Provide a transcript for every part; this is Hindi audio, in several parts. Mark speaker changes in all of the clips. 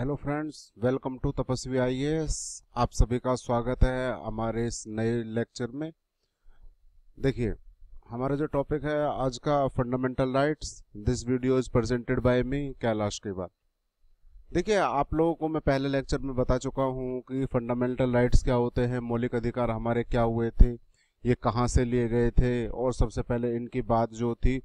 Speaker 1: हेलो फ्रेंड्स वेलकम टू तपस्वी आई आप सभी का स्वागत है हमारे इस नए लेक्चर में देखिए हमारा जो टॉपिक है आज का fundamental rights this video is presented by me Kailash के बाद देखिए आप लोगों को मैं पहले लेक्चर में बता चुका हूँ कि फंडामेंटल राइट्स क्या होते हैं मौलिक अधिकार हमारे क्या हुए थे ये कहाँ से लिए गए थे और सबसे पहले इनकी बात जो थी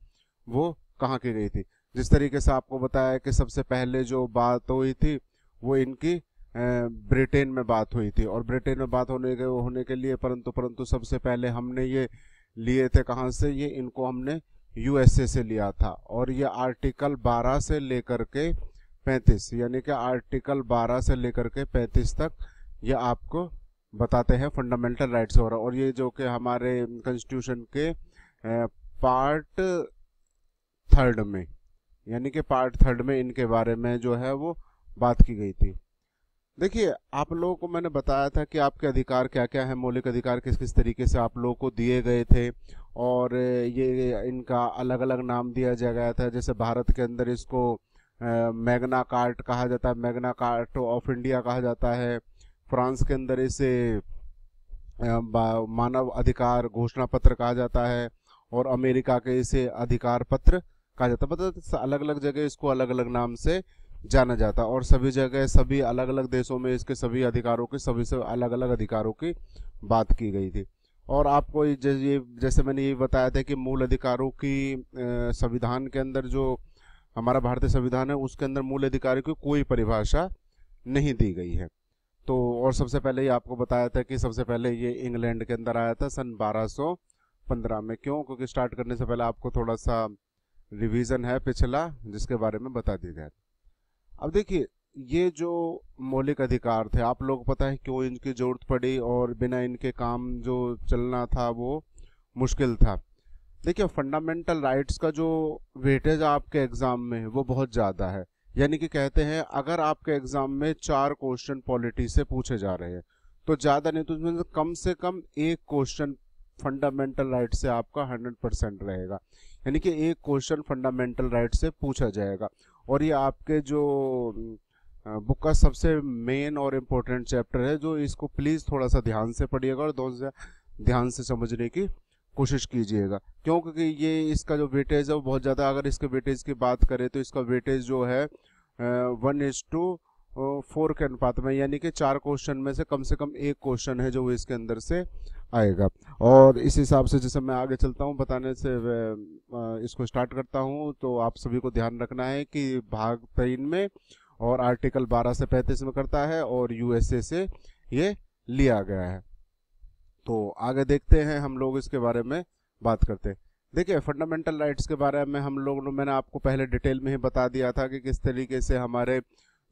Speaker 1: वो कहाँ की गई थी जिस तरीके से आपको बताया कि सबसे पहले जो बात हुई थी वो इनकी ब्रिटेन में बात हुई थी और ब्रिटेन में बात होने के होने के लिए परंतु परंतु सबसे पहले हमने ये लिए थे कहाँ से ये इनको हमने यूएसए से लिया था और ये आर्टिकल 12 से लेकर के 35 यानी कि आर्टिकल 12 से लेकर के 35 तक ये आपको बताते हैं फंडामेंटल राइट्स और और ये जो कि हमारे कॉन्स्टिट्यूशन के पार्ट थर्ड में यानी कि पार्ट थर्ड में इनके बारे में जो है वो बात की गई थी देखिए आप लोगों को मैंने बताया था कि आपके अधिकार क्या क्या है मौलिक अधिकार किस किस तरीके से आप लोगों को दिए गए थे और ये इनका अलग अलग नाम दिया जा गया था जैसे भारत के अंदर इसको मैग्ना कार्ट कहा जाता है मैग्ना कार्ट ऑफ इंडिया कहा जाता है फ्रांस के अंदर इसे मानव अधिकार घोषणा पत्र कहा जाता है और अमेरिका के इसे अधिकार पत्र कहा जाता मतलब अलग अलग जगह इसको अलग अलग नाम से जाना जाता और सभी जगह सभी अलग अलग देशों में इसके सभी अधिकारों की सभी से अलग अलग अधिकारों की बात की गई थी और आपको ये जैसे मैंने ये बताया था कि मूल अधिकारों की संविधान के अंदर जो हमारा भारतीय संविधान है उसके अंदर मूल अधिकारों की कोई परिभाषा नहीं दी गई है तो और सबसे पहले ये आपको बताया था कि सबसे पहले ये इंग्लैंड के अंदर आया था सन 1215 में क्यों क्योंकि स्टार्ट करने से पहले आपको थोड़ा सा रिवीजन है पिछला जिसके बारे में बता दिया गया अब देखिए ये जो मौलिक अधिकार थे आप लोग पता है क्यों इनकी जरूरत पड़ी और बिना इनके काम जो चलना था वो मुश्किल था देखिए फंडामेंटल राइट्स का जो वेटेज आपके एग्ज़ाम में है वो बहुत ज़्यादा है यानी कि कहते हैं अगर आपके एग्ज़ाम में चार क्वेश्चन पॉलिटी से पूछे जा रहे हैं तो ज़्यादा नहीं तो उसमें कम से कम एक क्वेश्चन फंडामेंटल राइट से आपका हंड्रेड परसेंट रहेगा यानी कि एक क्वेश्चन फंडामेंटल राइट से पूछा जाएगा और ये आपके जो बुक का सबसे मेन और इम्पोर्टेंट चैप्टर है जो इसको प्लीज़ थोड़ा सा ध्यान से पढ़िएगा और दोनों से ध्यान से समझने की कोशिश कीजिएगा क्योंकि ये इसका जो वेटेज है वो बहुत ज़्यादा अगर इसके वेटेज की बात करें तो इसका वेटेज जो है वन इज टू फोर के अनुपात में यानी कि चार क्वेश्चन में से कम से कम एक क्वेश्चन है जो वो इसके अंदर से आएगा और इस हिसाब से जैसे मैं आगे चलता हूँ बताने से इसको स्टार्ट करता हूँ तो आप सभी को ध्यान रखना है कि भाग तीन में और आर्टिकल 12 से 35 में करता है और यूएसए से ये लिया गया है तो आगे देखते हैं हम लोग इसके बारे में बात करते हैं देखिए फंडामेंटल राइट्स के बारे में हम लोग मैंने आपको पहले डिटेल में ही बता दिया था कि किस तरीके से हमारे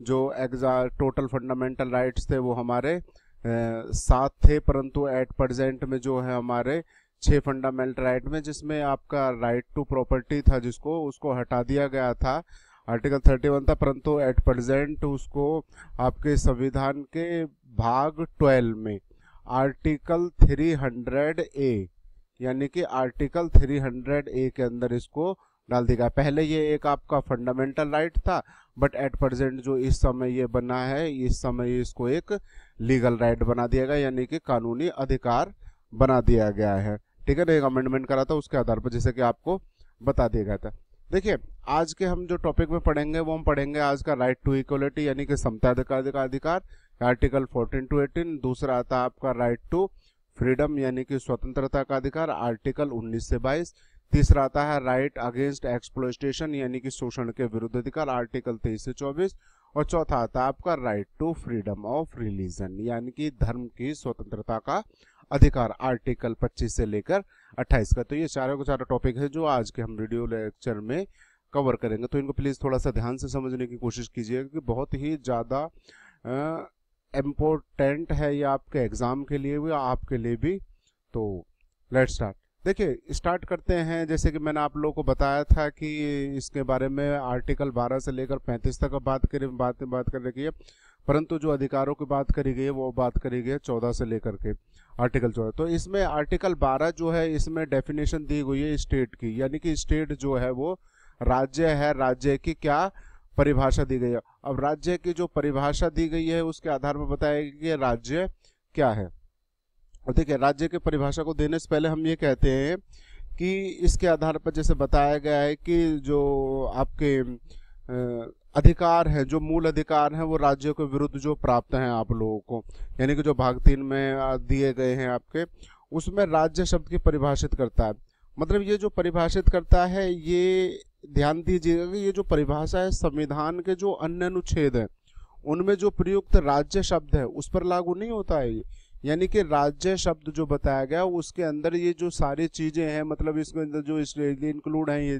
Speaker 1: जो एग्जा टोटल फंडामेंटल राइट्स थे वो हमारे सात थे परंतु एट प्रजेंट में जो है हमारे छः फंडामेंटल राइट में जिसमें आपका राइट टू प्रॉपर्टी था जिसको उसको हटा दिया गया था आर्टिकल 31 था परंतु एट प्रजेंट उसको आपके संविधान के भाग 12 में आर्टिकल 300 ए यानी कि आर्टिकल 300 ए के अंदर इसको डाल दिया गया पहले ये एक आपका फंडामेंटल राइट था बट एट प्रेजेंट जो इस समय ये बना है इस समय इसको एक लीगल राइट बना दिया गया यानी कि कानूनी अधिकार बना दिया गया है ठीक है ना एक अमेंडमेंट करा था उसके आधार पर जैसे कि आपको बता दिया गया था देखिए आज के हम जो टॉपिक में पढ़ेंगे वो हम पढ़ेंगे आज का राइट टू इक्वलिटी यानी कि समता अधिकार का अधिकार आर्टिकल 14 टू 18 दूसरा आता है आपका राइट टू फ्रीडम यानी कि स्वतंत्रता का अधिकार आर्टिकल 19 से तीसरा आता है राइट अगेंस्ट एक्सप्लोस्टेशन यानी कि शोषण के विरुद्ध अधिकार आर्टिकल तेईस से चौबीस और चौथा आता है आपका right to freedom of religion यानी कि धर्म की स्वतंत्रता का अधिकार आर्टिकल 25 से लेकर 28 का तो ये सारे के सारे टॉपिक है जो आज के हम वीडियो लेक्चर में कवर करेंगे तो इनको प्लीज़ थोड़ा सा ध्यान से समझने की कोशिश कीजिए क्योंकि बहुत ही ज़्यादा इम्पोर्टेंट है ये आपके एग्ज़ाम के लिए भी आपके लिए भी तो लेट स्टार्ट देखिए स्टार्ट करते हैं जैसे कि मैंने आप लोगों को बताया था कि इसके बारे में आर्टिकल 12 से लेकर 35 तक बात करी बात बात कर रही है परंतु जो अधिकारों की बात करी गई है वो बात करी गई है चौदह से लेकर के आर्टिकल चौदह तो इसमें आर्टिकल बारह जो है इसमें डेफिनेशन दी गई है स्टेट की यानी कि स्टेट जो है वो राज्य है राज्य की क्या परिभाषा दी गई है अब राज्य की जो परिभाषा दी गई है उसके आधार पर बताया कि राज्य क्या है और देखिए राज्य के परिभाषा को देने से पहले हम ये कहते हैं कि इसके आधार पर जैसे बताया गया है कि जो आपके अधिकार हैं जो मूल अधिकार हैं वो राज्य के विरुद्ध जो प्राप्त हैं आप लोगों को यानी कि जो भाग तीन में दिए गए हैं आपके उसमें राज्य शब्द की परिभाषित करता है मतलब ये जो परिभाषित करता है ये ध्यान दीजिएगा कि ये जो परिभाषा है संविधान के जो अन्य अनुच्छेद हैं उनमें जो प्रयुक्त राज्य शब्द है उस पर लागू नहीं होता है ये यानी कि राज्य शब्द जो बताया गया उसके अंदर ये जो सारी चीज़ें हैं मतलब इसके अंदर जो इंक्लूड है ये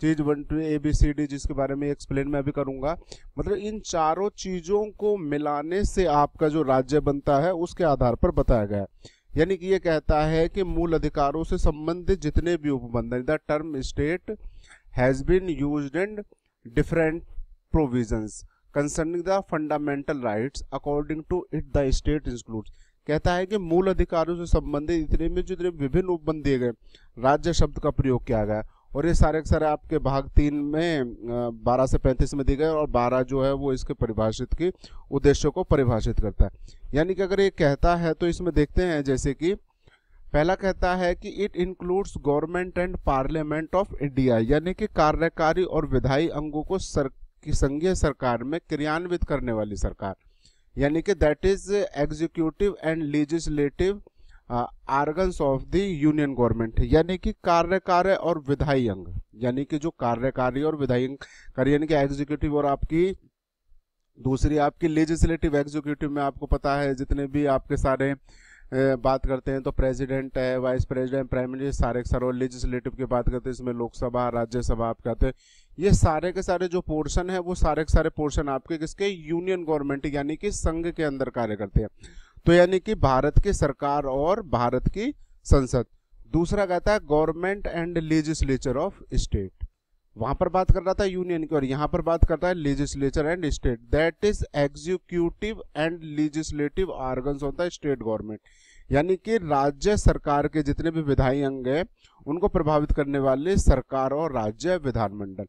Speaker 1: चीज one two A B C D जिसके बारे में एक्सप्लेन मैं अभी करूंगा मतलब इन चारों चीजों को मिलाने से आपका जो राज्य बनता है उसके आधार पर बताया गया यानी कि ये कहता है कि मूल अधिकारों से संबंधित जितने भी उपबंधन the term state has been use and different provision concerning the fundamental right according to it the state include कहता है कि मूल अधिकारों से संबंधित इतने में जितने विभिन्न उपबंध दिए गए राज्य शब्द का प्रयोग किया गया और ये सारे सारे आपके भाग तीन में बारह से पैंतीस में दिए गए और बारह जो है वो इसके परिभाषित के उद्देश्यों को परिभाषित करता है यानी कि अगर ये कहता है तो इसमें देखते हैं जैसे कि पहला कहता है कि it includes government and parliament of India यानी कि कार्यकारी और विधायी अंगों को सर की संघीय सरकार में क्रियान्वित करने वाली सरकार यानी कि that is executive and legislative organs of the union government यानी कि कार्यकार्य और विधायी अंग यानी कि जो कार्यकारी और विधायी अंग यानी कि एग्जीक्यूटिव और आपकी दूसरी आपकी लेजिस्लेटिव एग्जीक्यूटिव में आपको पता है जितने भी आपके सारे बात करते हैं तो प्रेसिडेंट है वाइस प्रेसिडेंट प्राइम मिनिस्टर सारे के सारे और लेजिस्लेटिव की बात करते हैं इसमें लोकसभा राज्यसभा आप कहते हैं ये सारे के सारे जो पोर्शन है वो सारे के सारे पोर्शन आपके किसके यूनियन गवर्नमेंट यानी कि संघ के अंदर कार्य करते हैं तो यानी कि भारत की सरकार और भारत की संसद दूसरा कहता है government and legislature of state वहां पर बात कर रहा था यूनियन की और यहाँ पर बात करता है legislature and state that is executive and legislative organ of the state government यानी कि राज्य सरकार के जितने भी विधायी अंग हैं उनको प्रभावित करने वाले सरकार और राज्य विधानमंडल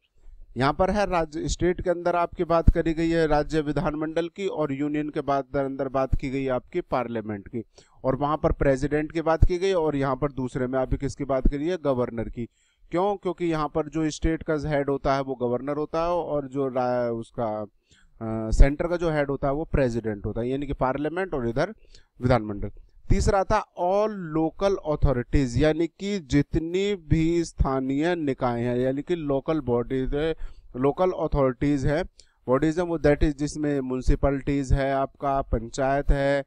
Speaker 1: यहाँ पर है राज्य स्टेट के अंदर आपकी बात करी गई है राज्य विधानमंडल की और यूनियन के बाद अंदर बात की गई है आपकी पार्लियामेंट की और वहां पर प्रेसिडेंट की बात की गई और यहाँ पर दूसरे में आप किसकी बात करिए गवर्नर की क्यों क्योंकि यहाँ पर जो स्टेट का हेड होता है वो गवर्नर होता है और जो उसका आ, सेंटर का जो हेड होता है वो प्रेसिडेंट होता है यानी कि पार्लियामेंट और इधर विधानमंडल तीसरा था ऑल लोकल अथॉरिटीज यानी कि जितनी भी स्थानीय निकाय हैं यानी कि लोकल बॉडीज है लोकल अथॉरिटीज है बॉडीज है वो दैट इज जिसमें म्यूनसिपलिटीज है आपका पंचायत है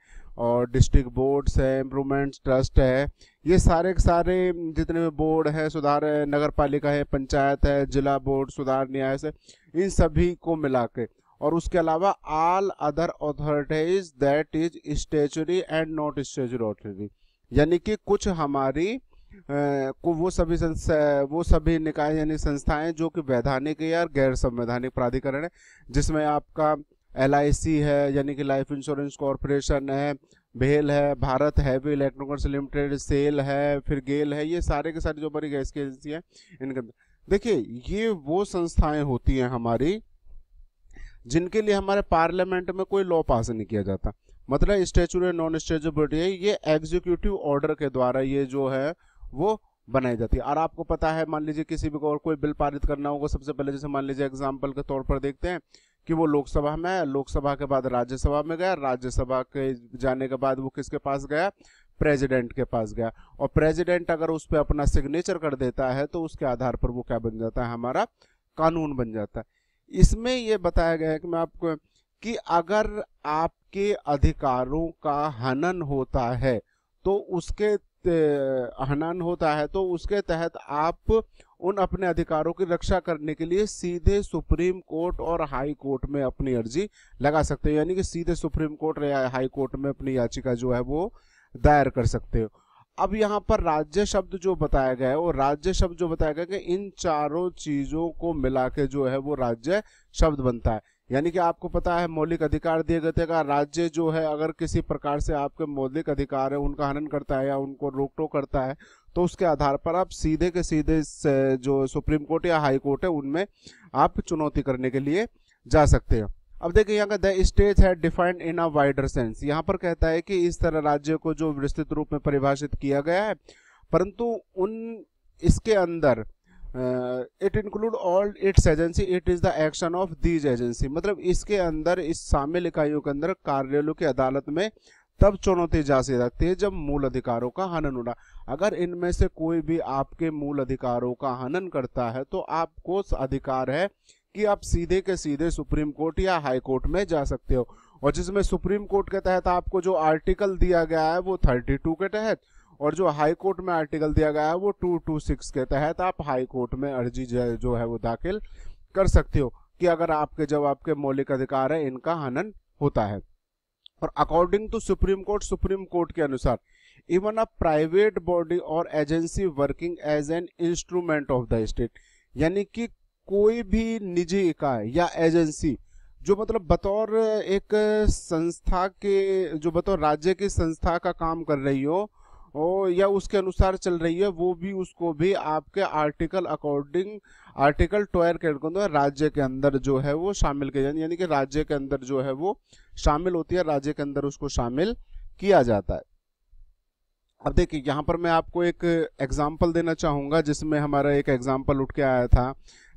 Speaker 1: और डिस्ट्रिक्ट बोर्ड्स है इम्प्रूवमेंट ट्रस्ट है ये सारे के सारे जितने भी बोर्ड है सुधार नगर पालिका है पंचायत है जिला बोर्ड सुधार न्याय से इन सभी को मिला के और उसके अलावा all other authorities that is statutory and not statutory authority यानी कि कुछ हमारी को वो सभी वो सभी निकाय यानी संस्थाएं जो कि वैधानिक या गैर संवैधानिक प्राधिकरण है जिसमें आपका एल है यानी कि लाइफ इंश्योरेंस कॉरपोरेशन है भेल है Bharat heavy electronics limited SAIL है फिर गेल है ये सारे के सारे जो हमारी गैस की एजेंसी है इनके देखिए ये वो संस्थाएं होती हैं हमारी जिनके लिए हमारे पार्लियामेंट में कोई लॉ पास नहीं किया जाता मतलब स्टेचुरी नॉन स्टेचुबिलिटी है ये एग्जीक्यूटिव ऑर्डर के द्वारा ये जो है वो बनाई जाती है और आपको पता है मान लीजिए किसी भी और कोई बिल पारित करना होगा सबसे पहले जैसे मान लीजिए एग्जाम्पल के तौर पर देखते हैं कि वो लोकसभा में लोकसभा के बाद राज्यसभा में गया राज्यसभा के जाने के बाद वो किसके पास गया प्रेसिडेंट के पास गया और प्रेसिडेंट अगर उस पर अपना सिग्नेचर कर देता है तो उसके आधार पर वो क्या बन जाता है हमारा कानून बन जाता है इसमें ये बताया गया है कि मैं आपको कि अगर आपके अधिकारों का हनन होता है तो उसके हनन होता है तो उसके तहत आप उन अपने अधिकारों की रक्षा करने के लिए सीधे सुप्रीम कोर्ट और हाई कोर्ट में अपनी अर्जी लगा सकते हो यानी कि सीधे सुप्रीम कोर्ट या हाई कोर्ट में अपनी याचिका जो है वो दायर कर सकते हो अब यहाँ पर राज्य शब्द जो बताया गया है वो राज्य शब्द जो बताया गया कि इन चारों चीजों को मिला के जो है वो राज्य शब्द बनता है यानी कि आपको पता है मौलिक अधिकार दिए गए थे का राज्य जो है अगर किसी प्रकार से आपके मौलिक अधिकार है उनका हनन करता है या उनको रोक टोक करता है तो उसके आधार पर आप सीधे के सीधे जो सुप्रीम कोर्ट या हाई कोर्ट है उनमें आप चुनौती करने के लिए जा सकते हैं अब देखिए यहाँ का द स्टेट है defined in a wider sense यहाँ पर कहता है कि इस तरह राज्य को जो विस्तृत रूप में परिभाषित किया गया है परंतु उन इसके अंदर uh, it include all its agency it is the action of these agency मतलब इसके अंदर इस शामिल इकाइयों के अंदर कार्यालयों की अदालत में तब चुनौती जा सकती है जब मूल अधिकारों का हनन होना अगर इनमें से कोई भी आपके मूल अधिकारों का हनन करता है तो आपको अधिकार है कि आप सीधे के सीधे सुप्रीम कोर्ट या हाई कोर्ट में जा सकते हो और जिसमें सुप्रीम कोर्ट के तहत आपको जो आर्टिकल दिया गया है वो 32 के तहत और जो हाई कोर्ट में आर्टिकल दिया गया है वो 226 के तहत आप हाई कोर्ट में अर्जी जो है वो दाखिल कर सकते हो कि अगर आपके जब आपके मौलिक अधिकार है इनका हनन होता है और according to supreme court supreme court के अनुसार इवन अ प्राइवेट बॉडी और agency working as an instrument of the state यानी कि कोई भी निजी इकाई या एजेंसी जो मतलब बतौर एक संस्था के जो बतौर राज्य की संस्था का काम कर रही हो और या उसके अनुसार चल रही है वो भी उसको भी आपके आर्टिकल अकॉर्डिंग आर्टिकल ट्वेल्व के मतलब राज्य के अंदर जो है वो शामिल किया जाए यानी कि राज्य के अंदर जो है वो शामिल होती है राज्य के अंदर उसको शामिल किया जाता है अब देखिए यहाँ पर मैं आपको एक एग्जाम्पल देना चाहूँगा जिसमें हमारा एक एग्जाम्पल उठ के आया था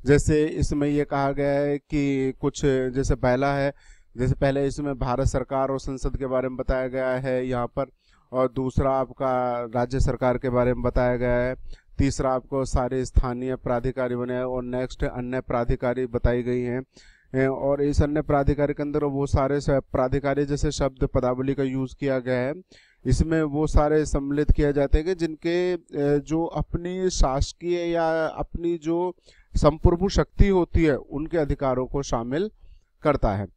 Speaker 1: जैसे इसमें ये कहा गया है कि कुछ जैसे पहला है जैसे पहले इसमें भारत सरकार और संसद के बारे में बताया गया है यहाँ पर और दूसरा आपका राज्य सरकार के बारे में बताया गया है तीसरा आपको सारे स्थानीय प्राधिकारी बने और नेक्स्ट अन्य प्राधिकारी बताई गई हैं और इस अन्य प्राधिकारी के अंदर वो सारे प्राधिकारी जैसे शब्द पदावली का यूज़ किया गया है इसमें वो सारे सम्मिलित किए जाते हैं कि जिनके जो अपनी शासकीय या अपनी जो संप्रभु शक्ति होती है उनके अधिकारों को शामिल करता है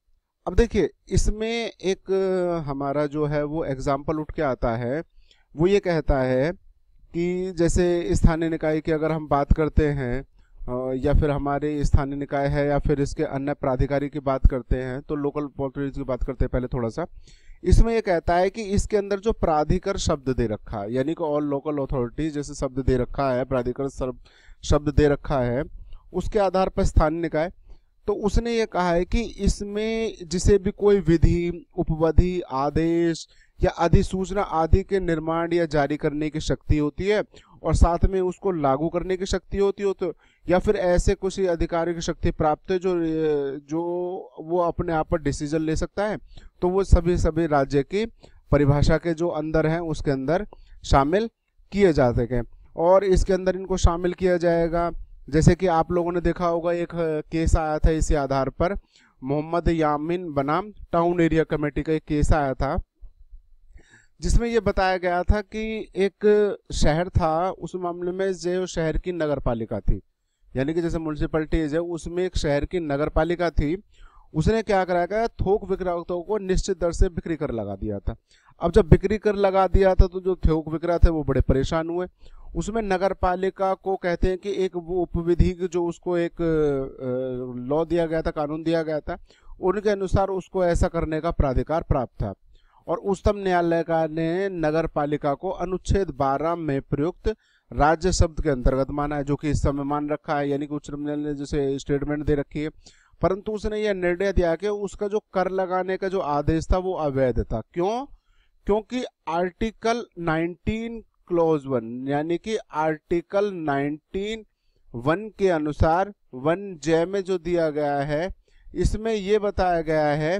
Speaker 1: अब देखिए इसमें एक हमारा जो है वो एग्जाम्पल उठ के आता है वो ये कहता है कि जैसे स्थानीय निकाय की अगर हम बात करते हैं या फिर हमारे स्थानीय निकाय है या फिर इसके अन्य प्राधिकारी की बात करते हैं तो लोकल अथॉरिटीज की बात करते हैं पहले थोड़ा सा इसमें यह कहता है कि इसके अंदर जो प्राधिकर शब्द दे रखा है यानी कि ऑल लोकल अथॉरिटीज जैसे शब्द दे रखा है प्राधिकर शब्द दे रखा है उसके आधार पर स्थानीय निकाय तो उसने ये कहा है कि इसमें जिसे भी कोई विधि उपवधि आदेश या अधिसूचना आदि के निर्माण या जारी करने की शक्ति होती है और साथ में उसको लागू करने की शक्ति होती हो तो या फिर ऐसे कुछ अधिकारी की शक्ति प्राप्त है जो जो वो अपने आप पर डिसीजन ले सकता है तो वो सभी सभी राज्य की परिभाषा के जो अंदर हैं उसके अंदर शामिल किए जा सकें और इसके अंदर इनको शामिल किया जाएगा जैसे कि आप लोगों ने देखा होगा एक केस आया था इसी आधार पर मोहम्मद यामिन बनाम टाउन एरिया कमेटी का एक केस आया था जिसमें यह बताया गया था कि एक शहर था उस मामले में जो शहर की नगर पालिका थी यानी कि जैसे म्यूनसिपलिटीज है उसमें एक शहर की नगर पालिका थी उसने क्या कराया गया थोक विक्रेताओं को निश्चित दर से बिक्री कर लगा दिया था अब जब बिक्री कर लगा दिया था तो जो थोक विक्रेता थे वो बड़े परेशान हुए उसमें नगर पालिका को कहते हैं कि एक वो उपविधि जो उसको एक लॉ दिया गया था कानून दिया गया था उनके अनुसार उसको ऐसा करने का प्राधिकार प्राप्त था और उच्चतम न्यायालय का ने नगर पालिका को अनुच्छेद 12 में प्रयुक्त राज्य शब्द के अंतर्गत माना है जो कि इस समय मान रखा है यानी कि उच्चतम न्यायालय ने जैसे स्टेटमेंट दे रखी है परंतु उसने यह निर्णय दिया कि उसका जो कर लगाने का जो आदेश था वो अवैध था क्यों क्योंकि आर्टिकल नाइनटीन क्लोज वन यानी कि आर्टिकल 19 वन के अनुसार वन जय में जो दिया गया है इसमें यह बताया गया है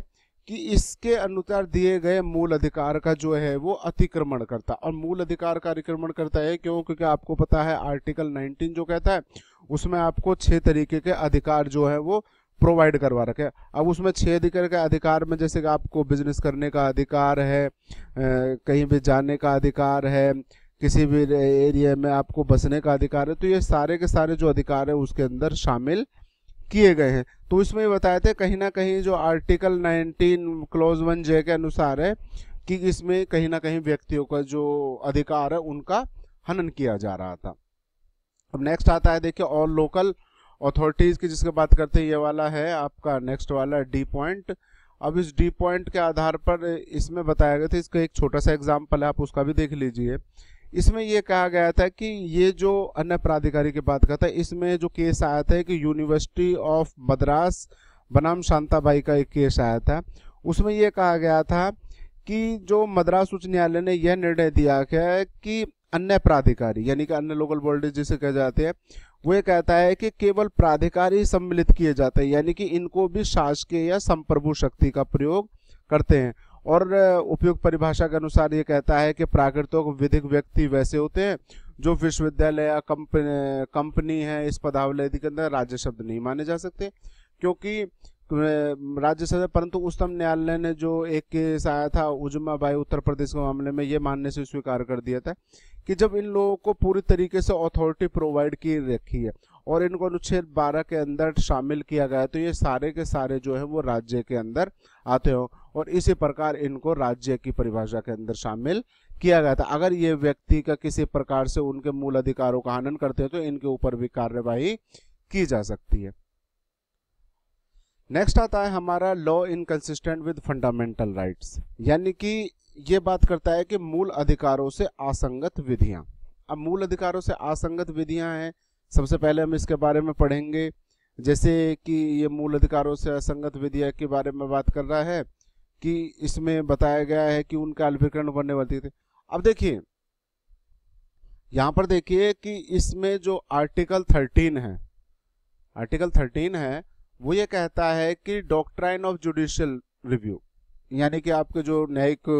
Speaker 1: कि इसके अनुसार दिए गए मूल अधिकार का जो है वो अतिक्रमण करता और मूल अधिकार का अतिक्रमण करता है क्यों क्योंकि आपको पता है आर्टिकल 19 जो कहता है उसमें आपको छह तरीके के अधिकार जो है वो प्रोवाइड करवा रखे अब उसमें छह अधिकार के अधिकार में जैसे कि आपको बिजनेस करने का अधिकार है कहीं भी जाने का अधिकार है किसी भी एरिया में आपको बसने का अधिकार है तो ये सारे के सारे जो अधिकार है उसके अंदर शामिल किए गए हैं तो इसमें बताए थे कहीं ना कहीं जो आर्टिकल 19 क्लोज वन जे के अनुसार है कि इसमें कहीं ना कहीं व्यक्तियों का जो अधिकार है उनका हनन किया जा रहा था अब नेक्स्ट आता है देखिए और लोकल अथॉरिटीज़ की जिसके बात करते हैं ये वाला है आपका नेक्स्ट वाला डी पॉइंट अब इस डी पॉइंट के आधार पर इसमें बताया गया था इसका एक छोटा सा एग्जाम्पल है आप उसका भी देख लीजिए इसमें यह कहा गया था कि ये जो अन्य प्राधिकारी की बात करता है इसमें जो केस आया था कि यूनिवर्सिटी ऑफ मद्रास बनाम शांताबाई का एक केस आया था उसमें यह कहा गया था कि जो मद्रास उच्च न्यायालय ने यह निर्णय दिया गया कि अन्य प्राधिकारी यानी कि अन्य लोकल बॉडीज जिसे कहे जाते हैं वे कहता है कि केवल प्राधिकारी सम्मिलित किए जाते हैं यानी कि इनको भी शासकीय या संप्रभु शक्ति का प्रयोग करते हैं और उपयुक्त परिभाषा के अनुसार ये कहता है कि प्राकृतिक विधिक व्यक्ति वैसे होते हैं जो विश्वविद्यालय या कंपनी है इस पदावली के अंदर राज्य शब्द नहीं माने जा सकते क्योंकि राज्य सदन परंतु उच्चतम न्यायालय ने जो एक केस आया था उजमा भाई उत्तर प्रदेश के मामले में ये मानने से स्वीकार कर दिया था कि जब इन लोगों को पूरी तरीके से अथॉरिटी प्रोवाइड की रखी है और इनको अनुच्छेद 12 के अंदर शामिल किया गया तो ये सारे के सारे जो है वो राज्य के अंदर आते हो और इसी प्रकार इनको राज्य की परिभाषा के अंदर शामिल किया गया था अगर ये व्यक्ति का किसी प्रकार से उनके मूल अधिकारों का हनन करते हैं तो इनके ऊपर भी कार्यवाही की जा सकती है नेक्स्ट आता है हमारा law inconsistent with fundamental rights यानी कि ये बात करता है कि मूल अधिकारों से असंगत विधियां अब मूल अधिकारों से असंगत विधियां हैं सबसे पहले हम इसके बारे में पढ़ेंगे जैसे कि ये मूल अधिकारों से असंगत विधिया के बारे में बात कर रहा है कि इसमें बताया गया है कि उनका अल्पीकरण वाली थे अब देखिए यहां पर देखिए कि इसमें जो आर्टिकल 13 है आर्टिकल 13 है वो ये कहता है कि डॉक्ट्राइन ऑफ जुडिशियल रिव्यू यानी कि आपके जो न्यायिक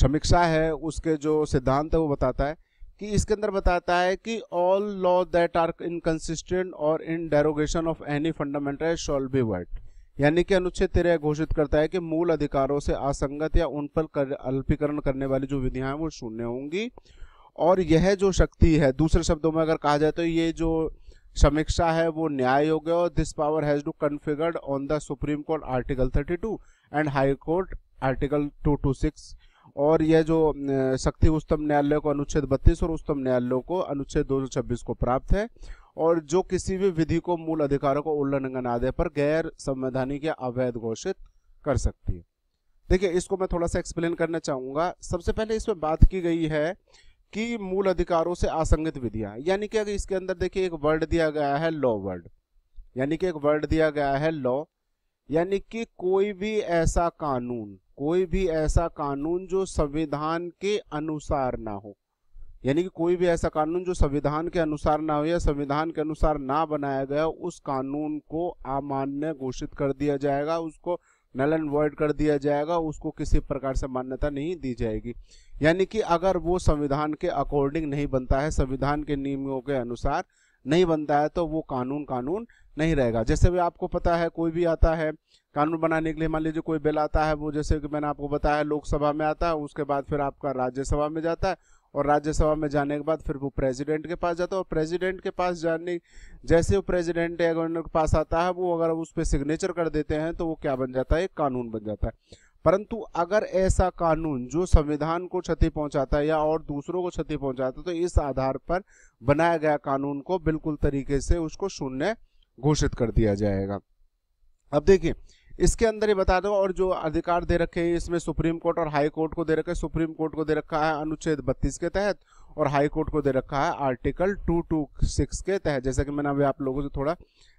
Speaker 1: समीक्षा है उसके जो सिद्धांत है वो बताता है कि इसके अंदर बताता है कि all law that are inconsistent और in derogation of any fundamental shall be void यानी कि अनुच्छेद तेरह घोषित करता है कि मूल अधिकारों से असंगत या उन पर कर, अल्पीकरण करने वाली जो विधियां हैं वो शून्य होंगी और यह जो शक्ति है दूसरे शब्दों में अगर कहा जाए तो ये जो समीक्षा है वो न्याय योग्य और this power has to configured on the supreme court article two and high court article six और यह जो शक्ति उच्चतम न्यायालय को अनुच्छेद बत्तीस और उच्चतम न्यायालय को अनुच्छेद छब्बीस को प्राप्त है और जो किसी भी विधि को मूल अधिकारों को उल्लंघन आदि पर गैर संवैधानिक या अवैध घोषित कर सकती है देखिए इसको मैं थोड़ा सा एक्सप्लेन करना चाहूंगा सबसे पहले इसमें बात की गई है कि मूल अधिकारों से आसंगित विधियां यानी कि अगर इसके अंदर देखिए एक वर्ड दिया गया है लॉ वर्ड यानी कि एक वर्ड दिया गया है लॉ यानी कि कोई भी ऐसा कानून कोई भी ऐसा कानून जो संविधान के अनुसार ना हो यानी कि कोई भी ऐसा कानून जो संविधान के अनुसार ना हो या संविधान के अनुसार ना बनाया गया उस कानून को अमान्य घोषित कर दिया जाएगा उसको नल एंड वॉइड कर दिया जाएगा उसको किसी प्रकार से मान्यता नहीं दी जाएगी यानी कि अगर वो संविधान के अकॉर्डिंग नहीं बनता है संविधान के नियमों के अनुसार नहीं बनता है तो वो कानून कानून नहीं रहेगा जैसे भी आपको पता है कोई भी आता है कानून बनाने के लिए मान लीजिए कोई बिल आता है वो जैसे कि मैंने आपको बताया लोकसभा में आता है उसके बाद फिर आपका राज्यसभा में जाता है और राज्यसभा में जाने के बाद फिर वो प्रेसिडेंट के पास जाता है और प्रेसिडेंट के पास जाने जैसे वो प्रेसिडेंट या गवर्नर के पास आता है वो अगर उस पर सिग्नेचर कर देते हैं तो वो क्या बन जाता है एक कानून बन जाता है परंतु अगर ऐसा कानून जो संविधान को क्षति पहुंचाता है या और दूसरों को क्षति पहुंचाता है तो इस आधार पर बनाया गया कानून को बिल्कुल तरीके से उसको शून्य घोषित कर दिया जाएगा अब देखिए इसके अंदर ही बता दो और जो अधिकार दे रखे हैं इसमें सुप्रीम कोर्ट और हाई कोर्ट को दे रखे सुप्रीम कोर्ट को दे रखा है अनुच्छेद 32 के तहत और हाई कोर्ट को दे रखा है आर्टिकल 226 के तहत जैसा कि मैंने अभी आप लोगों से थोड़ा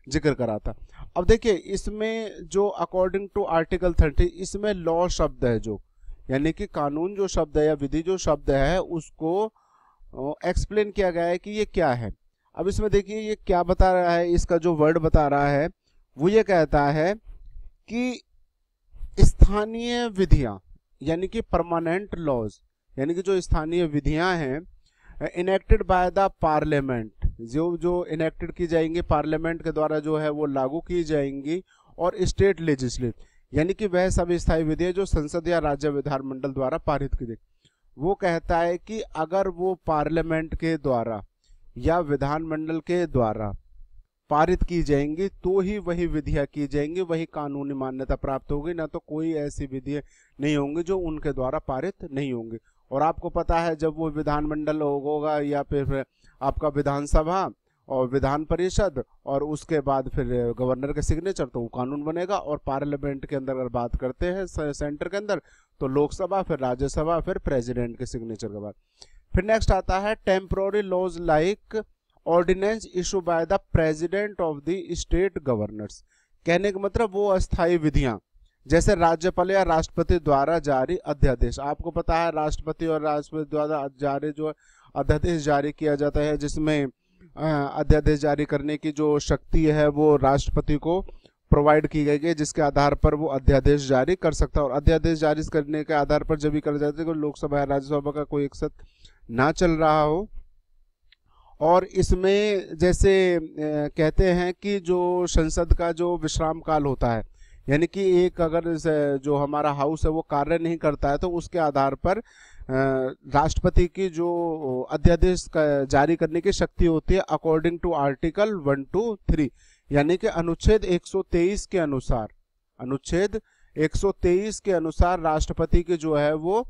Speaker 1: जिक्र करा था अब देखिए इसमें जो अकॉर्डिंग टू आर्टिकल थर्टी इसमें लॉ शब्द है जो यानी कि कानून जो शब्द है या विधि जो शब्द है उसको एक्सप्लेन किया गया है कि ये क्या है अब इसमें देखिए ये क्या बता रहा है इसका जो वर्ड बता रहा है वो ये कहता है कि स्थानीय विधियां यानी कि परमानेंट लॉज यानी कि जो स्थानीय विधियां हैं इनेक्टेड बाय द पार्लियामेंट जो जो इनेक्टेड की जाएंगी पार्लियामेंट के द्वारा जो है वो लागू की जाएंगी और स्टेट लेजिस्लेट यानी कि वह सब स्थायी विधियां जो संसद या राज्य विधानमंडल द्वारा पारित की जाएगी वो कहता है कि अगर वो पार्लियामेंट के द्वारा या विधानमंडल के द्वारा पारित की जाएंगी तो ही वही विधियाँ की जाएंगी वही कानूनी मान्यता प्राप्त होगी ना तो कोई ऐसी विधि नहीं होंगी जो उनके द्वारा पारित नहीं होंगी और आपको पता है जब वो विधानमंडल होगा या फिर आपका विधानसभा और विधान परिषद और उसके बाद फिर गवर्नर के सिग्नेचर तो वो कानून बनेगा और पार्लियामेंट के अंदर अगर बात करते हैं सेंटर के अंदर तो लोकसभा फिर राज्यसभा फिर प्रेसिडेंट के सिग्नेचर के बाद फिर नेक्स्ट आता है temporary laws like ordinance issue by the president of the state governors कहने का मतलब वो अस्थायी विधियां जैसे राज्यपाल या राष्ट्रपति द्वारा जारी अध्यादेश आपको पता है राष्ट्रपति और राष्ट्रपति द्वारा जारी जो अध्यादेश जारी किया जाता है जिसमें अध्यादेश जारी करने की जो शक्ति है वो राष्ट्रपति को प्रोवाइड की गई है जिसके आधार पर वो अध्यादेश जारी कर सकता है और अध्यादेश जारी करने के आधार पर जब भी कर जाते हैं तो लोकसभा या राज्यसभा का कोई एक साथ ना चल रहा हो और इसमें जैसे कहते हैं कि जो संसद का जो विश्राम काल होता है यानी कि एक अगर जो हमारा हाउस है वो कार्य नहीं करता है तो उसके आधार पर राष्ट्रपति की जो अध्यादेश जारी करने की शक्ति होती है according to article one two three यानी कि अनुच्छेद 123 के अनुसार अनुच्छेद 123 के अनुसार राष्ट्रपति की जो है वो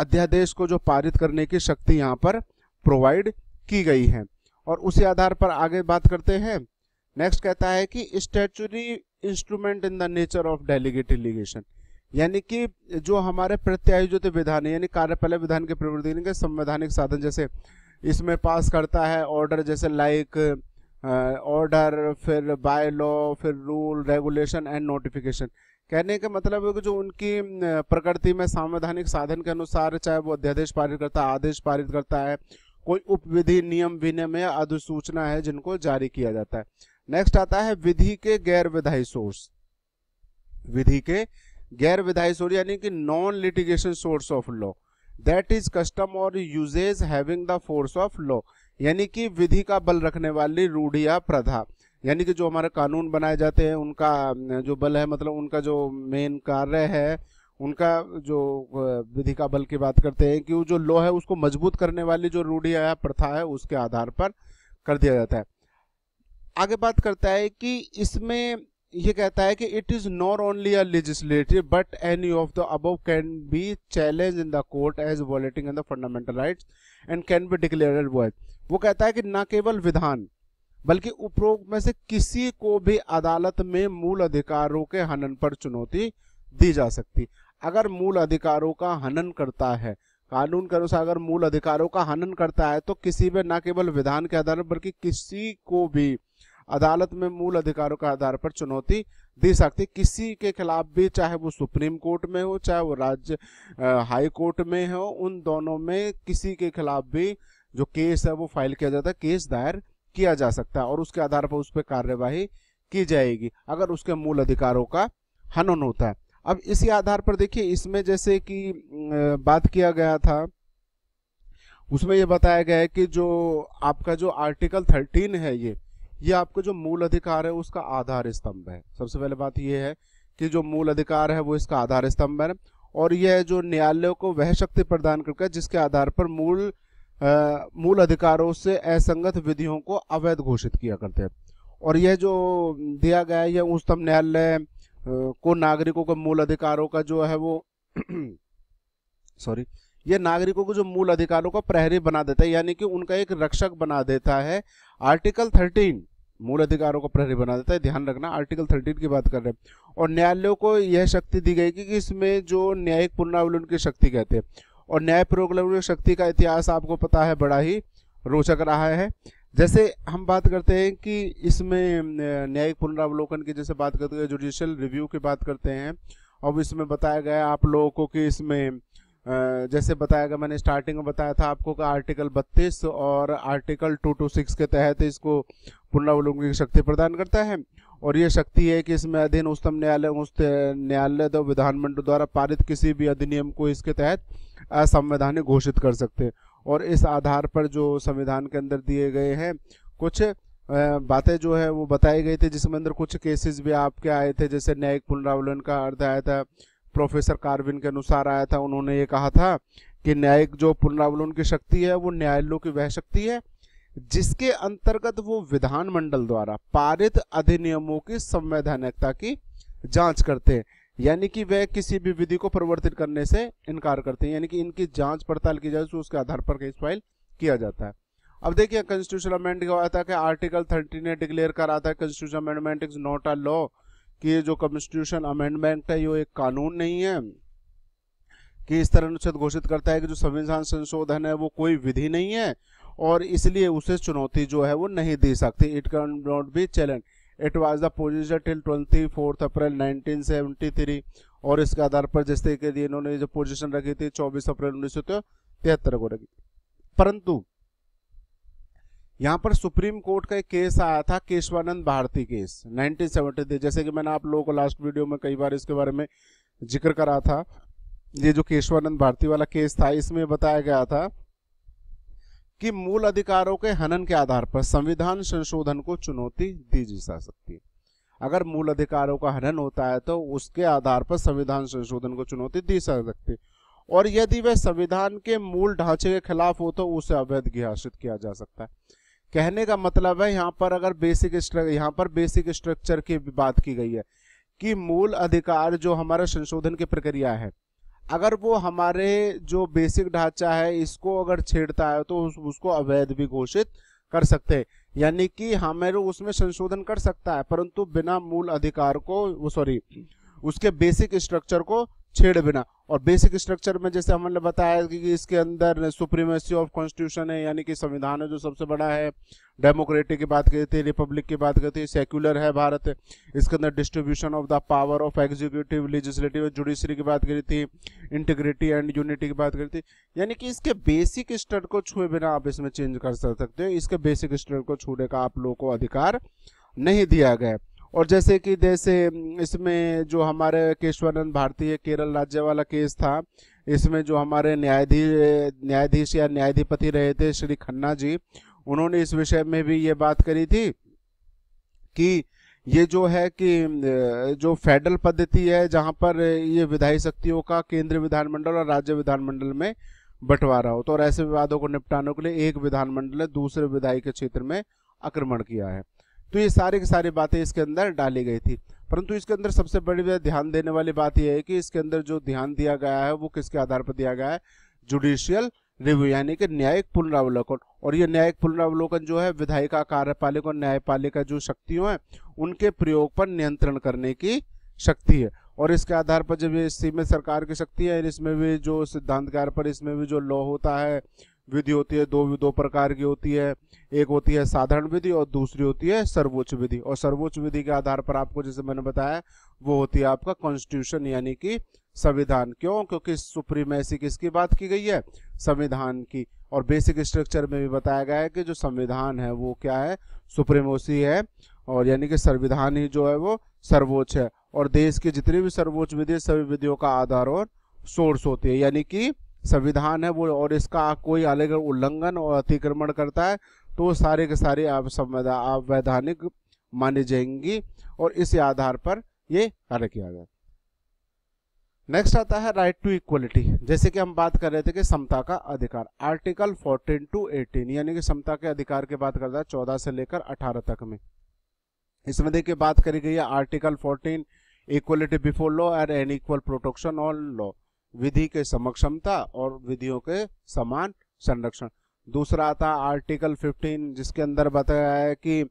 Speaker 1: अध्यादेश को जो पारित करने की शक्ति यहाँ पर प्रोवाइड की गई है और उसी आधार पर आगे बात करते हैं नेक्स्ट कहता है कि statutory instrument in the nature of delegate legislation यानी कि जो हमारे प्रत्यायोजित विधान यानी कार्यपालय विधान के प्रवृत्ति के संवैधानिक साधन जैसे इसमें पास करता है ऑर्डर जैसे लाइक ऑर्डर फिर बाय लॉ फिर रूल रेगुलेशन एंड नोटिफिकेशन कहने का मतलब है कि जो उनकी प्रकृति में संवैधानिक साधन के अनुसार चाहे वो अध्यादेश पारित करता है आदेश पारित करता है कोई उपविधि नियम विनियम या अधिसूचना है जिनको जारी किया जाता है नेक्स्ट आता है विधि के गैर विधायी सोर्स विधि के गैर विधायी सोर्स यानी कि non litigation source of law that is custom और usages having the force of law यानी कि विधि का बल रखने वाली रूढ़ी या प्रधा यानी कि जो हमारे कानून बनाए जाते हैं उनका जो बल है मतलब उनका जो मेन कार्य है उनका जो विधि का बल की बात करते हैं कि वो जो लॉ है उसको मजबूत करने वाली जो रूढ़ी या प्रथा है उसके आधार पर कर दिया जाता है आगे बात करता है कि इसमें ये कहता है कि it is not only a legislative but any of the above can be challenge in the court as violating in the fundamental right and can be declare void वो कहता है कि न केवल विधान बल्कि उपरोक्त में से किसी को भी अदालत में मूल अधिकारों के हनन पर चुनौती दी जा सकती अगर मूल अधिकारों का हनन करता है कानून के अनुसार अगर मूल अधिकारों का हनन करता है तो किसी में न केवल विधान के आधार बल्कि किसी को भी अदालत में मूल अधिकारों के आधार पर चुनौती दे सकती किसी के खिलाफ भी चाहे वो सुप्रीम कोर्ट में हो चाहे वो राज्य हाई कोर्ट में हो उन दोनों में किसी के खिलाफ भी जो केस है वो फाइल किया जाता है केस दायर किया जा सकता है और उसके आधार पर उस पर कार्यवाही की जाएगी अगर उसके मूल अधिकारों का हनन होता है अब इसी आधार पर देखिए इसमें जैसे कि बात किया गया था उसमें यह बताया गया है कि जो आपका जो आर्टिकल थर्टीन है ये ये आपका जो मूल अधिकार है उसका आधार स्तंभ है सबसे पहले बात यह है कि जो मूल अधिकार है वो इसका आधार स्तंभ है और यह जो न्यायालय को वह शक्ति प्रदान करके जिसके आधार पर मूल आ, मूल अधिकारों से असंगत विधियों को अवैध घोषित किया करते हैं और यह जो दिया गया है यह उच्चतम न्यायालय को नागरिकों के मूल अधिकारों का जो है वो सॉरी ये नागरिकों को जो मूल अधिकारों का प्रहरी बना देता है यानी कि उनका एक रक्षक बना देता है आर्टिकल थर्टीन मूल अधिकारों का प्रहरी बना देता है ध्यान रखना आर्टिकल थर्टीन की बात कर रहे हैं और न्यायालयों को यह शक्ति दी गई कि इसमें जो न्यायिक पुनरावलन की शक्ति कहते हैं और न्याय की शक्ति का इतिहास आपको पता है बड़ा ही रोचक रहा है जैसे हम बात करते हैं कि इसमें न्यायिक पुनरावलोकन की जैसे बात करते हैं जुडिशियल रिव्यू की बात करते हैं अब इसमें बताया गया आप लोगों को कि इसमें जैसे बताया गया मैंने स्टार्टिंग में बताया था आपको कि आर्टिकल 32 और आर्टिकल 226 के तहत इसको पुनरावलोकन की शक्ति प्रदान करता है और ये शक्ति है कि इसमें अधीन उच्चतम न्यायालय न्यायालय तो विधानमंडल द्वारा पारित किसी भी अधिनियम को इसके तहत असंवैधानिक घोषित कर सकते हैं और इस आधार पर जो संविधान के अंदर दिए गए हैं कुछ बातें जो है वो बताई गई थी जिसमें अंदर कुछ केसेस भी आपके आए थे जैसे न्यायिक पुनरावलन का अर्थ आया था प्रोफेसर कार्विन के अनुसार आया था उन्होंने ये कहा था कि न्यायिक जो पुनरावलन की शक्ति है वो न्यायालयों की वह शक्ति है जिसके अंतर्गत वो विधानमंडल द्वारा पारित अधिनियमों की संवैधानिकता की जांच करते हैं यानी कि वह किसी भी विधि को परिवर्तित करने से इनकार करते हैं यानी कि इनकी जांच पड़ताल की जाए तो उसके आधार पर केस फाइल किया जाता है अब देखिए कॉन्स्टिट्यूशन अमेंडमेंट हुआ था कि आर्टिकल थर्टी ने डिक्लेयर करा था constitution amendment is not a law कि जो कॉन्स्टिट्यूशन अमेंडमेंट है ये एक कानून नहीं है कि इस तरह अनुच्छेद घोषित करता है कि जो संविधान संशोधन है वो कोई विधि नहीं है और इसलिए उसे चुनौती जो है वो नहीं दे सकती it can not be challenge it was the position till twenty fourth April 1973 और इसके आधार पर जिस तरीके इन्होंने जो पोजीशन रखी थी 24 अप्रैल उन्नीस को रखी परंतु यहाँ पर सुप्रीम कोर्ट का एक केस आया था केशवानंद भारती केस 1973 जैसे कि मैंने आप लोगों को लास्ट वीडियो में कई बार इसके बारे में जिक्र करा था ये जो केशवानंद भारती वाला केस था इसमें बताया गया था कि मूल अधिकारों के हनन के आधार पर संविधान संशोधन को चुनौती दी जा सकती है अगर मूल अधिकारों का हनन होता है तो उसके आधार पर संविधान संशोधन को चुनौती दी जा सकती है और यदि वह संविधान के मूल ढांचे के खिलाफ हो तो उसे अवैध घोषित किया जा सकता है कहने का मतलब है यहाँ पर अगर बेसिक यहाँ पर बेसिक स्ट्रक्चर की बात की गई है कि मूल अधिकार जो हमारा संशोधन की प्रक्रिया है अगर वो हमारे जो बेसिक ढांचा है इसको अगर छेड़ता है तो उस, उसको अवैध भी घोषित कर सकते हैं यानी कि हमें उसमें संशोधन कर सकता है परंतु बिना मूल अधिकार को सॉरी उसके बेसिक स्ट्रक्चर को छेड़े बिना और बेसिक स्ट्रक्चर में जैसे हमने बताया कि इसके अंदर सुप्रीमेसी ऑफ कॉन्स्टिट्यूशन है यानी कि संविधान है जो सबसे बड़ा है डेमोक्रेटिक की बात करते हैं रिपब्लिक की बात करते हैं सेक्युलर है भारत इसके अंदर distribution of the power of executive legislative judiciary की बात करी थी इंटीग्रिटी एंड यूनिटी की बात करी थी तो यानी कि इसके बेसिक स्टड को छुए बिना आप इसमें चेंज कर सकते हो इसके बेसिक स्टर को छूने का आप लोगों को अधिकार नहीं दिया गया और जैसे कि जैसे इसमें जो हमारे केशवानंद भारतीय केरल राज्य वाला केस था इसमें जो हमारे न्यायाधीश न्यायाधीश या न्यायाधिपति रहे थे श्री खन्ना जी उन्होंने इस विषय में भी ये बात करी थी कि ये जो है कि जो फेडरल पद्धति है जहां पर ये विधायी शक्तियों का केंद्रीय विधानमंडल और राज्य विधानमंडल में बंटवारा हो तो और ऐसे विवादों को निपटाने के लिए एक विधानमंडल ने दूसरे विधायी के क्षेत्र में आक्रमण किया है तो ये सारे की सारी बातें इसके अंदर डाली गई थी परंतु इसके अंदर सबसे बड़ी ध्यान देने वाली बात यह है कि इसके अंदर जो ध्यान दिया गया है वो किसके आधार पर दिया गया है जुडिशियल रिव्यू यानी कि न्यायिक पुनरावलोकन और ये न्यायिक पुनरावलोकन जो है विधायिका कार्यपालिका और न्यायपालिका जो शक्तियों हैं उनके प्रयोग पर नियंत्रण करने की शक्ति है और इसके आधार पर जब ये सीमित सरकार की शक्ति है इसमें भी जो सिद्धांतकार पर इसमें भी जो लॉ होता है विधि होती है दो दो प्रकार की होती है एक होती है साधारण विधि और दूसरी होती है सर्वोच्च विधि और सर्वोच्च विधि के आधार पर आपको जैसे मैंने बताया वो होती है आपका कॉन्स्टिट्यूशन यानी कि संविधान क्यों क्योंकि सुप्रीम ऐसी किसकी बात की गई है संविधान की और बेसिक स्ट्रक्चर में भी बताया गया है कि जो संविधान है वो क्या है सुप्रीम ओसी है और यानी कि संविधान ही जो है वो सर्वोच्च है और देश की जितनी भी सर्वोच्च विधि सभी विधियों का आधार और सोर्स होती है यानी कि संविधान है वो और इसका कोई अलग उल्लंघन और अतिक्रमण करता है तो सारे के सारे आप अवैधानिक मानी जाएंगी और इस आधार पर ये कार्य किया गया नेक्स्ट आता है राइट टू इक्वलिटी जैसे कि हम बात कर रहे थे कि समता का अधिकार आर्टिकल 14 टू 18 यानी कि समता के अधिकार की बात करता है 14 से लेकर 18 तक में इसमें देखिए बात करी गई है article 14 equality before law and an equal protection on law विधि के समक्षमता और विधियों के समान संरक्षण दूसरा आता आर्टिकल 15 जिसके अंदर बताया है कि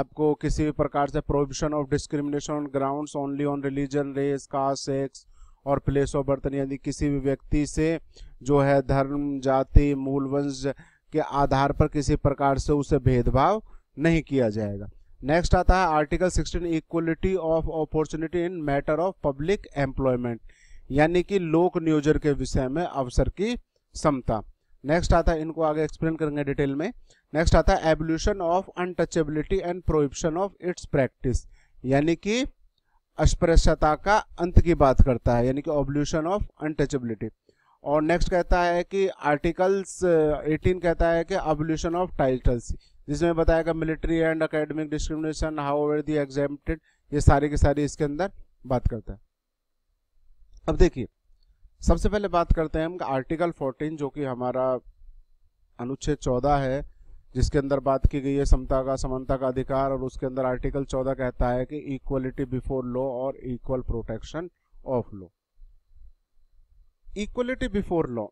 Speaker 1: आपको किसी भी प्रकार से prohibition of discrimination grounds ground only on religion race caste sex और प्लेस ऑफ बर्तन यानी किसी भी व्यक्ति से जो है धर्म जाति मूल वंश के आधार पर किसी प्रकार से उसे भेदभाव नहीं किया जाएगा नेक्स्ट आता है article 16 equality of opportunity in matter of public employment यानी कि लोक नियोजन के विषय में अवसर की समता नेक्स्ट आता है इनको आगे एक्सप्लेन करेंगे डिटेल में नेक्स्ट आता है evolution of untouchability and prohibition of its practice यानी कि अस्पृश्यता का अंत की बात करता है यानी कि ऑब्ल्यूशन ऑफ अनटचेबिलिटी और नेक्स्ट कहता है कि आर्टिकल्स 18 uh, कहता है कि ऑब्ल्यूशन ऑफ टाइटल्स जिसमें बताया गया military and academic discrimination how were they exempted ये सारी की सारी इसके अंदर बात करता है अब देखिए सबसे पहले बात करते हैं हम आर्टिकल 14 जो कि हमारा अनुच्छेद 14 है जिसके अंदर बात की गई है समता का समानता का अधिकार और उसके अंदर आर्टिकल 14 कहता है कि इक्वलिटी बिफोर लॉ और equal protection of law equality before law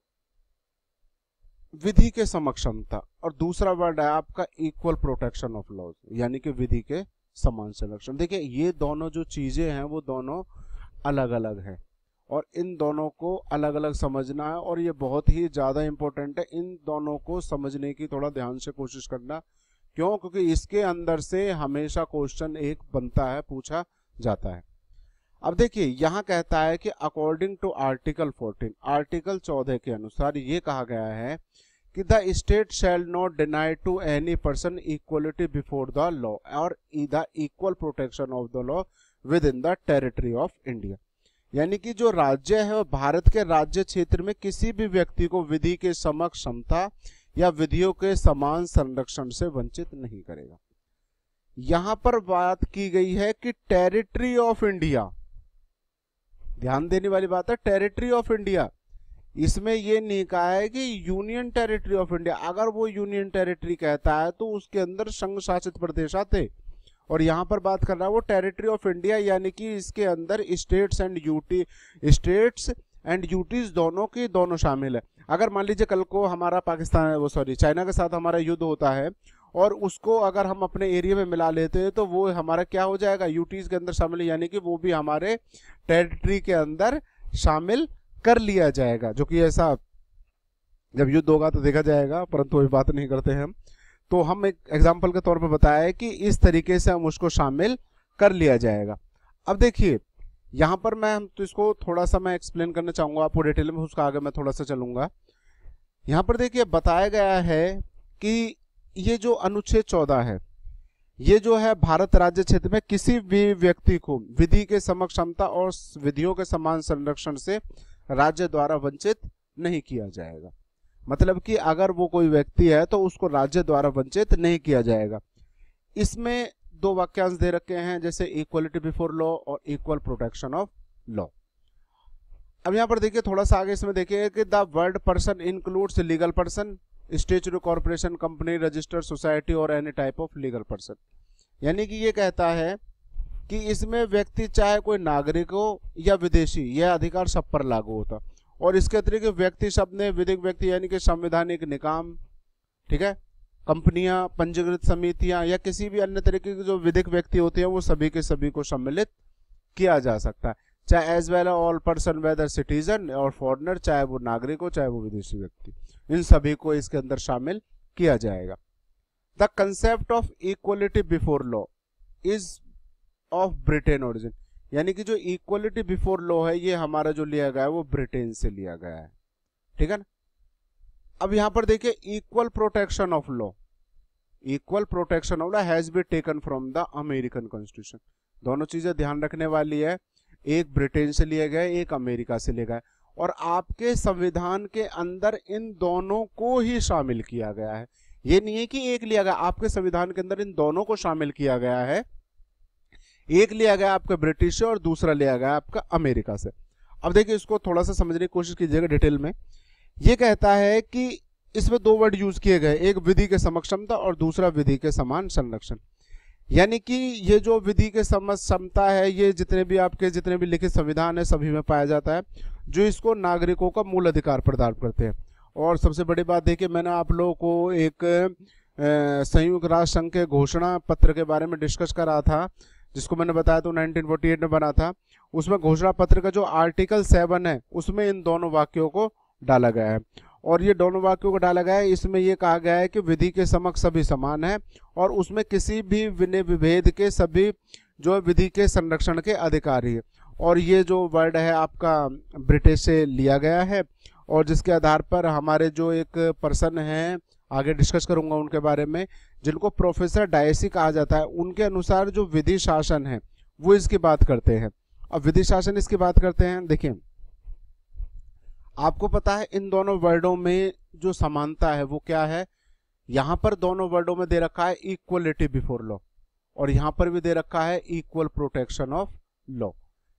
Speaker 1: विधि के समक्ष समता और दूसरा वर्ड है आपका इक्वल प्रोटेक्शन ऑफ लॉज यानी कि विधि के समान संरक्षण देखिए ये दोनों जो चीजें हैं वो दोनों अलग अलग हैं और इन दोनों को अलग अलग समझना है और ये बहुत ही ज़्यादा इम्पोर्टेंट है इन दोनों को समझने की थोड़ा ध्यान से कोशिश करना क्यों क्योंकि इसके अंदर से हमेशा क्वेश्चन एक बनता है पूछा जाता है अब देखिए यहाँ कहता है कि अकॉर्डिंग टू आर्टिकल 14 आर्टिकल 14 के अनुसार ये कहा गया है कि the state shall not deny to any person equality before the law और the equal protection of the law within the territory of India यानी कि जो राज्य है और भारत के राज्य क्षेत्र में किसी भी व्यक्ति को विधि के समक्ष क्षमता या विधियों के समान संरक्षण से वंचित नहीं करेगा यहां पर बात की गई है कि टेरिटरी ऑफ इंडिया ध्यान देने वाली बात है टेरिटरी ऑफ इंडिया इसमें यह नहीं कहा है कि यूनियन टेरिटरी ऑफ इंडिया अगर वो यूनियन टेरिटरी कहता है तो उसके अंदर संघ शासित प्रदेश आते हैं और यहाँ पर बात कर रहा है वो टेरिटरी ऑफ इंडिया यानी कि इसके अंदर states and UT states and UTs दोनों के दोनों शामिल है अगर मान लीजिए कल को हमारा पाकिस्तान वो सॉरी चाइना के साथ हमारा युद्ध होता है और उसको अगर हम अपने एरिया में मिला लेते हैं तो वो हमारा क्या हो जाएगा यूटीज के अंदर शामिल यानी कि वो भी हमारे टेरिटरी के अंदर शामिल कर लिया जाएगा जो कि ऐसा जब युद्ध होगा तो देखा जाएगा परंतु अभी बात नहीं करते हैं हम तो हम एक एग्जाम्पल के तौर पर बताया कि इस तरीके से हम उसको शामिल कर लिया जाएगा अब देखिए यहाँ पर मैं हम तो इसको थोड़ा सा मैं एक्सप्लेन करना चाहूँगा आपको डिटेल में उसका आगे मैं थोड़ा सा चलूँगा यहाँ पर देखिए बताया गया है कि ये जो अनुच्छेद चौदह है ये जो है भारत राज्य क्षेत्र में किसी भी व्यक्ति को विधि के समक्ष क्षमता और विधियों के समान संरक्षण से राज्य द्वारा वंचित नहीं किया जाएगा मतलब कि अगर वो कोई व्यक्ति है तो उसको राज्य द्वारा वंचित नहीं किया जाएगा इसमें दो वाक्यांश दे रखे हैं जैसे इक्वलिटी बिफोर लॉ और इक्वल प्रोटेक्शन ऑफ लॉ अब यहाँ पर देखिए थोड़ा सा आगे इसमें देखिए कि the word person includes legal person statutory corporation company register society और any type of legal person यानी कि ये कहता है कि इसमें व्यक्ति चाहे कोई नागरिक हो या विदेशी यह अधिकार सब पर लागू होता और इसके अतिरिक्त व्यक्ति शब्द ने विधिक व्यक्ति यानी कि संवैधानिक निकाम ठीक है कंपनियां पंजीकृत समितियां या किसी भी अन्य तरीके के जो विधिक व्यक्ति होते हैं वो सभी के सभी को सम्मिलित किया जा सकता है चाहे as well all person whether citizen और फॉरनर चाहे वो नागरिक हो चाहे वो विदेशी व्यक्ति इन सभी को इसके अंदर शामिल किया जाएगा the concept of equality before law is of Britain origin यानी कि जो इक्वलिटी बिफोर लॉ है ये हमारा जो लिया गया है वो ब्रिटेन से लिया गया है ठीक है ना अब यहां पर देखिए equal protection of law equal protection of law has been taken from the American constitution दोनों चीजें ध्यान रखने वाली है एक ब्रिटेन से लिया गया एक अमेरिका से लिया गया और आपके संविधान के अंदर इन दोनों को ही शामिल किया गया है ये नहीं है कि एक लिया गया आपके संविधान के अंदर इन दोनों को शामिल किया गया है एक लिया गया आपका ब्रिटिश से और दूसरा लिया गया आपका अमेरिका से अब देखिए इसको थोड़ा सा समझने की कोशिश कीजिएगा डिटेल में ये कहता है कि इसमें दो वर्ड यूज किए गए एक विधि के समक्षमता और दूसरा विधि के समान संरक्षण यानी कि ये जो विधि के समता है ये जितने भी आपके जितने भी लिखित संविधान है सभी में पाया जाता है जो इसको नागरिकों का मूल अधिकार प्रदान करते हैं और सबसे बड़ी बात देखिए मैंने आप लोगों को एक संयुक्त राष्ट्र संघ के घोषणा पत्र के बारे में डिस्कस करा था जिसको मैंने बताया तो 1948 में बना था उसमें घोषणा पत्र का जो आर्टिकल सेवन है उसमें इन दोनों वाक्यों को डाला गया है और ये दोनों वाक्यों को डाला गया है इसमें यह कहा गया है कि विधि के समक्ष सभी समान है और उसमें किसी भी विनय विभेद के सभी जो विधि के संरक्षण के अधिकारी और ये जो वर्ड है आपका ब्रिटिश से लिया गया है और जिसके आधार पर हमारे जो एक पर्सन हैं आगे डिस्कस करूंगा उनके बारे में जिनको प्रोफेसर डायसी कहा जाता है उनके अनुसार जो विधि शासन है वो इसकी बात करते हैं अब विधि शासन इसकी बात करते हैं देखिए आपको पता है इन दोनों वर्डों में जो समानता है वो क्या है यहां पर दोनों वर्डों में दे रखा है इक्वलिटी बिफोर लॉ और यहां पर भी दे रखा है इक्वल प्रोटेक्शन ऑफ लॉ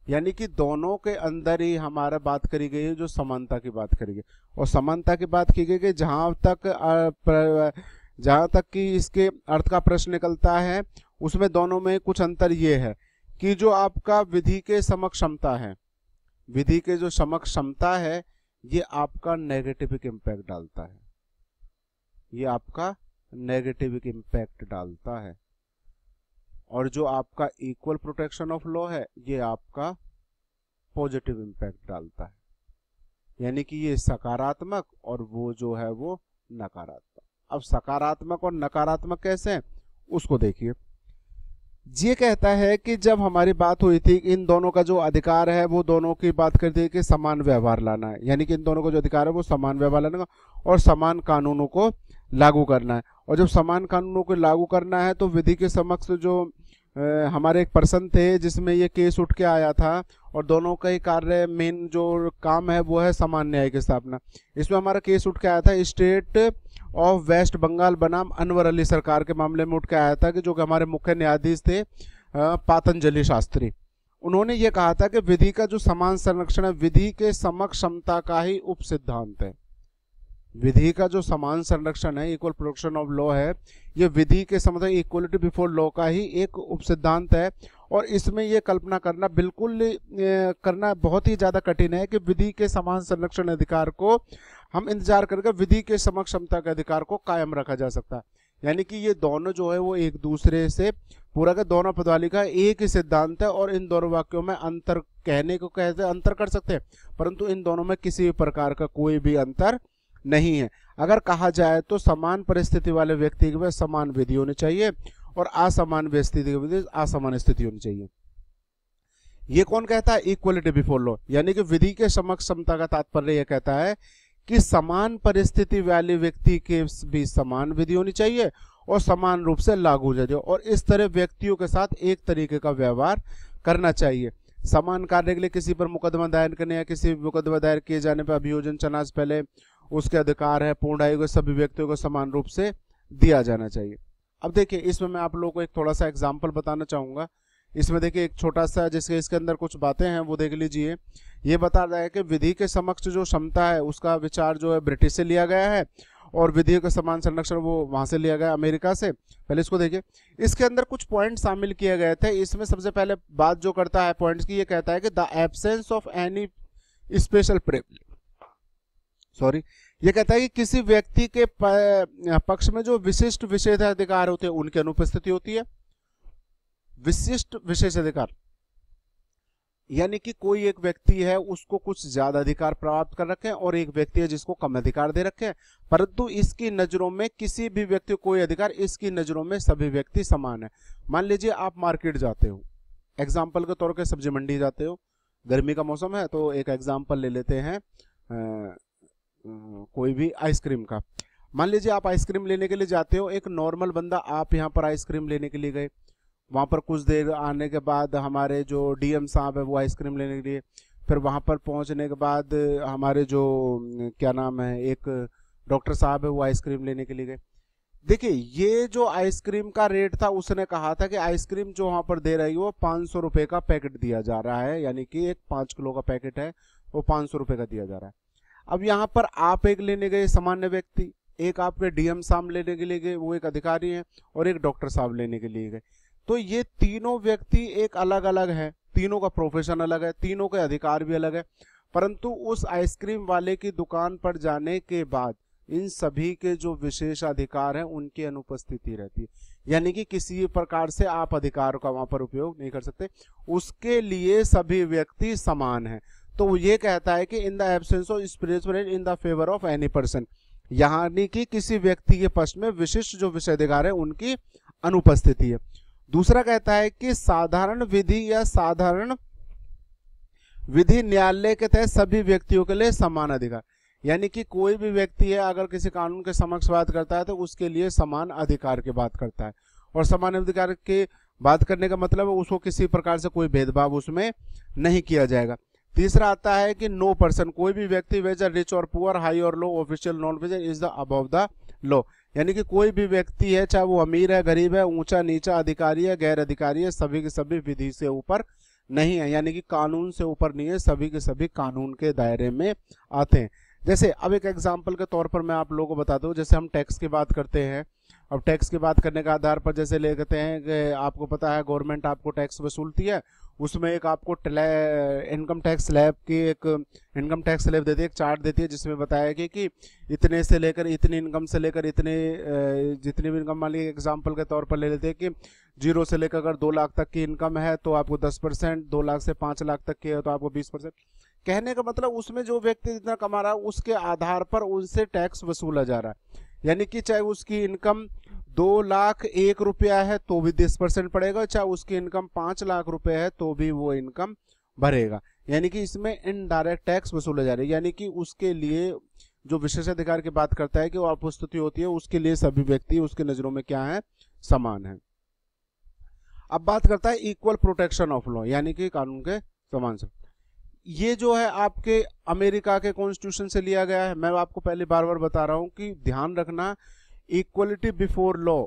Speaker 1: यानी कि दोनों के अंदर ही हमारा बात करी गई है जो समानता की बात करी गई और समानता की बात की गई कि जहां तक जहां तक कि इसके अर्थ का प्रश्न निकलता है उसमें दोनों में कुछ अंतर ये है कि जो आपका विधि के समक्ष क्षमता है विधि के जो समक्ष क्षमता है ये आपका नेगेटिव इम्पैक्ट डालता है ये आपका नेगेटिव इम्पैक्ट डालता है और जो आपका इक्वल प्रोटेक्शन ऑफ लॉ है ये आपका पॉजिटिव इम्पैक्ट डालता है यानी कि ये सकारात्मक और वो जो है वो नकारात्मक अब सकारात्मक और नकारात्मक कैसे हैं उसको देखिए ये कहता है कि जब हमारी बात हुई थी इन दोनों का जो अधिकार है वो दोनों की बात करती है कि समान व्यवहार लाना है यानी कि इन दोनों का जो अधिकार है वो समान व्यवहार लाना और समान कानूनों को लागू करना है और जब समान कानूनों को लागू करना है तो विधि के समक्ष जो हमारे एक पर्सन थे जिसमें ये केस उठ के आया था और दोनों का ही कार्य मेन जो काम है वो है समान न्याय की स्थापना इसमें हमारा केस उठ के आया था स्टेट ऑफ वेस्ट बंगाल बनाम अनवर अली सरकार के मामले में उठ के आया था कि जो कि हमारे मुख्य न्यायाधीश थे पातंजलि शास्त्री उन्होंने ये कहा था कि विधि का जो समान संरक्षण है विधि के समक्ष क्षमता का ही उप सिद्धांत है विधि का जो समान संरक्षण है इक्वल प्रोडक्शन ऑफ लॉ है ये विधि के समझ इक्वलिटी बिफोर लॉ का ही एक उप सिद्धांत है और इसमें यह कल्पना करना बिल्कुल करना बहुत ही ज़्यादा कठिन है कि विधि के समान संरक्षण अधिकार को हम इंतजार करके विधि के समक्ष क्षमता के अधिकार को कायम रखा जा सकता है यानी कि ये दोनों जो है वो एक दूसरे से पूरा का दोनों पदवाली का एक ही सिद्धांत है और इन दोनों वाक्यों में अंतर कहने को कहते अंतर कर सकते हैं परंतु इन दोनों में किसी भी प्रकार का कोई भी अंतर नहीं है अगर कहा जाए तो समान परिस्थिति वाले व्यक्ति के समान विधि होनी चाहिए और असमान स्थिति के असमान स्थिति होनी चाहिए ये कौन कहता है इक्वलिटी बिफोर लॉ यानी कि विधि के समक्ष समता का तात्पर्य यह कहता है कि समान परिस्थिति वाले व्यक्ति के भी समान विधि होनी चाहिए और समान रूप से लागू हो जाए और इस तरह व्यक्तियों के साथ एक तरीके का व्यवहार करना चाहिए समान कार्य के लिए किसी पर मुकदमा दायर करने या किसी मुकदमा दायर किए जाने पर अभियोजन से पहले उसके अधिकार है पूर्ण आयु के सभी व्यक्तियों को समान रूप से दिया जाना चाहिए अब देखिए इसमें मैं आप लोगों को एक थोड़ा सा एग्जाम्पल बताना चाहूंगा इसमें देखिए एक छोटा सा जिसके इसके अंदर कुछ बातें हैं वो देख लीजिए ये बता रहा है कि विधि के समक्ष जो क्षमता है उसका विचार जो है ब्रिटिश से लिया गया है और विधि का समान संरक्षण वो वहां से लिया गया अमेरिका से पहले इसको देखिए इसके अंदर कुछ पॉइंट शामिल किए गए थे इसमें सबसे पहले बात जो करता है पॉइंट की ये कहता है कि the absence of any special privilege sorry ये कहता है कि किसी व्यक्ति के पक्ष में जो विशिष्ट विशेषाधिकार होते हैं उनकी अनुपस्थिति होती है विशिष्ट विशेषाधिकार यानी कि कोई एक व्यक्ति है उसको कुछ ज्यादा अधिकार प्राप्त कर रखे हैं और एक व्यक्ति है जिसको कम अधिकार दे रखे हैं परंतु इसकी नजरों में किसी भी व्यक्ति को कोई अधिकार इसकी नजरों में सभी व्यक्ति समान है मान लीजिए आप मार्केट जाते हो एग्जाम्पल के तौर पर सब्जी मंडी जाते हो गर्मी का मौसम है तो एक एग्जाम्पल ले लेते हैं कोई भी आइसक्रीम का मान लीजिए आप आइसक्रीम लेने के लिए जाते हो एक नॉर्मल बंदा आप यहाँ पर आइसक्रीम लेने के लिए गए वहाँ पर कुछ देर आने के बाद हमारे जो डीएम साहब है वो आइसक्रीम लेने के लिए फिर वहाँ पर पहुँचने के बाद हमारे जो क्या नाम है एक डॉक्टर साहब है वो आइसक्रीम लेने के लिए गए देखिए ये जो आइसक्रीम का रेट था उसने कहा था कि आइसक्रीम जो वहाँ पर दे रही है वो पाँच सौ रुपये का पैकेट दिया जा रहा है यानी कि एक पाँच किलो का पैकेट है वो पाँच सौ रुपये का दिया जा रहा है अब यहाँ पर आप एक लेने गए सामान्य व्यक्ति एक आपके डीएम साहब लेने के लिए गए वो एक अधिकारी है और एक डॉक्टर साहब लेने के लिए गए तो ये तीनों व्यक्ति एक अलग अलग है तीनों का प्रोफेशन अलग है तीनों के अधिकार भी अलग है परंतु उस आइसक्रीम वाले की दुकान पर जाने के बाद इन सभी के जो विशेष अधिकार हैं उनकी अनुपस्थिति रहती है यानी कि किसी प्रकार से आप अधिकार का वहां पर उपयोग नहीं कर सकते उसके लिए सभी व्यक्ति समान हैं तो ये कहता है कि in the absence of spiritual in the favour of any person यानी कि किसी व्यक्ति के पक्ष में विशिष्ट जो विषय अधिकार है उनकी अनुपस्थिति है दूसरा कहता है कि साधारण विधि या साधारण विधि न्यायालय के तहत सभी व्यक्तियों के लिए समान अधिकार यानी कि कोई भी व्यक्ति है अगर किसी कानून के समक्ष बात करता है तो उसके लिए समान अधिकार की बात करता है और समान अधिकार की बात करने का मतलब उसको किसी प्रकार से कोई भेदभाव उसमें नहीं किया जाएगा तीसरा आता है कि नो पर्सन कोई भी व्यक्ति वेजर रिच और पुअर हाई और low official non whether is the above the law यानी कि कोई भी व्यक्ति है चाहे वो अमीर है गरीब है ऊंचा नीचा अधिकारी है गैर अधिकारी है सभी के सभी विधि से ऊपर नहीं है यानी कि कानून से ऊपर नहीं है सभी के सभी कानून के दायरे में आते हैं जैसे अब एक एग्जाम्पल के तौर पर मैं आप लोगों को बता दूँ जैसे हम टैक्स की बात करते हैं अब टैक्स की बात करने के आधार पर जैसे ले लेते हैं कि आपको पता है गवर्नमेंट आपको टैक्स वसूलती है उसमें एक आपको इनकम टैक्स स्लैब की एक इनकम टैक्स स्लैब देती है एक चार्ट देती है जिसमें बताया गया कि इतने से लेकर इतनी इनकम से लेकर इतने जितनी भी इनकम मान लीजिए एग्जाम्पल के तौर पर ले लेते हैं कि जीरो से लेकर अगर दो लाख तक की इनकम है तो आपको दस परसेंट दो लाख से पाँच लाख तक की है तो आपको बीस परसेंट कहने का मतलब उसमें जो व्यक्ति जितना कमा रहा है उसके आधार पर उनसे टैक्स वसूला जा रहा है यानी कि चाहे उसकी इनकम दो लाख एक रुपया है तो भी दस परसेंट पड़ेगा चाहे उसकी इनकम पांच लाख रुपए है तो भी वो इनकम भरेगा यानी कि इसमें इनडायरेक्ट टैक्स वसूला जा रहा है यानी कि उसके लिए जो विशेष अधिकार की बात करता है कि वो अपस्तुति होती है उसके लिए सभी व्यक्ति उसके नजरों में क्या है समान है अब बात करता है इक्वल प्रोटेक्शन ऑफ लॉ यानी कि कानून के समान से ये जो है आपके अमेरिका के कॉन्स्टिट्यूशन से लिया गया है मैं आपको पहले बार बार बता रहा हूं कि ध्यान रखना इक्वलिटी बिफोर लॉ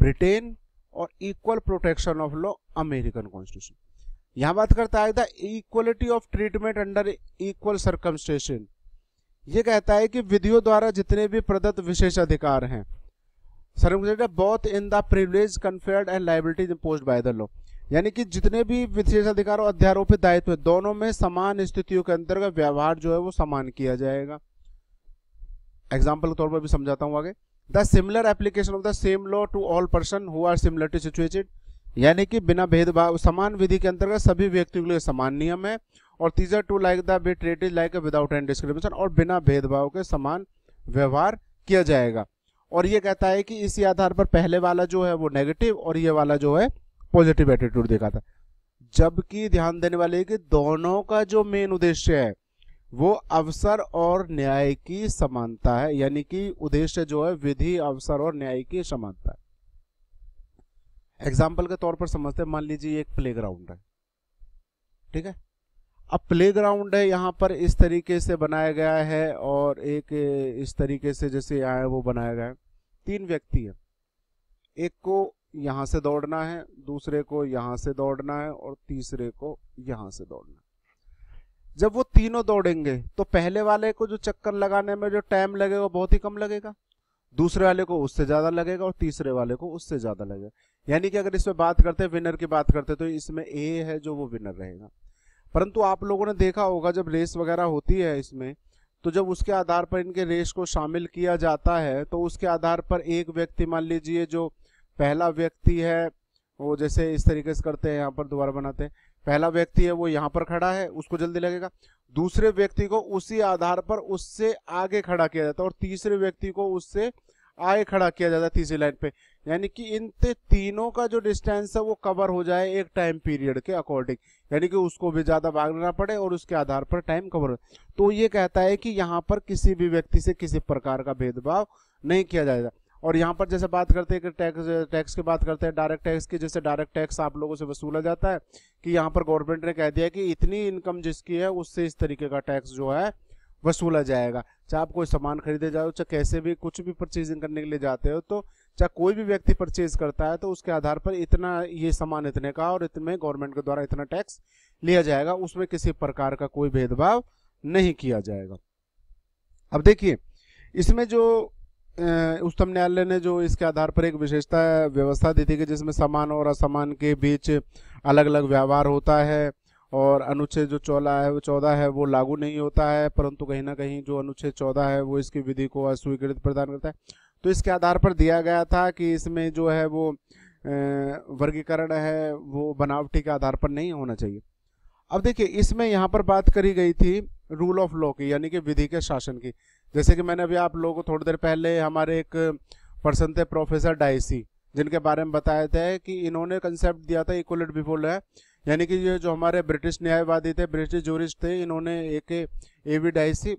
Speaker 1: ब्रिटेन और equal protection of law American constitution यहां बात करता है the equality of treatment under equal circumstance ये कहता है कि विधियों द्वारा जितने भी प्रदत्त विशेष अधिकार हैं सर्कमस्टेशन बहुत in the privilege conferred and liabilities impose by the law यानी कि जितने भी विशेष अधिकार और अध्यारोपित दायित्व दोनों में समान स्थितियों के अंतर्गत व्यवहार जो है वो समान किया जाएगा एग्जाम्पल के तौर पर भी समझाता हूँ आगे the similar application of the same law to all person who are similar to situated यानी कि बिना भेदभाव समान विधि के अंतर्गत सभी व्यक्तियों के लिए समान नियम है और तीजर to like the be treat is like without and discrimination और बिना भेदभाव के समान व्यवहार किया जाएगा और ये कहता है कि इसी आधार पर पहले वाला जो है वो नेगेटिव और ये वाला जो है पॉजिटिव एटीट्यूड दिखाता है जबकि ध्यान देने वाले कि दोनों का जो मेन उद्देश्य है वो अवसर और न्याय की समानता है यानी कि उद्देश्य जो है विधि अवसर और न्याय की समानता है एग्जाम्पल के तौर पर समझते हैं मान लीजिए एक प्ले ग्राउंड है ठीक है अब प्ले ग्राउंड है यहाँ पर इस तरीके से बनाया गया है और एक इस तरीके से जैसे यहाँ है वो बनाया गया है तीन व्यक्ति है एक को यहाँ से दौड़ना है दूसरे को यहाँ से दौड़ना है और तीसरे को यहाँ से दौड़ना है जब वो तीनों दौड़ेंगे तो पहले वाले को जो चक्कर लगाने में जो टाइम लगेगा बहुत ही कम लगेगा दूसरे वाले को उससे ज्यादा लगेगा और तीसरे वाले को उससे ज्यादा लगेगा यानी कि अगर इसमें बात करते हैं विनर की बात करते हैं तो इसमें ए है जो वो विनर रहेगा परंतु आप लोगों ने देखा होगा जब रेस वगैरह होती है इसमें तो जब उसके आधार पर इनके रेस को शामिल किया जाता है तो उसके आधार पर एक व्यक्ति मान लीजिए जो पहला व्यक्ति है वो जैसे इस तरीके से करते हैं यहाँ पर दोबारा बनाते हैं पहला व्यक्ति है वो यहाँ पर खड़ा है उसको जल्दी लगेगा दूसरे व्यक्ति को उसी आधार पर उससे आगे खड़ा किया जाता है और तीसरे व्यक्ति को उससे आगे खड़ा किया जाता है तीसरी लाइन पे यानी कि इन तीनों का जो डिस्टेंस है वो कवर हो जाए एक टाइम पीरियड के अकॉर्डिंग यानी कि उसको भी ज्यादा भागना पड़े और उसके आधार पर टाइम कवर हो तो ये कहता है कि यहाँ पर किसी भी व्यक्ति से किसी प्रकार का भेदभाव नहीं किया जाएगा और यहाँ पर जैसे बात करते हैं कि टैक्स टैक्स की बात करते हैं डायरेक्ट टैक्स की जैसे डायरेक्ट टैक्स आप लोगों से वसूला जाता है कि यहाँ पर गवर्नमेंट ने कह दिया कि इतनी इनकम जिसकी है उससे इस तरीके का टैक्स जो है वसूला जाएगा चाहे आप कोई सामान खरीदे जाओ चाहे कैसे भी कुछ भी परचेजिंग करने के लिए जाते हो तो चाहे कोई भी व्यक्ति परचेज करता है तो उसके आधार पर इतना ये सामान इतने का और इतने गवर्नमेंट के द्वारा इतना टैक्स लिया जाएगा उसमें किसी प्रकार का कोई भेदभाव नहीं किया जाएगा अब देखिए इसमें जो उच्चतम न्यायालय ने जो इसके आधार पर एक विशेषता व्यवस्था दी थी कि जिसमें समान और असमान के बीच अलग अलग व्यवहार होता है और अनुच्छेद जो चौला है वो चौदह है वो लागू नहीं होता है परंतु कहीं ना कहीं जो अनुच्छेद चौदह है वो इसकी विधि को अस्वीकृत प्रदान करता है तो इसके आधार पर दिया गया था कि इसमें जो है वो वर्गीकरण है वो बनावटी के आधार पर नहीं होना चाहिए अब देखिए इसमें यहाँ पर बात करी गई थी रूल ऑफ लॉ की यानी कि विधि के शासन की जैसे कि मैंने अभी आप लोगों को थोड़ी देर पहले हमारे एक पर्सन थे प्रोफेसर डाइसी जिनके बारे में बताया था कि इन्होंने कंसेप्ट दिया था इक्वलेट बिफोल है यानी कि ये जो हमारे ब्रिटिश न्यायवादी थे ब्रिटिश जूरिस्ट थे इन्होंने एक ए वी डाइसी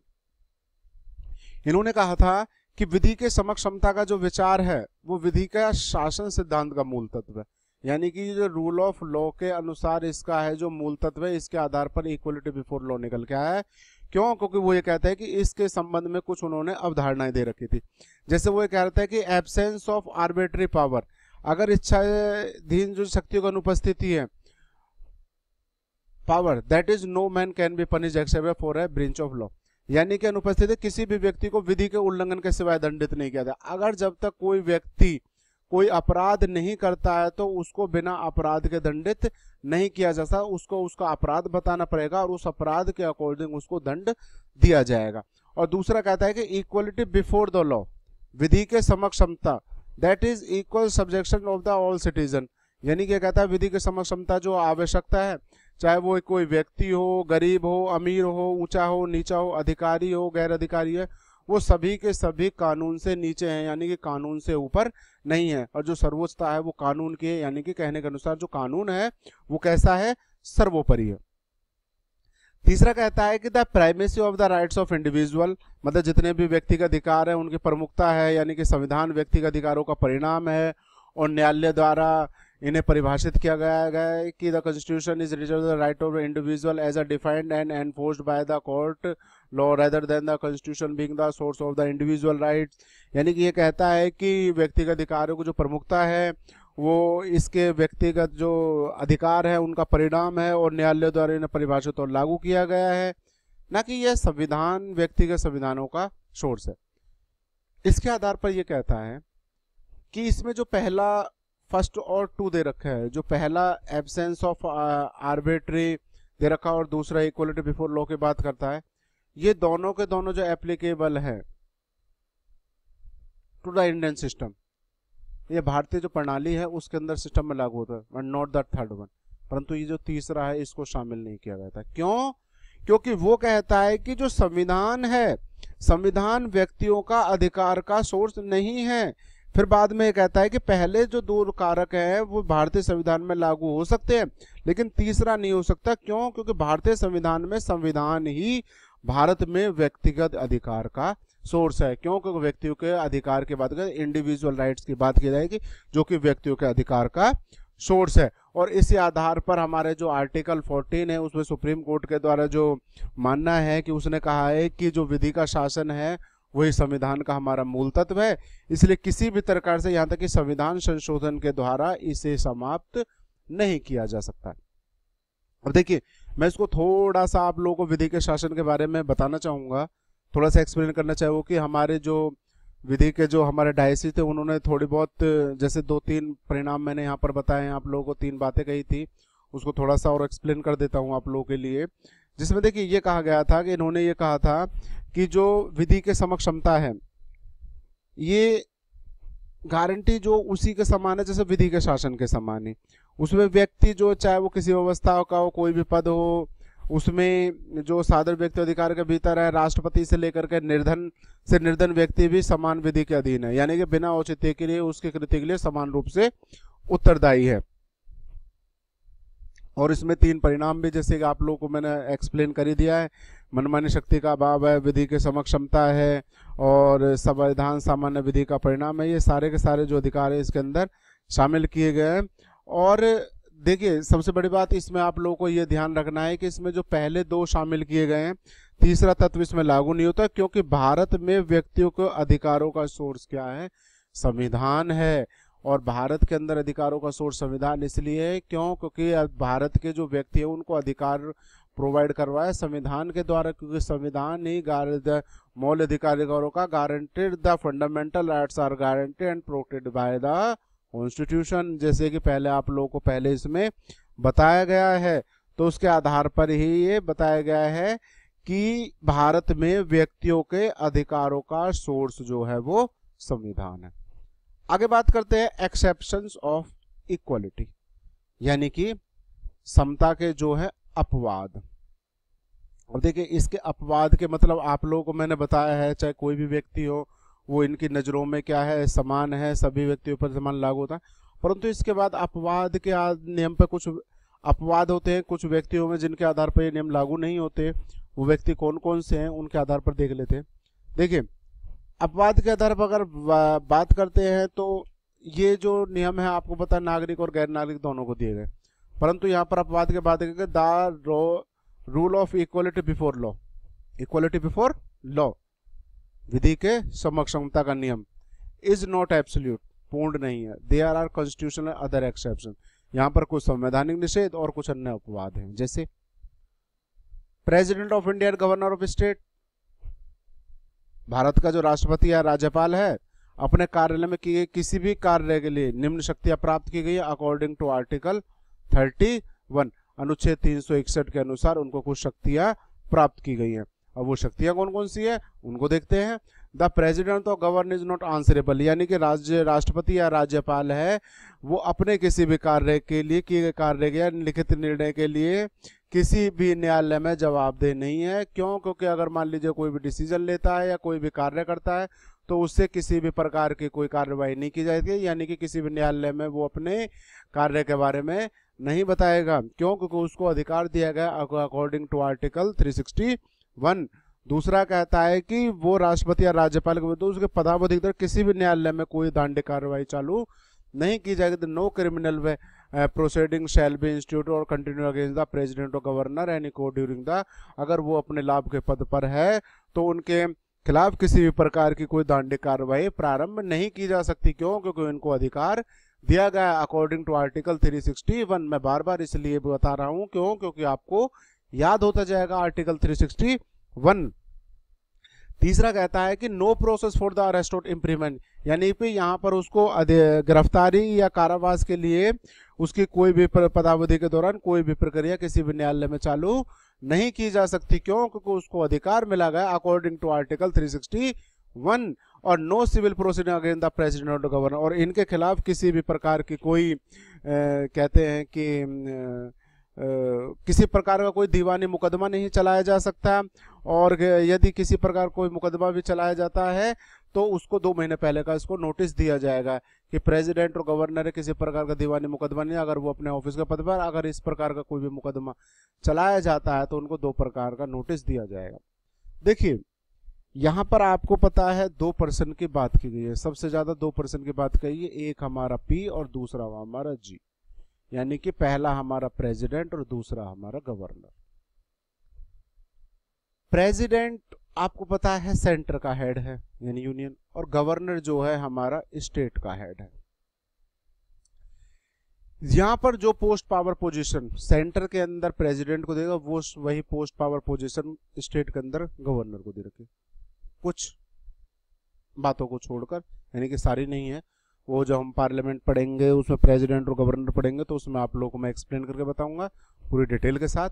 Speaker 1: इन्होंने कहा था कि विधि के समक्ष क्षमता का जो विचार है वो विधि का शासन सिद्धांत का मूल तत्व है यानी कि जो रूल ऑफ लॉ के अनुसार इसका है जो मूल तत्व है इसके आधार पर इक्वलिटी बिफोर लॉ निकल के आया है क्यों क्योंकि वो ये कहता है कि इसके संबंध में कुछ उन्होंने अवधारणाएं दे रखी थी जैसे वो ये कहता है कि एबसेंस ऑफ आर्बिट्री पावर अगर इच्छाधीन जो शक्तियों की अनुपस्थिति है power that is no man can be punish except for a breach of law यानी कि अनुपस्थिति किसी भी व्यक्ति को विधि के उल्लंघन के सिवाय दंडित नहीं किया जाए अगर जब तक कोई व्यक्ति कोई अपराध नहीं करता है तो उसको बिना अपराध के दंडित नहीं किया जाता उसको उसका अपराध बताना पड़ेगा और उस अपराध के अकॉर्डिंग उसको दंड दिया जाएगा और दूसरा कहता है कि इक्वलिटी बिफोर द लॉ विधि के समक्ष क्षमता that is equal subjection of the all citizen यानी क्या कहता है विधि के समक्ष क्षमता जो आवश्यकता है चाहे वो कोई व्यक्ति हो गरीब हो अमीर हो ऊंचा हो नीचा हो अधिकारी हो गैर अधिकारी है वो सभी के सभी कानून से नीचे हैं यानी कि कानून से ऊपर नहीं है और जो सर्वोच्चता है वो कानून की है यानी कि कहने के अनुसार जो कानून है वो कैसा है सर्वोपरि है तीसरा कहता है कि the primacy of the rights of individual मतलब जितने भी व्यक्ति का अधिकार है उनकी प्रमुखता है यानी कि संविधान व्यक्ति का अधिकारों का परिणाम है और न्यायालय द्वारा इन्हें परिभाषित किया गया है कि the constitution is reserve the right of individual as a defined and enforced by the court law rather than the constitution being the source of the individual right यानी कि ये कहता है कि व्यक्तिगत अधिकारों को जो प्रमुखता है वो इसके व्यक्तिगत जो अधिकार है उनका परिणाम है और न्यायालय द्वारा इन्हें परिभाषित और लागू किया गया है ना कि यह संविधान व्यक्तिगत संविधानों का सोर्स है इसके आधार पर यह कहता है कि इसमें जो पहला फर्स्ट और टू दे रखा है जो पहला एबसेंस ऑफ आर्बिट्री दे रखा और दूसरा इक्वलिटी बिफोर लॉ की बात करता है ये दोनों के दोनों जो एप्लीकेबल है टू द इंडियन सिस्टम ये भारतीय जो प्रणाली है उसके अंदर सिस्टम में लागू होता है नॉट द थर्ड वन परंतु ये जो तीसरा है इसको शामिल नहीं किया गया था क्यों क्योंकि वो कहता है कि जो संविधान है संविधान व्यक्तियों का अधिकार का सोर्स नहीं है फिर बाद में कहता है कि पहले जो दो कारक है वो भारतीय संविधान में लागू हो सकते हैं लेकिन तीसरा नहीं हो सकता क्यों क्योंकि भारतीय संविधान में संविधान ही भारत में व्यक्तिगत अधिकार का सोर्स है क्योंकि व्यक्तियों के अधिकार की बात करें इंडिविजुअल राइट्स की बात की जाएगी जो कि व्यक्तियों के अधिकार का सोर्स है और इसी आधार पर हमारे जो आर्टिकल 14 है उसमें सुप्रीम कोर्ट के द्वारा जो मानना है कि उसने कहा है कि जो विधि का शासन है वही संविधान का हमारा मूल तत्व है इसलिए किसी भी प्रकार से यहाँ तक कि संविधान संशोधन के द्वारा इसे समाप्त नहीं किया जा सकता अब देखिए मैं इसको थोड़ा सा आप लोगों को विधि के शासन के बारे में बताना चाहूँगा थोड़ा सा एक्सप्लेन करना चाहूँ कि हमारे जो विधि के जो हमारे डायसी थे उन्होंने थोड़ी बहुत जैसे दो तीन परिणाम मैंने यहाँ पर बताए हैं आप लोगों को तीन बातें कही थी उसको थोड़ा सा और एक्सप्लेन कर देता हूँ आप लोगों के लिए जिसमें देखिए ये कहा गया था कि इन्होंने ये कहा था कि जो विधि के समक्ष क्षमता है ये गारंटी जो उसी के समान है जैसे विधि के शासन के समान है उसमें व्यक्ति जो चाहे वो किसी व्यवस्था का हो कोई भी पद हो उसमें जो साधन व्यक्ति अधिकार के भीतर है राष्ट्रपति से लेकर के निर्धन से निर्धन व्यक्ति भी समान विधि के अधीन है यानी कि बिना औचित्य के लिए उसके कृति के लिए समान रूप से उत्तरदायी है और इसमें तीन परिणाम भी जैसे कि आप लोगों को मैंने एक्सप्लेन कर ही दिया है मनमानी शक्ति का अभाव है विधि के समक्ष क्षमता है और संविधान सामान्य विधि का परिणाम है ये सारे के सारे जो अधिकार है इसके अंदर शामिल किए गए हैं और देखिए सबसे बड़ी बात इसमें आप लोगों को ये ध्यान रखना है कि इसमें जो पहले दो शामिल किए गए हैं तीसरा तत्व इसमें लागू नहीं होता क्योंकि भारत में व्यक्तियों के अधिकारों का सोर्स क्या है संविधान है और भारत के अंदर अधिकारों का सोर्स संविधान इसलिए है क्यों क्योंकि भारत के जो व्यक्ति है उनको अधिकार प्रोवाइड करवाया संविधान के द्वारा क्योंकि संविधान ही मौल अधिकारों का guaranteed the fundamental rights are guaranteed and protected by the constitution जैसे कि पहले आप लोगों को पहले इसमें बताया गया है तो उसके आधार पर ही ये बताया गया है कि भारत में व्यक्तियों के अधिकारों का सोर्स जो है वो संविधान है आगे बात करते हैं एक्सेप्शन ऑफ इक्वलिटी यानी कि समता के जो है अपवाद अब देखिए इसके अपवाद के मतलब आप लोगों को मैंने बताया है चाहे कोई भी व्यक्ति हो वो इनकी नज़रों में क्या है समान है सभी व्यक्तियों पर समान लागू होता है परंतु इसके बाद अपवाद के नियम पर कुछ अपवाद होते हैं कुछ व्यक्तियों में जिनके आधार पर ये नियम लागू नहीं होते वो व्यक्ति कौन कौन से हैं उनके आधार पर देख लेते हैं देखिए अपवाद के आधार पर अगर बात करते हैं तो ये जो नियम है आपको पता नागरिक और गैर नागरिक दोनों को दिए गए परंतु यहाँ पर अपवाद के बाद the rule of equality before law equality before law विधि के समक्षमता का नियम इज नॉट एब्सोल्यूट पूर्ण नहीं है they are are constitutional other exception यहाँ पर कुछ संवैधानिक निषेध और कुछ अन्य अपवाद हैं जैसे president of India governor of state Bharat का जो राष्ट्रपति या राज्यपाल है अपने कार्यालय में किए किसी भी कार्य के लिए निम्न शक्तियां प्राप्त की गई अकॉर्डिंग टू आर्टिकल 31 अनुच्छेद 361 के अनुसार उनको कुछ शक्तियां प्राप्त की गई हैं अब वो शक्तियाँ कौन कौन सी है उनको देखते हैं the president of govern is not answerable यानी कि राज्य राष्ट्रपति या राज्यपाल है वो अपने किसी भी कार्य के लिए किए गए कार्य या लिखित निर्णय के लिए किसी भी न्यायालय में जवाबदेह नहीं है क्यों क्योंकि अगर मान लीजिए कोई भी डिसीजन लेता है या कोई भी कार्य करता है तो उससे किसी भी प्रकार की कोई कार्रवाई नहीं की जाएगी यानी कि किसी भी न्यायालय में वो अपने कार्य के बारे में नहीं बताएगा क्यों क्योंकि उसको अधिकार दिया गया according to article three sixty one दूसरा कहता है कि वो राष्ट्रपति या राज्यपाल के विरुद्ध उसके पदावधि पदाधिकार किसी भी न्यायालय में कोई दंड कार्रवाई चालू नहीं की जाएगी no criminal way proceeding shall be institute और कंटिन्यू अगेंस्ट द प्रेजिडेंट और गवर्नर एनी को ड्यूरिंग द अगर वो अपने लाभ के पद पर है तो उनके खिलाफ किसी भी प्रकार की कोई दंड कार्रवाई प्रारंभ नहीं की जा सकती क्यों क्योंकि इनको अधिकार दिया गया अकॉर्डिंग टू आर्टिकल 361 मैं बार बार इसलिए बता रहा हूँ क्यों क्योंकि आपको याद होता जाएगा आर्टिकल 361 तीसरा कहता है कि no process for the arrest और इम्प्रीमेंट यानी कि यहाँ पर उसको गिरफ्तारी या कारावास के लिए उसकी कोई भी पदावधि के दौरान कोई भी प्रक्रिया किसी भी न्यायालय में चालू नहीं की जा सकती क्यों क्योंकि उसको अधिकार मिला गया अकॉर्डिंग टू आर्टिकल 361 और no civil proceeding against the president और गवर्नर और इनके खिलाफ किसी भी प्रकार की कोई ए, कहते हैं कि ए, किसी प्रकार का कोई दीवानी मुकदमा नहीं चलाया जा सकता और यदि किसी प्रकार कोई मुकदमा भी चलाया जाता है तो उसको दो महीने पहले का इसको नोटिस दिया जाएगा कि प्रेसिडेंट और गवर्नर किसी प्रकार का दीवानी मुकदमा नहीं अगर वो अपने ऑफिस के पद पर अगर इस प्रकार का कोई भी मुकदमा चलाया जाता है तो उनको दो प्रकार का नोटिस दिया जाएगा देखिए यहाँ पर आपको पता है दो पर्सन की बात की गई है सबसे ज्यादा दो पर्सन की बात कही है एक हमारा पी और दूसरा हमारा जी यानी कि पहला हमारा प्रेसिडेंट और दूसरा हमारा गवर्नर प्रेसिडेंट आपको पता है सेंटर का हेड है यानी यूनियन और गवर्नर जो है हमारा स्टेट का हेड है यहां पर जो पोस्ट पावर पोजीशन सेंटर के अंदर प्रेसिडेंट को देगा वो वही पोस्ट पावर पोजीशन स्टेट के अंदर गवर्नर को दे रखी कुछ बातों को छोड़कर यानी कि सारी नहीं है वो जब हम पार्लियामेंट पढ़ेंगे उसमें प्रेसिडेंट और गवर्नर पढ़ेंगे तो उसमें आप लोगों को मैं एक्सप्लेन करके बताऊंगा पूरी डिटेल के साथ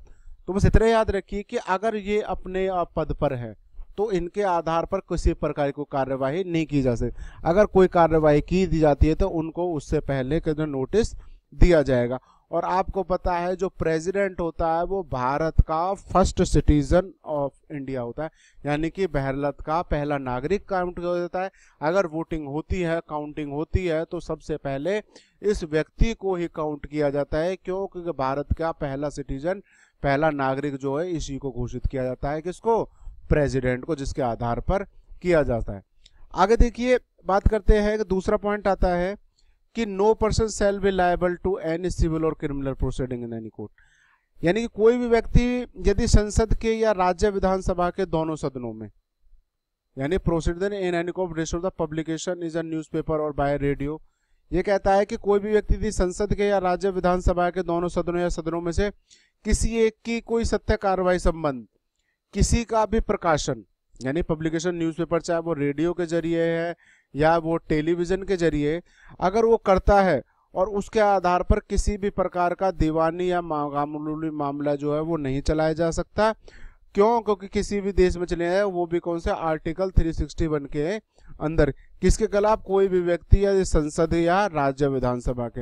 Speaker 1: तो बस इतना याद रखिए कि अगर ये अपने पद पर है तो इनके आधार पर किसी प्रकार की कार्यवाही नहीं की जा सकती अगर कोई कार्यवाही की दी जाती है तो उनको उससे पहले के जो नोटिस दिया जाएगा और आपको पता है जो प्रेसिडेंट होता है वो भारत का फर्स्ट सिटीजन ऑफ इंडिया होता है यानी कि भारत का पहला नागरिक काउंट हो जाता है अगर वोटिंग होती है काउंटिंग होती है तो सबसे पहले इस व्यक्ति को ही काउंट किया जाता है क्यों क्योंकि भारत का पहला सिटीजन पहला नागरिक जो है इसी को घोषित किया जाता है किसको प्रेजिडेंट को जिसके आधार पर किया जाता है आगे देखिए बात करते हैं दूसरा पॉइंट आता है कि no person shall be liable to any civil और criminal proceeding in any court यानी कि कोई भी व्यक्ति यदि संसद के या राज्य विधानसभा के दोनों सदनों में यानी प्रोसीडर इन एनी कोर्ट रेशो the publication is a newspaper और बाय रेडियो ये कहता है कि कोई भी व्यक्ति यदि संसद के या राज्य विधानसभा के दोनों सदनों या सदनों में से किसी एक की कोई सत्य कार्रवाई संबंध किसी का भी प्रकाशन यानी पब्लिकेशन न्यूज़पेपर चाहे वो रेडियो के जरिए है या वो टेलीविज़न के जरिए अगर वो करता है और उसके आधार पर किसी भी प्रकार का दीवानी या मामूली मामला जो है वो नहीं चलाया जा सकता क्यों क्योंकि किसी भी देश में चले जाए वो भी कौन से आर्टिकल 361 के अंदर किसके खिलाफ कोई भी व्यक्ति या संसद या राज्य विधानसभा के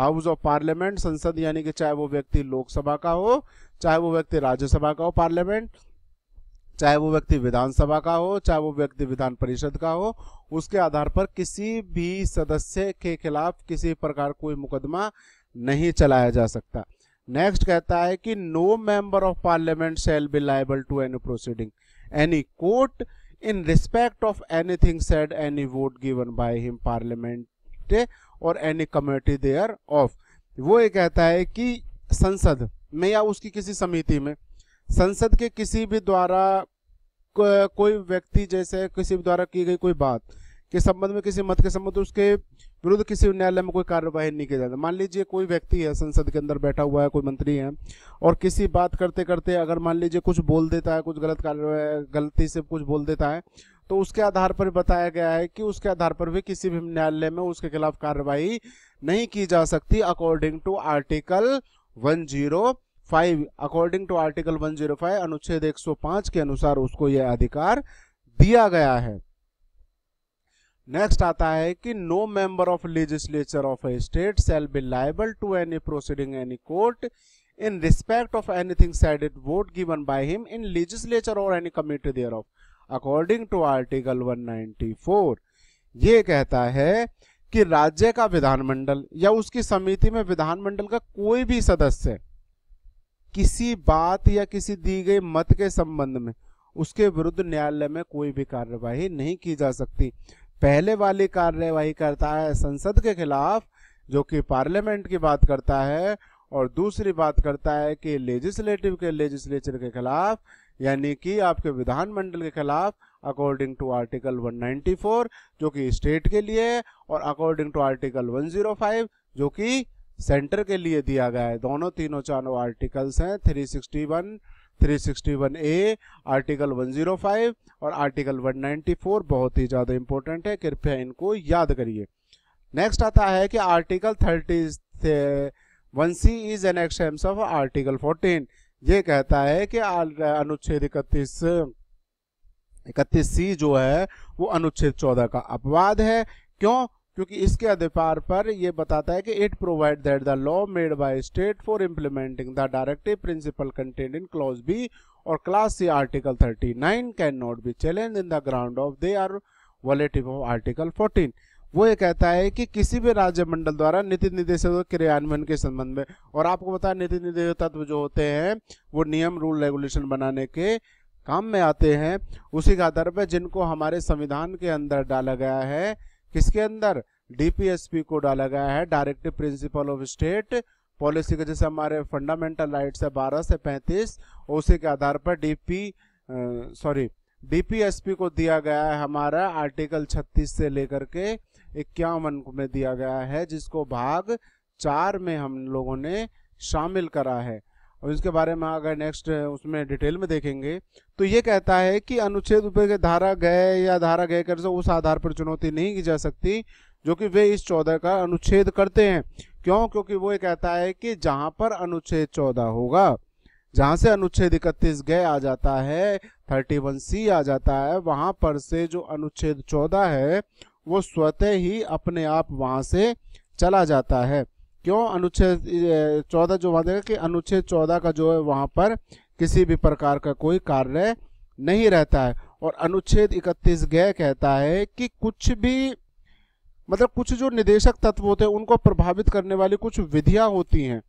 Speaker 1: हाउस ऑफ पार्लियामेंट संसद यानी कि चाहे वो व्यक्ति लोकसभा का हो चाहे वो व्यक्ति राज्यसभा का हो पार्लियामेंट चाहे वो व्यक्ति विधानसभा का हो चाहे वो व्यक्ति विधान परिषद का हो उसके आधार पर किसी भी सदस्य के खिलाफ किसी प्रकार कोई मुकदमा नहीं चलाया जा सकता नेक्स्ट कहता है कि no member of parliament shall be liable to any proceeding any court in respect of anything said any vote given by him parliament और एनी कमेटी देयर ऑफ वो ये कहता है कि संसद में या उसकी किसी समिति में संसद के किसी भी द्वारा को, कोई व्यक्ति जैसे किसी भी द्वारा की गई कोई बात के संबंध में किसी मत के संबंध तो उसके विरुद्ध किसी न्यायालय में कोई कार्यवाही नहीं की जाती मान लीजिए कोई व्यक्ति है संसद के अंदर बैठा हुआ है कोई मंत्री है और किसी बात करते करते अगर मान लीजिए कुछ बोल देता है कुछ गलत गलती से कुछ बोल देता है तो उसके आधार पर बताया गया है कि उसके आधार पर भी किसी भी न्यायालय में उसके खिलाफ कार्रवाई नहीं की जा सकती according to article one zero five according to article 105 अनुच्छेद 105 के अनुसार उसको यह अधिकार दिया गया है नेक्स्ट आता है कि no member of legislature of a state shall be liable to any proceeding any court in respect of anything said it vote given by him in legislature और any committee thereof according to article 194 ये कहता है कि राज्य का विधानमंडल या उसकी समिति में विधानमंडल का कोई भी सदस्य है, किसी बात या किसी दी गई मत के संबंध में उसके विरुद्ध न्यायालय में कोई भी कार्यवाही नहीं की जा सकती पहले वाली कार्यवाही करता है संसद के खिलाफ जो कि पार्लियामेंट की बात करता है और दूसरी बात करता है कि लेजिस्लेटिव के लेजिस्लेचर के खिलाफ यानी कि आपके विधानमंडल के खिलाफ अकॉर्डिंग टू आर्टिकल 194 जो कि स्टेट के लिए है और अकॉर्डिंग टू आर्टिकल 105 जो कि सेंटर के लिए दिया गया है दोनों तीनों चारों आर्टिकल्स हैं 361 361 ए आर्टिकल 105 और आर्टिकल 194 बहुत ही ज़्यादा इम्पोर्टेंट है कृपया इनको याद करिए नेक्स्ट आता है कि article thirty one C is an exemption of article 14 ये कहता है कि अनुच्छेद इकतीस इकतीस सी जो है वो अनुच्छेद 14 का अपवाद है क्यों क्योंकि इसके अधिकार पर यह बताता है कि it provide that the law made by state for implementing the directive principle content in clause B और clause C article 39 can not be challenge in the ground of they are violative of article 14 वो ये कहता है कि किसी भी राज्य मंडल द्वारा नीति निर्देशक क्रियान्वयन के संबंध में और आपको बताया नीति निर्देश तत्व जो होते हैं वो नियम रूल रेगुलेशन बनाने के काम में आते हैं उसी के आधार पर जिनको हमारे संविधान के अंदर डाला गया है किसके अंदर डीपीएसपी को डाला गया है directive principle of state policy के जैसे हमारे फंडामेंटल राइट्स है बारह से पैंतीस उसी के आधार पर डीपी सॉरी डीपीएसपी को दिया गया है हमारा आर्टिकल 36 से लेकर के इक्यावन में दिया गया है जिसको भाग चार में हम लोगों ने शामिल करा है अब इसके बारे में अगर नेक्स्ट उसमें डिटेल में देखेंगे तो ये कहता है कि अनुच्छेद ऊपर के धारा गए या धारा गए कर उस आधार पर चुनौती नहीं की जा सकती जो कि वे इस चौदह का अनुच्छेद करते हैं क्यों क्योंकि वो ये कहता है कि जहाँ पर अनुच्छेद चौदह होगा जहाँ से अनुच्छेद इकतीस गए आ जाता है थर्टी वन सी आ जाता है वहाँ पर से जो अनुच्छेद चौदह है वो स्वतः ही अपने आप वहाँ से चला जाता है क्यों अनुच्छेद चौदह जो वहां देगा कि अनुच्छेद चौदह का जो है वहां पर किसी भी प्रकार का कोई कार्य नहीं रहता है और अनुच्छेद इकतीस गय कहता है कि कुछ भी मतलब कुछ जो निदेशक तत्व होते हैं उनको प्रभावित करने वाली कुछ विधियां होती हैं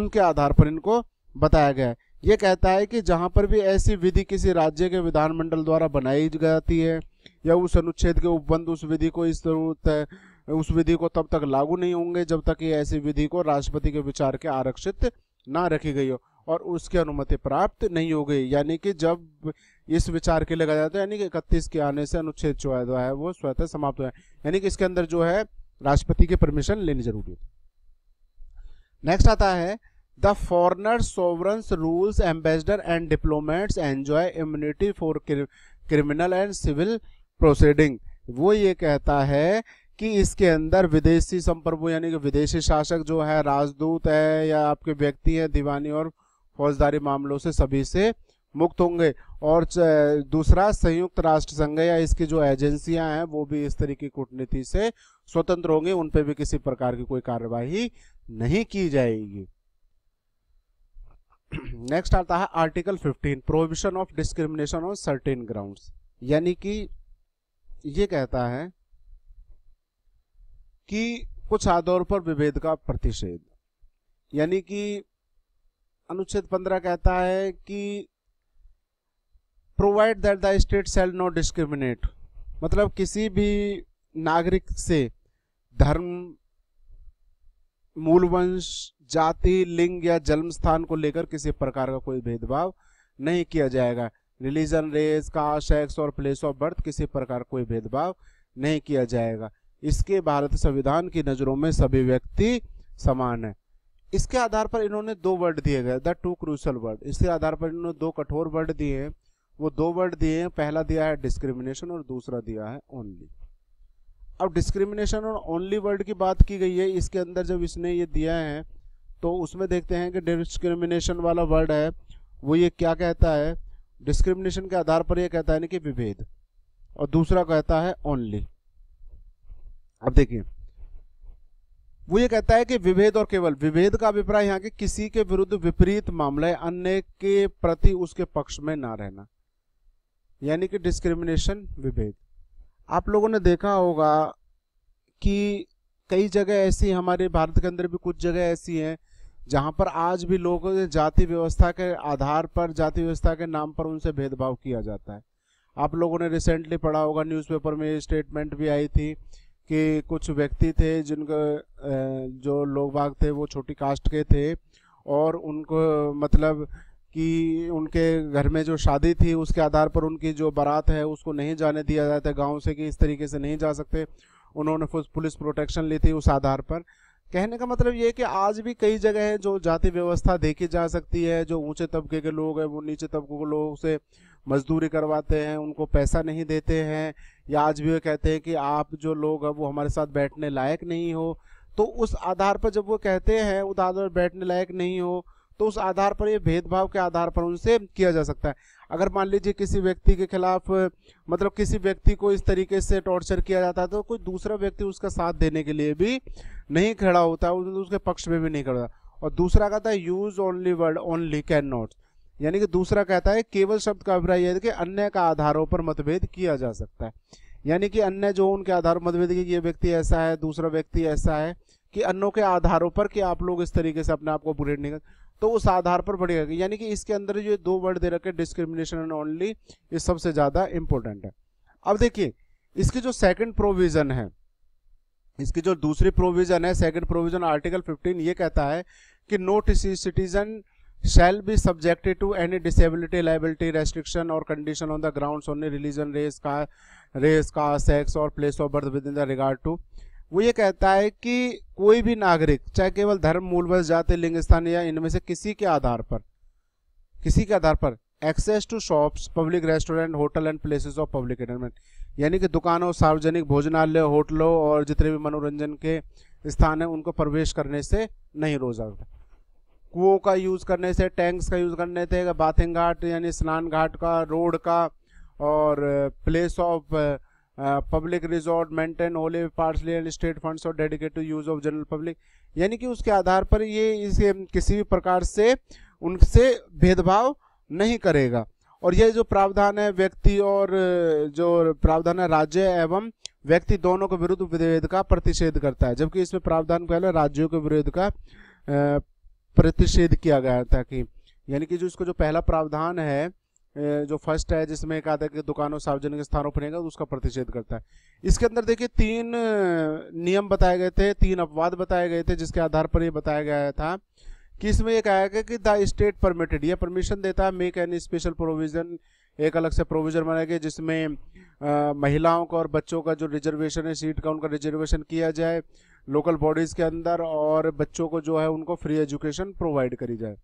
Speaker 1: उनके आधार पर इनको बताया गया है ये कहता है कि जहां पर भी ऐसी विधि किसी राज्य के विधानमंडल द्वारा बनाई जाती है या उस अनुच्छेद के उपबंध उस विधि को इस जरूरत उस विधि को तब तक लागू नहीं होंगे जब तक ये ऐसी विधि को राष्ट्रपति के विचार के आरक्षित ना रखी गई हो और उसकी अनुमति प्राप्त नहीं हो गई यानी कि जब इस विचार के लगा जाता है यानी कि इकतीस के आने से अनुच्छेद जो है वो स्वतः समाप्त हुआ है यानी कि इसके अंदर जो है राष्ट्रपति की परमिशन लेनी जरूरी है नेक्स्ट आता है the foreigner sovereigns rulers ambassador and diplomats enjoy immunity for criminal and civil proceeding वो ये कहता है कि इसके अंदर विदेशी संप्रभु यानी कि विदेशी शासक जो है राजदूत है या आपके व्यक्ति हैं दीवानी और फौजदारी मामलों से सभी से मुक्त होंगे और दूसरा संयुक्त राष्ट्र संघ या इसकी जो एजेंसियां हैं वो भी इस तरह की कूटनीति से स्वतंत्र होंगे उन पर भी किसी प्रकार की कोई कार्यवाही नहीं की जाएगी नेक्स्ट आता है article 15 prohibition of discrimination on certain grounds यानी कि ये कहता है कि कुछ आधार पर विभेद का प्रतिषेध यानी कि अनुच्छेद 15 कहता है कि provide that the state shall no discriminate मतलब किसी भी नागरिक से धर्म मूल वंश जाति लिंग या जन्म स्थान को लेकर किसी प्रकार का कोई भेदभाव नहीं किया जाएगा रिलीजन रेस कास्ट सेक्स और प्लेस ऑफ बर्थ किसी प्रकार कोई भेदभाव नहीं किया जाएगा इसके भारत संविधान की नजरों में सभी व्यक्ति समान है इसके आधार पर इन्होंने दो वर्ड दिए गए द टू क्रूशल वर्ड इसके आधार पर इन्होंने दो कठोर वर्ड दिए हैं वो दो वर्ड दिए हैं पहला दिया है डिस्क्रिमिनेशन और दूसरा दिया है ओनली अब डिस्क्रिमिनेशन और ओनली वर्ड की बात की गई है इसके अंदर जब इसने ये दिया है तो उसमें देखते हैं कि डिस्क्रिमिनेशन वाला वर्ड है वो ये क्या कहता है डिस्क्रिमिनेशन के आधार पर यह कहता है ना कि विभेद और दूसरा कहता है ओनली अब देखिए वो ये कहता है कि विभेद और केवल विभेद का अभिप्राय यहाँ के किसी के विरुद्ध विपरीत मामला अन्य के प्रति उसके पक्ष में ना रहना यानी कि डिस्क्रिमिनेशन विभेद आप लोगों ने देखा होगा कि कई जगह ऐसी हमारे भारत के अंदर भी कुछ जगह ऐसी हैं जहाँ पर आज भी लोगों ने जाति व्यवस्था के आधार पर जाति व्यवस्था के नाम पर उनसे भेदभाव किया जाता है आप लोगों ने रिसेंटली पढ़ा होगा न्यूज़पेपर में स्टेटमेंट भी आई थी कि कुछ व्यक्ति थे जिनका जो लोग बाग थे वो छोटी कास्ट के थे और उनको मतलब कि उनके घर में जो शादी थी उसके आधार पर उनकी जो बारात है उसको नहीं जाने दिया जाता गांव से कि इस तरीके से नहीं जा सकते उन्होंने पुलिस प्रोटेक्शन ली थी उस आधार पर कहने का मतलब ये कि आज भी कई जगह है जो जाति व्यवस्था देखी जा सकती है जो ऊंचे तबके के लोग हैं वो नीचे तबके के लोगों से मजदूरी करवाते हैं उनको पैसा नहीं देते हैं या आज भी वो कहते हैं कि आप जो लोग हैं वो हमारे साथ बैठने लायक नहीं हो तो उस आधार पर जब वो कहते हैं उस आधार बैठने लायक नहीं हो तो उस आधार पर ये भेदभाव के आधार पर उनसे किया जा सकता है अगर मान लीजिए किसी व्यक्ति के खिलाफ मतलब किसी व्यक्ति को इस तरीके से टॉर्चर किया जाता है तो कोई दूसरा व्यक्ति उसका साथ देने के लिए भी नहीं खड़ा होता उसके पक्ष में भी नहीं खड़ा और दूसरा कहता है use only word only can not यानी कि दूसरा कहता है केवल शब्द का अभिप्राय यह है कि अन्य का आधारों पर मतभेद किया जा सकता है यानी कि अन्य जो उनके आधार मतभेद कि ये व्यक्ति ऐसा है दूसरा व्यक्ति ऐसा है कि अन्यों के आधारों पर कि आप लोग इस तरीके से अपने आप को बुरे नहीं तो उस आधार पर बढ़ेगा यानी कि इसके अंदर जो दो वर्ड दे रखे डिस्क्रिमिनेशन एंड ओनली ये सबसे ज़्यादा इंपॉर्टेंट है अब देखिए इसकी जो सेकंड प्रोविज़न है इसकी जो दूसरी प्रोविज़न है सेकंड प्रोविज़न आर्टिकल 15 ये कहता है कि no citizen shall be subjected to any disability liability restriction or condition on the grounds only religion race का race का sex और place of birth within the regard to वो ये कहता है कि कोई भी नागरिक चाहे केवल धर्म मूलवश जाति लिंग स्थान या इनमें से किसी के आधार पर किसी के आधार पर access to shops public restaurant hotel and places of public entertainment यानी कि दुकानों सार्वजनिक भोजनालय होटलों और जितने भी मनोरंजन के स्थान हैं उनको प्रवेश करने से नहीं रोजा सकता कुओं का यूज़ करने से टैंक्स का यूज़ करने से बाथिंग घाट यानी स्नान घाट का रोड का और place of public resort maintain wholly partly and state funds और dedicated to use of general public यानी कि उसके आधार पर ये इसे किसी भी प्रकार से उनसे भेदभाव नहीं करेगा और यह जो प्रावधान है व्यक्ति और जो प्रावधान है राज्य एवं व्यक्ति दोनों के विरुद्ध विभेद का प्रतिषेध करता है जबकि इसमें प्रावधान पहले राज्यों के विरोध का प्रतिषेध किया गया था कि यानी कि जो इसको जो पहला प्रावधान है जो फर्स्ट है जिसमें कहा था कि दुकानों सार्वजनिक स्थानों पर तो उसका प्रतिषेध करता है इसके अंदर देखिए तीन नियम बताए गए थे तीन अपवाद बताए गए थे जिसके आधार पर यह बताया गया था कि इसमें यह कहा गया कि द स्टेट परमिटेड यह परमिशन देता है मेक एनी स्पेशल प्रोविजन एक अलग से प्रोविजन बनाया गया जिसमें आ, महिलाओं का और बच्चों का जो रिजर्वेशन है सीट का उनका रिजर्वेशन किया जाए लोकल बॉडीज के अंदर और बच्चों को जो है उनको फ्री एजुकेशन प्रोवाइड करी जाए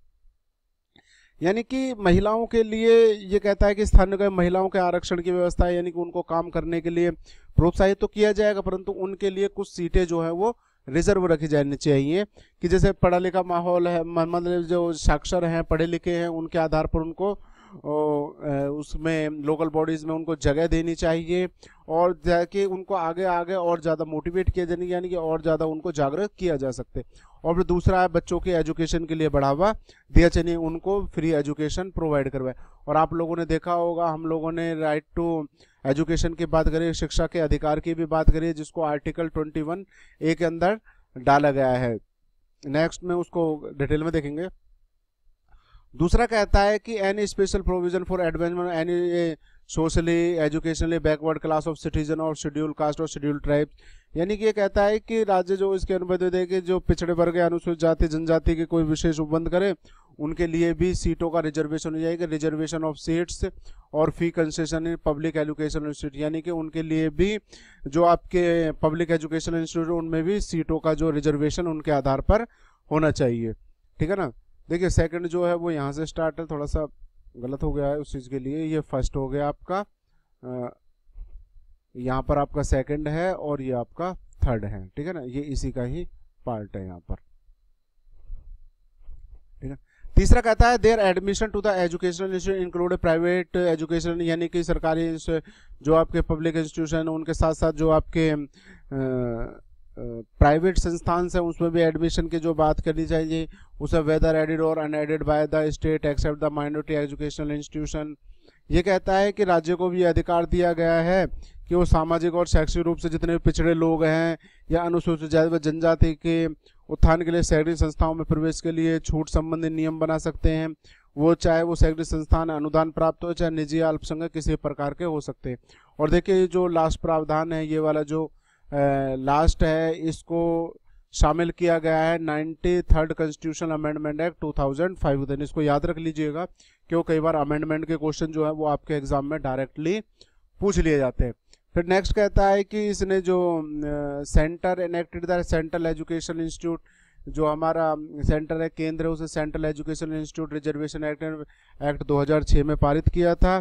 Speaker 1: यानी कि महिलाओं के लिए ये कहता है कि स्थानीय निकाय महिलाओं के आरक्षण की व्यवस्था है यानी कि उनको काम करने के लिए प्रोत्साहित तो किया जाएगा परंतु उनके लिए कुछ सीटें जो है वो रिजर्व रखी जानी चाहिए कि जैसे पढ़ा लिखा माहौल है मतलब जो साक्षर हैं पढ़े लिखे हैं उनके आधार पर उनको उसमें लोकल बॉडीज़ में उनको जगह देनी चाहिए और जाके उनको आगे आगे और ज़्यादा मोटिवेट किया जाने यानी कि और ज़्यादा उनको जागरूक किया जा सकते और फिर दूसरा है बच्चों के एजुकेशन के लिए बढ़ावा दिया चाहिए उनको फ्री एजुकेशन प्रोवाइड करवाए और आप लोगों ने देखा होगा हम लोगों ने राइट टू एजुकेशन की बात करें शिक्षा के अधिकार की भी बात करें जिसको आर्टिकल ट्वेंटी वन ए के अंदर डाला गया है नेक्स्ट में उसको डिटेल में देखेंगे दूसरा कहता है कि any special provision for advancement any socially educationally backward class of citizen और शेड्यूल कास्ट और शेड्यूल ट्राइब यानी कि ये कहता है कि राज्य जो इसके अनुमति देगी जो पिछड़े वर्ग या अनुसूचित जाति जनजाति के कोई विशेष उपबंध करे उनके लिए भी सीटों का रिजर्वेशन हो जाएगा रिजर्वेशन ऑफ सीट्स और fee concession in public education institute यानी कि उनके लिए भी जो आपके पब्लिक एजुकेशन इंस्टीट्यूट उनमें भी सीटों का जो रिजर्वेशन उनके आधार पर होना चाहिए ठीक है ना देखिए सेकंड जो है वो यहाँ से स्टार्ट है थोड़ा सा गलत हो गया है उस चीज़ के लिए ये फर्स्ट हो गया आपका यहाँ पर आपका सेकंड है और ये आपका थर्ड है ठीक है ना ये इसी का ही पार्ट है यहाँ पर ठीक है तीसरा कहता है their admission to the educational institute include private education यानी कि सरकारी जो आपके पब्लिक इंस्टीट्यूशन उनके साथ साथ जो आपके आ, प्राइवेट संस्थान से उसमें भी एडमिशन की जो बात करनी चाहिए उसे वेदर एडिड और unaided by the state except the minority educational institution ये कहता है कि राज्य को भी अधिकार दिया गया है कि वो सामाजिक और शैक्षिक रूप से जितने भी पिछड़े लोग हैं या अनुसूचित जाति व जनजाति के उत्थान के लिए शहरी संस्थाओं में प्रवेश के लिए छूट संबंधी नियम बना सकते हैं वो चाहे वो शैक्षणिक संस्थान अनुदान प्राप्त हो चाहे निजी अल्पसंख्यक किसी प्रकार के हो सकते हैं और देखिए जो लास्ट प्रावधान है ये वाला जो लास्ट है इसको शामिल किया गया है ninety third constitution amendment act two thousand five इसको याद रख लीजिएगा क्यों कई बार अमेंडमेंट के क्वेश्चन जो है वो आपके एग्जाम में डायरेक्टली पूछ लिए जाते हैं फिर नेक्स्ट कहता है कि इसने जो centre enacted the central education institute जो हमारा सेंटर है केंद्र है उसे central education institute reservation act act 2006 में पारित किया था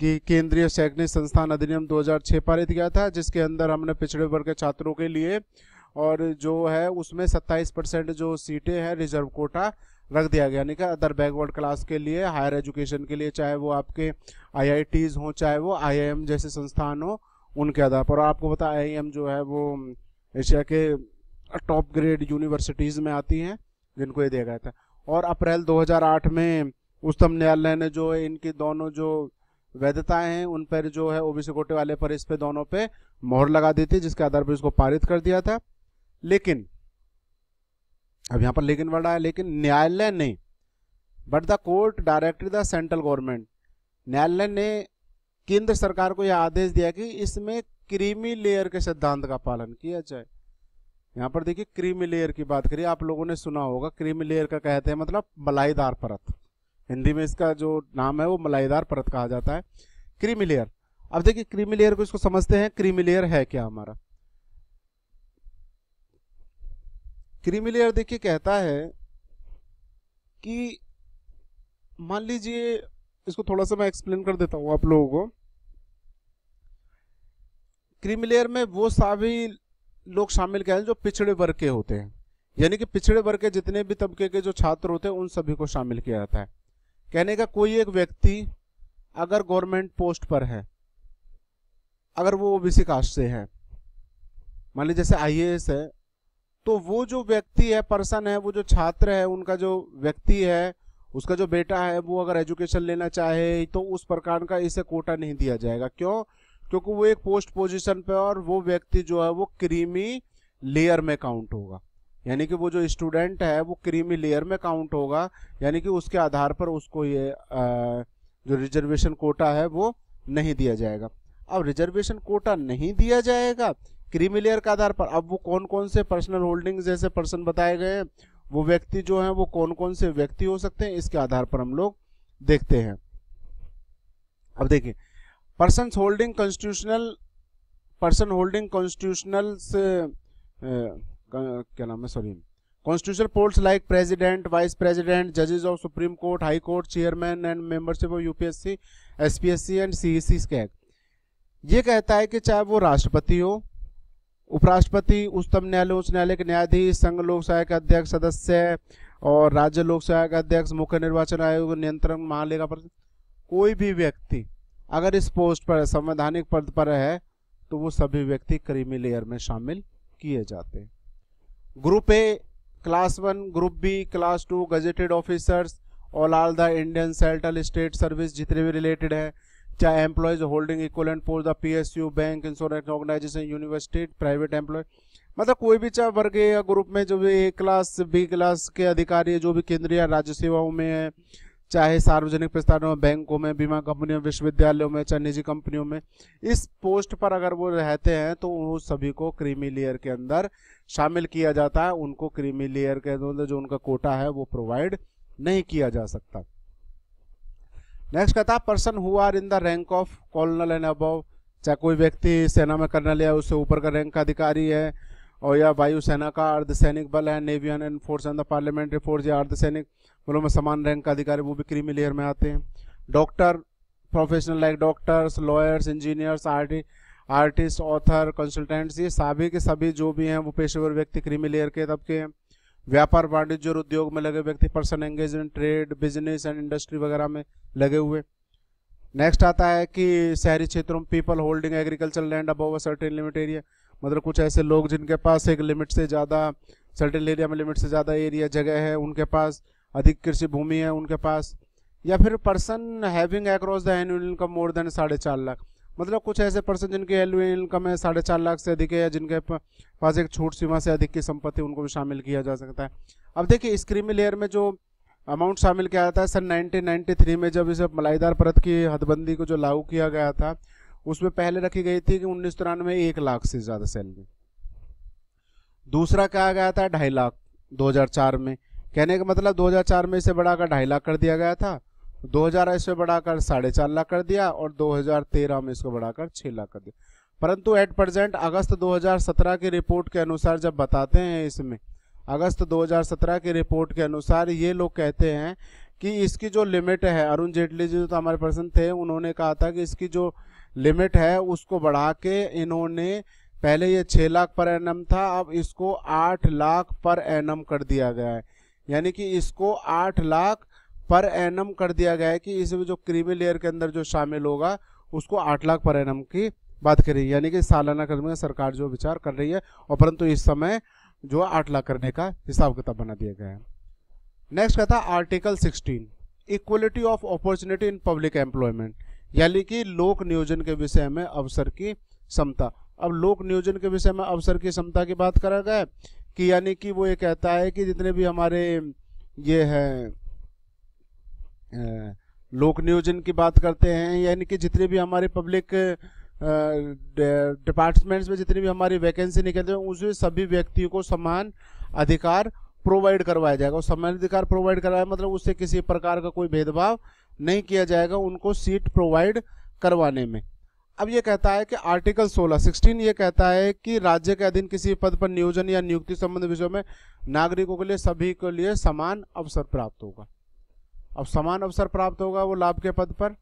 Speaker 1: कि केंद्रीय शैक्षणिक संस्थान अधिनियम 2006 पारित किया था जिसके अंदर हमने पिछड़े वर्ग के छात्रों के लिए और जो है उसमें 27 परसेंट जो सीटें हैं रिजर्व कोटा रख दिया गया यानी कि अदर बैकवर्ड क्लास के लिए हायर एजुकेशन के लिए चाहे वो आपके टीज हों चाहे वो एम जैसे संस्थान हो उनके आधार पर आपको पता एम जो है वो एशिया के टॉप ग्रेड यूनिवर्सिटीज़ में आती हैं जिनको ये दिया गया था और अप्रैल 2008 में उच्चतम न्यायालय ने जो इनकी दोनों जो वैधताएं हैं उन पर जो है ओबीसी कोटे वाले पर इस पे दोनों पे मोहर लगा दी थी जिसके आधार पर इसको पारित कर दिया था लेकिन अब यहां पर लेकिन वर्ड आया लेकिन न्यायालय ने but the court directed the central government न्यायालय ने केंद्र सरकार को यह आदेश दिया कि इसमें क्रीमी लेयर के सिद्धांत का पालन किया जाए यहां पर देखिए क्रीमी लेयर की बात करिए आप लोगों ने सुना होगा क्रीमी लेयर का कहते हैं मतलब बलाईदार परत हिंदी में इसका जो नाम है वो मलाईदार परत कहा जाता है क्रीमी लेयर अब देखिए क्रीमी लेयर को इसको समझते हैं क्रीमी लेयर है क्या हमारा क्रीमी लेयर देखिए कहता है कि मान लीजिए इसको थोड़ा सा मैं एक्सप्लेन कर देता हूं आप लोगों को क्रीमी लेयर में वो सभी लोग शामिल क्या जो पिछड़े वर्ग के होते हैं यानी कि पिछड़े वर्ग के जितने भी तबके के जो छात्र होते हैं उन सभी को शामिल किया जाता है कहने का कोई एक व्यक्ति अगर गवर्नमेंट पोस्ट पर है अगर वो ओबीसी कास्ट से है मान लीजिए जैसे आईएएस है तो वो जो व्यक्ति है पर्सन है वो जो छात्र है उनका जो व्यक्ति है उसका जो बेटा है वो अगर एजुकेशन लेना चाहे तो उस प्रकार का इसे कोटा नहीं दिया जाएगा क्यों क्योंकि वो एक पोस्ट पोजिशन पे और वो व्यक्ति जो है वो क्रीमी लेयर में काउंट होगा यानी कि वो जो स्टूडेंट है वो क्रीमी लेयर में काउंट होगा यानी कि उसके आधार पर उसको ये आ, जो रिजर्वेशन कोटा है वो नहीं दिया जाएगा अब रिजर्वेशन कोटा नहीं दिया जाएगा क्रीमी लेयर के आधार पर अब वो कौन कौन से पर्सनल होल्डिंग जैसे पर्सन बताए गए हैं वो व्यक्ति जो है वो कौन कौन से व्यक्ति हो सकते हैं इसके आधार पर हम लोग देखते हैं अब देखिए person holding constitutional person holding constitutional क्या नाम है sorry constitution post like president vice president जजेस of supreme court high court chairman and membership of UPSC SPSC and CEC के ये कहता है कि चाहे वो राष्ट्रपति हो उपराष्ट्रपति उच्चतम न्यायालय उच्च न्यायालय के न्यायाधीश संघ लोक सहायक अध्यक्ष सदस्य और राज्य लोक सहायक अध्यक्ष मुख्य निर्वाचन आयोग नियंत्रण महालेखा परिषद कोई भी व्यक्ति अगर इस पोस्ट पर संवैधानिक पद पर है तो वो सभी व्यक्ति क्रीमी लेयर में शामिल किए जाते हैं group A class one group B class two gazetted officers all all the Indian central state service जितने भी रिलेटेड है चाहे employees holding equivalent for the P S U bank insurance organisation university private employ मतलब कोई भी चाहे वर्ग या ग्रुप में जो भी ए क्लास बी क्लास के अधिकारी जो भी केंद्रीय राज्य सेवाओं में है चाहे सार्वजनिक प्रस्थानों में बैंकों में बीमा कंपनियों विश्वविद्यालयों में चाहे निजी कंपनियों में इस पोस्ट पर अगर वो रहते हैं तो उन सभी को क्रीमी लेयर के अंदर शामिल किया जाता है उनको क्रीमी लेयर के अंदर जो उनका कोटा है वो प्रोवाइड नहीं किया जा सकता नेक्स्ट कहता है person who are in the rank of colonel and above चाहे कोई व्यक्ति सेना में कर्नल या उससे ऊपर का रैंक का अधिकारी है और या वायुसेना का अर्धसैनिक बल है नेवियन and force and the parliamentary force या अर्धसैनिक ग्लोब में समान रैंक का अधिकारी वो भी क्रीमी लेयर में आते हैं doctor professional like doctors lawyers engineers art artist author consultants ये सभी के सभी जो भी हैं वो पेशेवर व्यक्ति क्रीमी लेयर के तबके हैं व्यापार वाणिज्य और उद्योग में लगे व्यक्ति person engagement trade business and industry वगैरह में लगे हुए नेक्स्ट आता है कि शहरी क्षेत्रों में people holding agriculture land a certain limit area मतलब कुछ ऐसे लोग जिनके पास एक लिमिट से ज़्यादा सर्टेन एरिया में लिमिट से ज़्यादा एरिया जगह है उनके पास अधिक कृषि भूमि है उनके पास या फिर person having across the annual income more than साढ़े चार लाख मतलब कुछ ऐसे पर्सन जिनके एनुअल इनकम है साढ़े चार लाख से अधिक है या जिनके पास एक छूट सीमा से अधिक की संपत्ति उनको भी शामिल किया जा सकता है अब देखिए इस लेयर में जो अमाउंट शामिल किया जाता है सन नाइनटीन में जब इस मलाईदार परत की हदबंदी को जो लागू किया गया था उसमें पहले रखी गई थी कि उन्नीस तिरानवे एक लाख से ज़्यादा सैलरी दूसरा कहा गया था ढाई लाख 2004 में कहने का मतलब 2004 में इसे बढ़ाकर ढाई लाख कर दिया गया था 2000 इसे बढ़ाकर साढ़े चार लाख कर दिया और 2013 में इसको बढ़ाकर छः लाख कर दिया परंतु एट प्रेजेंट अगस्त 2017 की रिपोर्ट के अनुसार जब बताते हैं इसमें अगस्त 2017 की रिपोर्ट के अनुसार ये लोग कहते हैं कि इसकी जो लिमिट है अरुण जेटली जी तो हमारे पर्सन थे उन्होंने कहा था कि इसकी जो लिमिट है उसको बढ़ा के इन्होंने पहले ये छः लाख पर एनम था अब इसको आठ लाख पर एनम कर दिया गया है यानी कि इसको आठ लाख पर एनम कर दिया गया है कि इसमें जो क्रीमी लेयर के अंदर जो शामिल होगा उसको आठ लाख पर एनम की बात कर यानी कि सालाना कदम सरकार जो विचार कर रही है और परंतु इस समय जो आठ लाख करने का हिसाब किताब बना दिया गया है नेक्स्ट कहता article 16 equality of opportunity in public employment यानी कि लोक नियोजन के विषय में अवसर की क्षमता अब लोक नियोजन के विषय में अवसर की क्षमता की बात करा गया है कि यानी कि वो ये कहता है कि जितने भी हमारे ये है लोक नियोजन की बात करते हैं यानी कि जितने भी हमारे पब्लिक डिपार्टमेंट्स में जितनी भी हमारी वैकेंसी निकलते हैं उसमें सभी व्यक्तियों को समान अधिकार प्रोवाइड करवाया जाएगा और समान अधिकार प्रोवाइड करवाया मतलब उससे किसी प्रकार का कोई भेदभाव नहीं किया जाएगा उनको सीट प्रोवाइड करवाने में अब ये कहता है कि आर्टिकल 16 16 ये कहता है कि राज्य के अधीन किसी पद पर नियोजन या नियुक्ति संबंध विषय में नागरिकों के लिए सभी के लिए समान अवसर प्राप्त होगा अब समान अवसर प्राप्त होगा वो लाभ के पद पर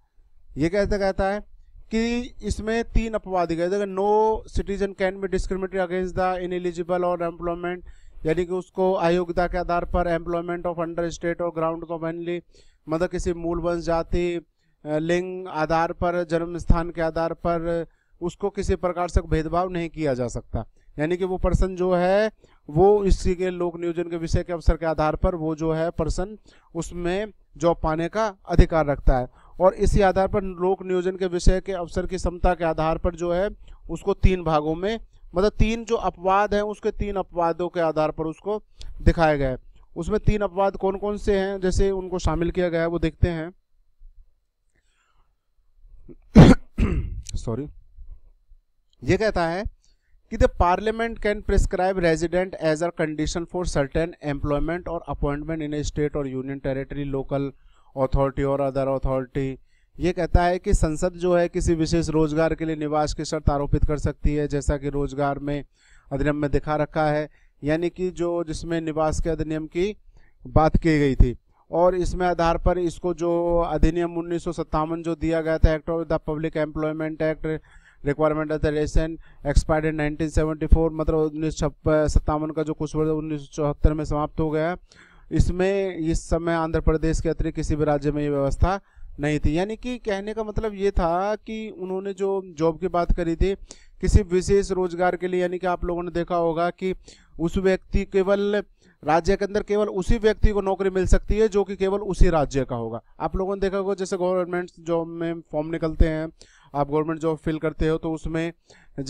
Speaker 1: यह कहते कहता है कि इसमें तीन अपवाद गए देगा no citizen can be discriminate against the ineligible और एम्प्लॉयमेंट यानी कि उसको अयोग्यता के आधार पर एम्प्लॉयमेंट ऑफ अंडर स्टेट और ग्राउंड ऑफ एनली मतलब किसी मूल वंश जाति लिंग आधार पर जन्म स्थान के आधार पर उसको किसी प्रकार से भेदभाव नहीं किया जा सकता यानी कि वो पर्सन जो है वो इसी के लोक नियोजन के विषय के अवसर के आधार पर वो जो है पर्सन उसमें जॉब पाने का अधिकार रखता है और इसी आधार पर लोक नियोजन के विषय के अवसर की क्षमता के आधार पर जो है उसको तीन भागों में मतलब तीन जो अपवाद हैं उसके तीन अपवादों के आधार पर उसको दिखाया गया है उसमें तीन अपवाद कौन कौन से हैं जैसे उनको शामिल किया गया है वो देखते हैं सॉरी ये कहता है कि the parliament can prescribe resident as a condition for certain employment और अपॉइंटमेंट इन स्टेट और यूनियन टेरिटरी लोकल अथॉरिटी और अदर अथॉरिटी ये कहता है कि संसद जो है किसी विशेष रोजगार के लिए निवास की शर्त आरोपित कर सकती है जैसा कि रोजगार में अधिनियम में दिखा रखा है यानी कि जो जिसमें निवास के अधिनियम की बात की गई थी और इसमें आधार पर इसको जो अधिनियम उन्नीस जो दिया गया था act of the public employment act requirement of the ration expired in 1974 मतलब उन्नीस सत्तावन का जो कुछ वर्ष उन्नीस में समाप्त हो गया इसमें इस समय आंध्र प्रदेश के अतिरिक्त किसी भी राज्य में ये व्यवस्था नहीं थी यानी कि कहने का मतलब ये था कि उन्होंने जो जॉब की बात करी थी किसी विशेष रोजगार के लिए यानी कि आप लोगों ने देखा होगा कि उस व्यक्ति केवल राज्य के अंदर केवल उसी व्यक्ति को नौकरी मिल सकती है जो कि केवल उसी राज्य का होगा आप लोगों ने देखा होगा जैसे गवर्नमेंट जॉब में फॉर्म निकलते हैं आप गवर्नमेंट जॉब फिल करते हो तो उसमें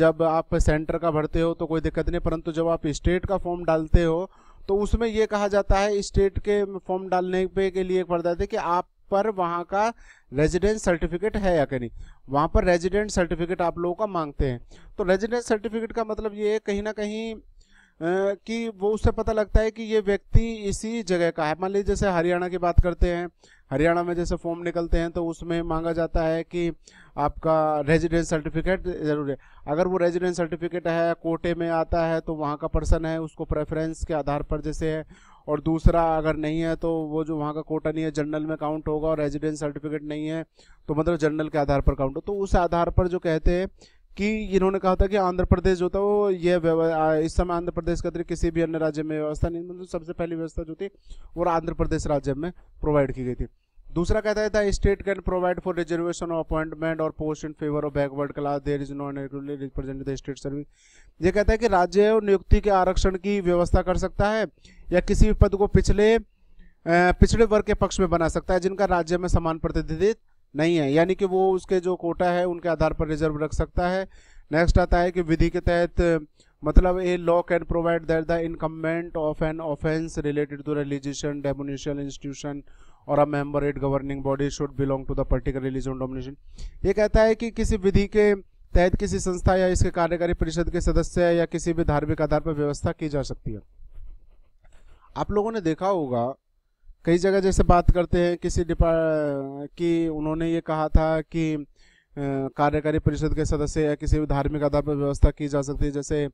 Speaker 1: जब आप सेंटर का भरते हो तो कोई दिक्कत नहीं परंतु जब आप स्टेट का फॉर्म डालते हो तो उसमें यह कहा जाता है स्टेट के फॉर्म डालने पे के लिए एक पड़ता है कि आप पर वहाँ का रेजिडेंस सर्टिफिकेट है या कहीं वहाँ पर रेजिडेंट सर्टिफिकेट आप लोगों का मांगते हैं तो रेजिडेंस सर्टिफिकेट का मतलब ये है कहीं ना कहीं कि वो उससे पता लगता है कि ये व्यक्ति इसी जगह का है मान लीजिए जैसे हरियाणा की बात करते हैं हरियाणा में जैसे फॉर्म निकलते हैं तो उसमें मांगा जाता है कि आपका रेजिडेंस सर्टिफिकेट ज़रूर है अगर वो रेजिडेंस सर्टिफिकेट है कोटे में आता है तो वहाँ का पर्सन है उसको प्रेफरेंस के आधार पर जैसे है और दूसरा अगर नहीं है तो वो जो वहाँ का कोटा नहीं है जनरल में काउंट होगा और रेजिडेंस सर्टिफिकेट नहीं है तो मतलब जनरल के आधार पर काउंट हो तो उस आधार पर जो कहते हैं कि इन्होंने कहा था कि आंध्र प्रदेश जो था वो ये इस समय आंध्र प्रदेश के अतिरिक्त किसी भी अन्य राज्य में व्यवस्था नहीं मतलब सबसे पहली व्यवस्था जो थी वो आंध्र प्रदेश राज्य में प्रोवाइड की गई थी दूसरा कहता है state can provide for reservation of appointment और post in favour of backward class there is non represent the state service ये कहता है कि राज्य नियुक्ति के आरक्षण की व्यवस्था कर सकता है या किसी भी पद को पिछले पिछड़े वर्ग के पक्ष में बना सकता है जिनका राज्य में समान प्रतिनिधित्व नहीं है यानी कि वो उसके जो कोटा है उनके आधार पर रिजर्व रख सकता है नेक्स्ट आता है कि विधि के तहत मतलब a law can provide that the incumbent of an offence related to religion denominational institution और a member at governing body should belong to the particular religion domination ये कहता है कि किसी विधि के तहत किसी संस्था या इसके कार्यकारी परिषद के सदस्य या किसी भी धार्मिक आधार पर व्यवस्था की जा सकती है आप लोगों ने देखा होगा कई जगह जैसे बात करते हैं किसी डिपार कि उन्होंने ये कहा था कि कार्यकारी परिषद के सदस्य या किसी भी धार्मिक आधार पर व्यवस्था की जा सकती है जैसे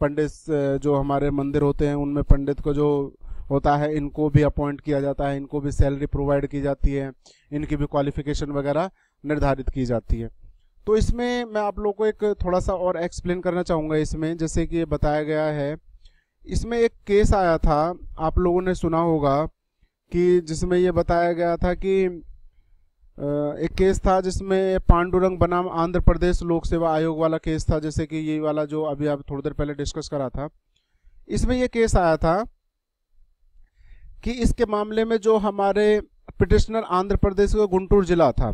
Speaker 1: पंडित जो हमारे मंदिर होते हैं उनमें पंडित को जो होता है इनको भी अपॉइंट किया जाता है इनको भी सैलरी प्रोवाइड की जाती है इनकी भी क्वालिफिकेशन वगैरह निर्धारित की जाती है तो इसमें मैं आप लोग को एक थोड़ा सा और एक्सप्लेन करना चाहूँगा इसमें जैसे कि बताया गया है इसमें एक केस आया था आप लोगों ने सुना होगा कि जिसमें ये बताया गया था कि एक केस था जिसमें पांडुरंग बनाम आंध्र प्रदेश लोक सेवा आयोग वाला केस था जैसे कि ये वाला जो अभी आप थोड़ी देर पहले डिस्कस करा था इसमें यह केस आया था कि इसके मामले में जो हमारे पिटिशनर आंध्र प्रदेश का गुंटूर जिला था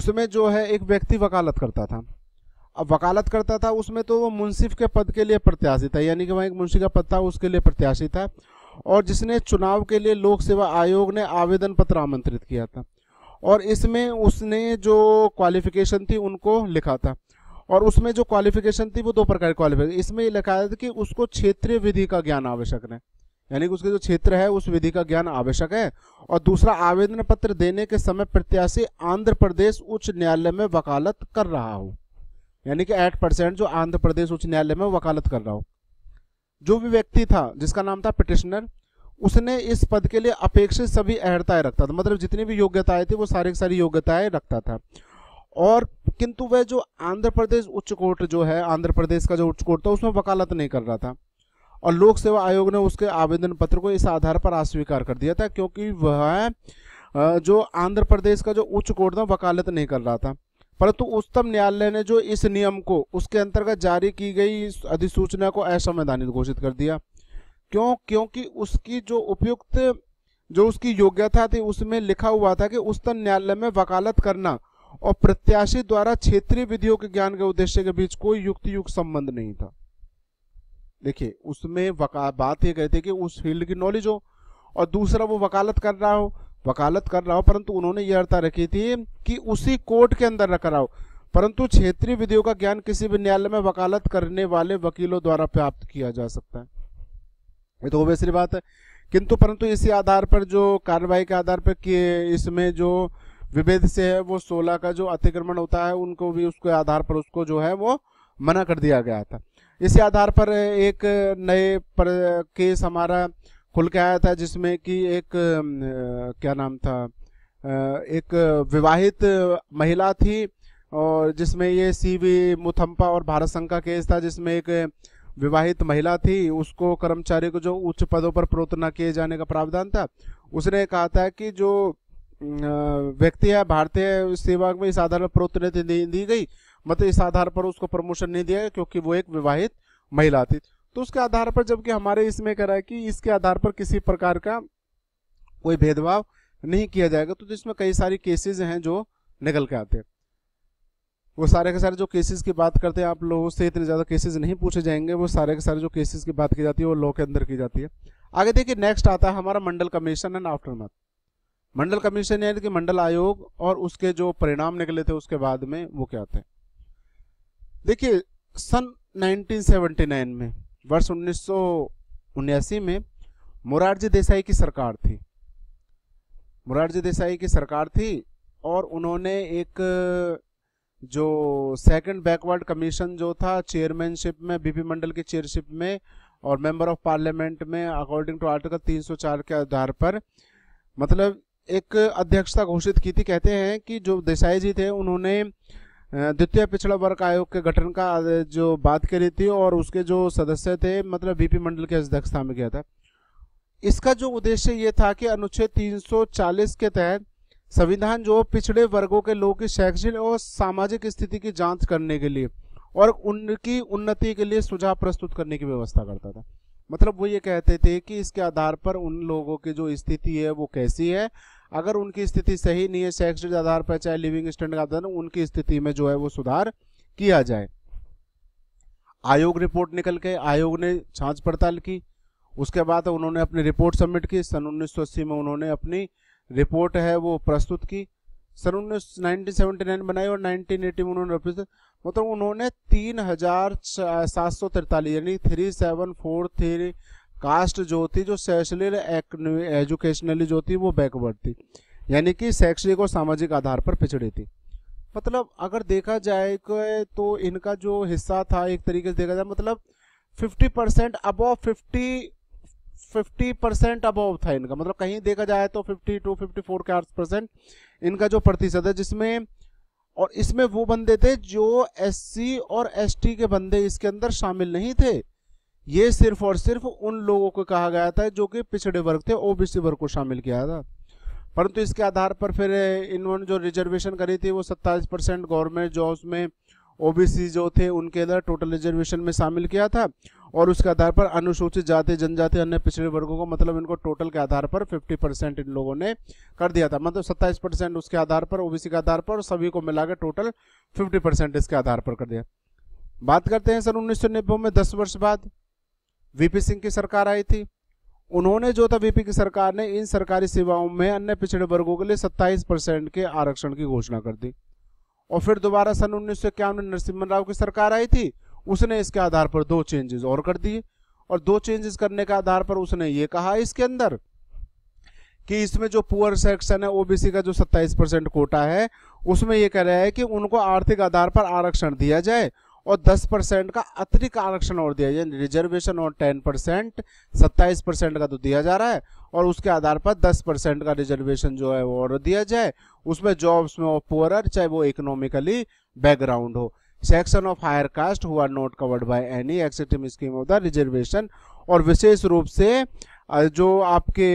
Speaker 1: उसमें जो है एक व्यक्ति वकालत करता था अब वकालत करता था उसमें तो वो मुंसिफ के पद के लिए प्रत्याशी था यानी कि वहाँ एक मुंशी का पद था उसके लिए प्रत्याशी था और जिसने चुनाव के लिए लोक सेवा आयोग ने आवेदन पत्र आमंत्रित किया था और इसमें उसने जो क्वालिफिकेशन थी उनको लिखा था और उसमें जो क्वालिफिकेशन थी वो दो प्रकार की क्वालिफिकेशन इसमें ये लिखा था कि उसको क्षेत्रीय विधि का ज्ञान आवश्यक है यानी कि उसके जो क्षेत्र है उस विधि का ज्ञान आवश्यक है और दूसरा आवेदन पत्र देने के समय प्रत्याशी आंध्र प्रदेश उच्च न्यायालय में वकालत कर रहा हो यानी कि एट परसेंट जो आंध्र प्रदेश उच्च न्यायालय में वकालत कर रहा हो जो भी व्यक्ति था जिसका नाम था पिटिशनर उसने इस पद के लिए अपेक्षित सभी अहर्ताएं रखता था मतलब जितनी भी योग्यताएं थी वो सारी की सारी योग्यताएं रखता था और किंतु वह जो आंध्र प्रदेश उच्च कोर्ट जो है आंध्र प्रदेश का जो उच्च कोर्ट था उसमें वकालत नहीं कर रहा था और लोक सेवा आयोग ने उसके आवेदन पत्र को इस आधार पर अस्वीकार कर दिया था क्योंकि वह जो आंध्र प्रदेश का जो उच्च कोर्ट था वकालत नहीं कर रहा था परंतु उच्चतम न्यायालय ने जो इस नियम को उसके अंतर्गत जारी की गई अधिसूचना को असंवैधानिक घोषित कर दिया क्यों क्योंकि उसकी जो उपयुक्त जो उसकी योग्यता थी उसमें लिखा हुआ था कि उच्चतम न्यायालय में वकालत करना और प्रत्याशी द्वारा क्षेत्रीय विधियों के ज्ञान के उद्देश्य के बीच कोई युक्ति युक्त संबंध नहीं था देखिए उसमें वका बात ये कहते कि उस फील्ड की नॉलेज हो और दूसरा वो वकालत कर रहा हो वकालत कर रहा हो परंतु उन्होंने यह अर्था रखी थी कि उसी कोर्ट के अंदर रख रहा हो परंतु क्षेत्रीय विधियों का ज्ञान किसी भी न्यायालय में वकालत करने वाले वकीलों द्वारा प्राप्त किया जा सकता है ये तो वैसरी बात है किंतु परंतु इसी आधार पर जो कार्रवाई के आधार पर इसमें जो विभेद से है वो सोलह का जो अतिक्रमण होता है उनको भी उसके आधार पर उसको जो है वो मना कर दिया गया था इसी आधार पर एक नए पर केस हमारा खुल के आया था जिसमें कि एक क्या नाम था एक विवाहित महिला थी और जिसमें ये सी वी मुथम्पा और भारत संघ का केस था जिसमें एक विवाहित महिला थी उसको कर्मचारी को जो उच्च पदों पर प्रोत्तना किए जाने का प्रावधान था उसने कहा था कि जो व्यक्ति है भारतीय सेवा में इस आधार पर प्रोत्साहन दी गई मतलब इस आधार पर उसको प्रमोशन नहीं दिया क्योंकि वो एक विवाहित महिला थी तो उसके आधार पर जबकि हमारे इसमें कह रहा है कि इसके आधार पर किसी प्रकार का कोई भेदभाव नहीं किया जाएगा तो इसमें कई सारी केसेज हैं जो निकल के आते हैं वो सारे के सारे जो केसेस की बात करते हैं आप लोगों से इतने ज़्यादा केसेस नहीं पूछे जाएंगे वो सारे के सारे जो केसेस की बात की जाती है वो लॉ के अंदर की जाती है आगे देखिए नेक्स्ट आता है हमारा Mandal commission and aftermath Mandal commission यानी कि मंडल आयोग और उसके जो परिणाम निकले थे उसके बाद में वो क्या थे देखिए सन 1979 में वर्ष उन्नीस में मुरारजी देसाई की सरकार थी मुरारजी देसाई की सरकार थी और उन्होंने एक जो सेकंड बैकवर्ड कमीशन जो था चेयरमैनशिप में बीपी मंडल के चेयरशिप में और मेंबर ऑफ पार्लियामेंट में अकॉर्डिंग टू आर्टिकल 304 के आधार पर मतलब एक अध्यक्षता घोषित की थी कहते हैं कि जो देसाई जी थे उन्होंने द्वितीय पिछड़ा वर्ग आयोग के गठन का जो बात करी थी और उसके जो सदस्य थे मतलब बीपी मंडल के अध्यक्षता में गया था इसका जो उद्देश्य ये था कि अनुच्छेद 340 के तहत संविधान जो पिछड़े वर्गों के लोगों की शैक्षणिक और सामाजिक स्थिति की जांच करने के लिए और उनकी उन्नति के लिए सुझाव प्रस्तुत करने की व्यवस्था करता था मतलब वो ये कहते थे कि इसके आधार पर उन लोगों की जो स्थिति है वो कैसी है अगर उनकी स्थिति सही नहीं है सेक्स आधार पर चाहे लिविंग स्टैंड का आधार उनकी स्थिति में जो है वो सुधार किया जाए आयोग रिपोर्ट निकल के आयोग ने जांच पड़ताल की उसके बाद उन्होंने अपनी रिपोर्ट सबमिट की सन 1980 में उन्होंने अपनी रिपोर्ट है वो प्रस्तुत की सन उन्नीस नाइनटीन बनाई और नाइनटीन एटी में उन्होंने मतलब उन्होंने तीन हजार सात सौ तिरतालीस यानी three seven four three caste जो थी जो सेक्शनली एजुकेशनली जो थी वो बैकवर्ड थी यानी कि शैक्षणिक और सामाजिक आधार पर पिछड़ी थी मतलब अगर देखा जाए तो इनका जो हिस्सा था एक तरीके से देखा जाए मतलब 50 परसेंट अबव 50 50 परसेंट अबव था इनका मतलब कहीं देखा जाए तो 50 टू 54 के आठ परसेंट इनका जो प्रतिशत है जिसमें और इसमें वो बंदे थे जो एससी और एसटी के बंदे इसके अंदर शामिल नहीं थे ये सिर्फ और सिर्फ उन लोगों को कहा गया था जो कि पिछड़े वर्ग थे ओबीसी वर्ग को शामिल किया था परंतु इसके आधार पर फिर इन्होंने जो रिजर्वेशन करी थी वो 27 परसेंट गवर्नमेंट जॉब्स में ओबीसी जो थे उनके अंदर टोटल रिजर्वेशन में शामिल किया था और उसके आधार पर अनुसूचित जाति जनजाति अन्य पिछड़े वर्गों को मतलब इनको टोटल के आधार पर 50 परसेंट इन लोगों ने कर दिया था मतलब 27 परसेंट उसके आधार पर ओबीसी के आधार पर सभी को मिलाकर टोटल 50 परसेंट इसके आधार पर कर दिया बात करते हैं सर उन्नीस में दस वर्ष बाद वीपी सिंह की सरकार आई थी उन्होंने जो था वीपी की सरकार ने इन सरकारी सेवाओं में अन्य पिछड़े वर्गों के लिए 27 परसेंट के आरक्षण की घोषणा कर दी और फिर दोबारा सन उन्नीस में नरसिम्हन राव की सरकार आई थी उसने इसके आधार पर दो चेंजेस और कर दिए और दो चेंजेस करने के आधार पर उसने ये कहा इसके अंदर कि इसमें जो पुअर सेक्शन है ओबीसी का जो 27 परसेंट कोटा है उसमें ये कह रहा है कि उनको आर्थिक आधार पर आरक्षण दिया जाए और 10 परसेंट का अतिरिक्त आरक्षण और दिया जाए रिजर्वेशन और 10 परसेंट सत्ताईस परसेंट का तो दिया जा रहा है और उसके आधार पर 10 परसेंट का रिजर्वेशन जो है वो और दिया जाए उसमें जॉब्स में और पुअर चाहे वो इकोनॉमिकली बैकग्राउंड हो सेक्शन ऑफ हायर कास्ट हुआ not covered by any existing scheme of the reservation और विशेष रूप से जो आपके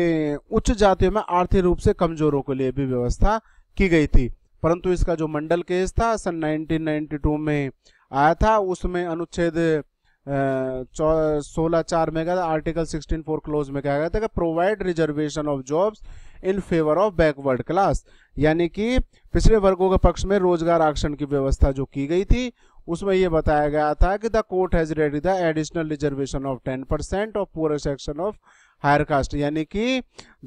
Speaker 1: उच्च जातियों में आर्थिक रूप से कमजोरों के लिए भी व्यवस्था की गई थी परंतु इसका जो मंडल केस था सन 1992 में आया था उसमें अनुच्छेद सोलह चार में क्या था आर्टिकल सिक्सटीन फोर क्लोज में क्या गया था कि provide reservation of jobs in favour of backward class यानी कि पिछले वर्गों के पक्ष में रोजगार आरक्षण की व्यवस्था जो की गई थी उसमें यह बताया गया था कि the court has ready the additional reservation of ten percent of poorer section of higher caste यानी कि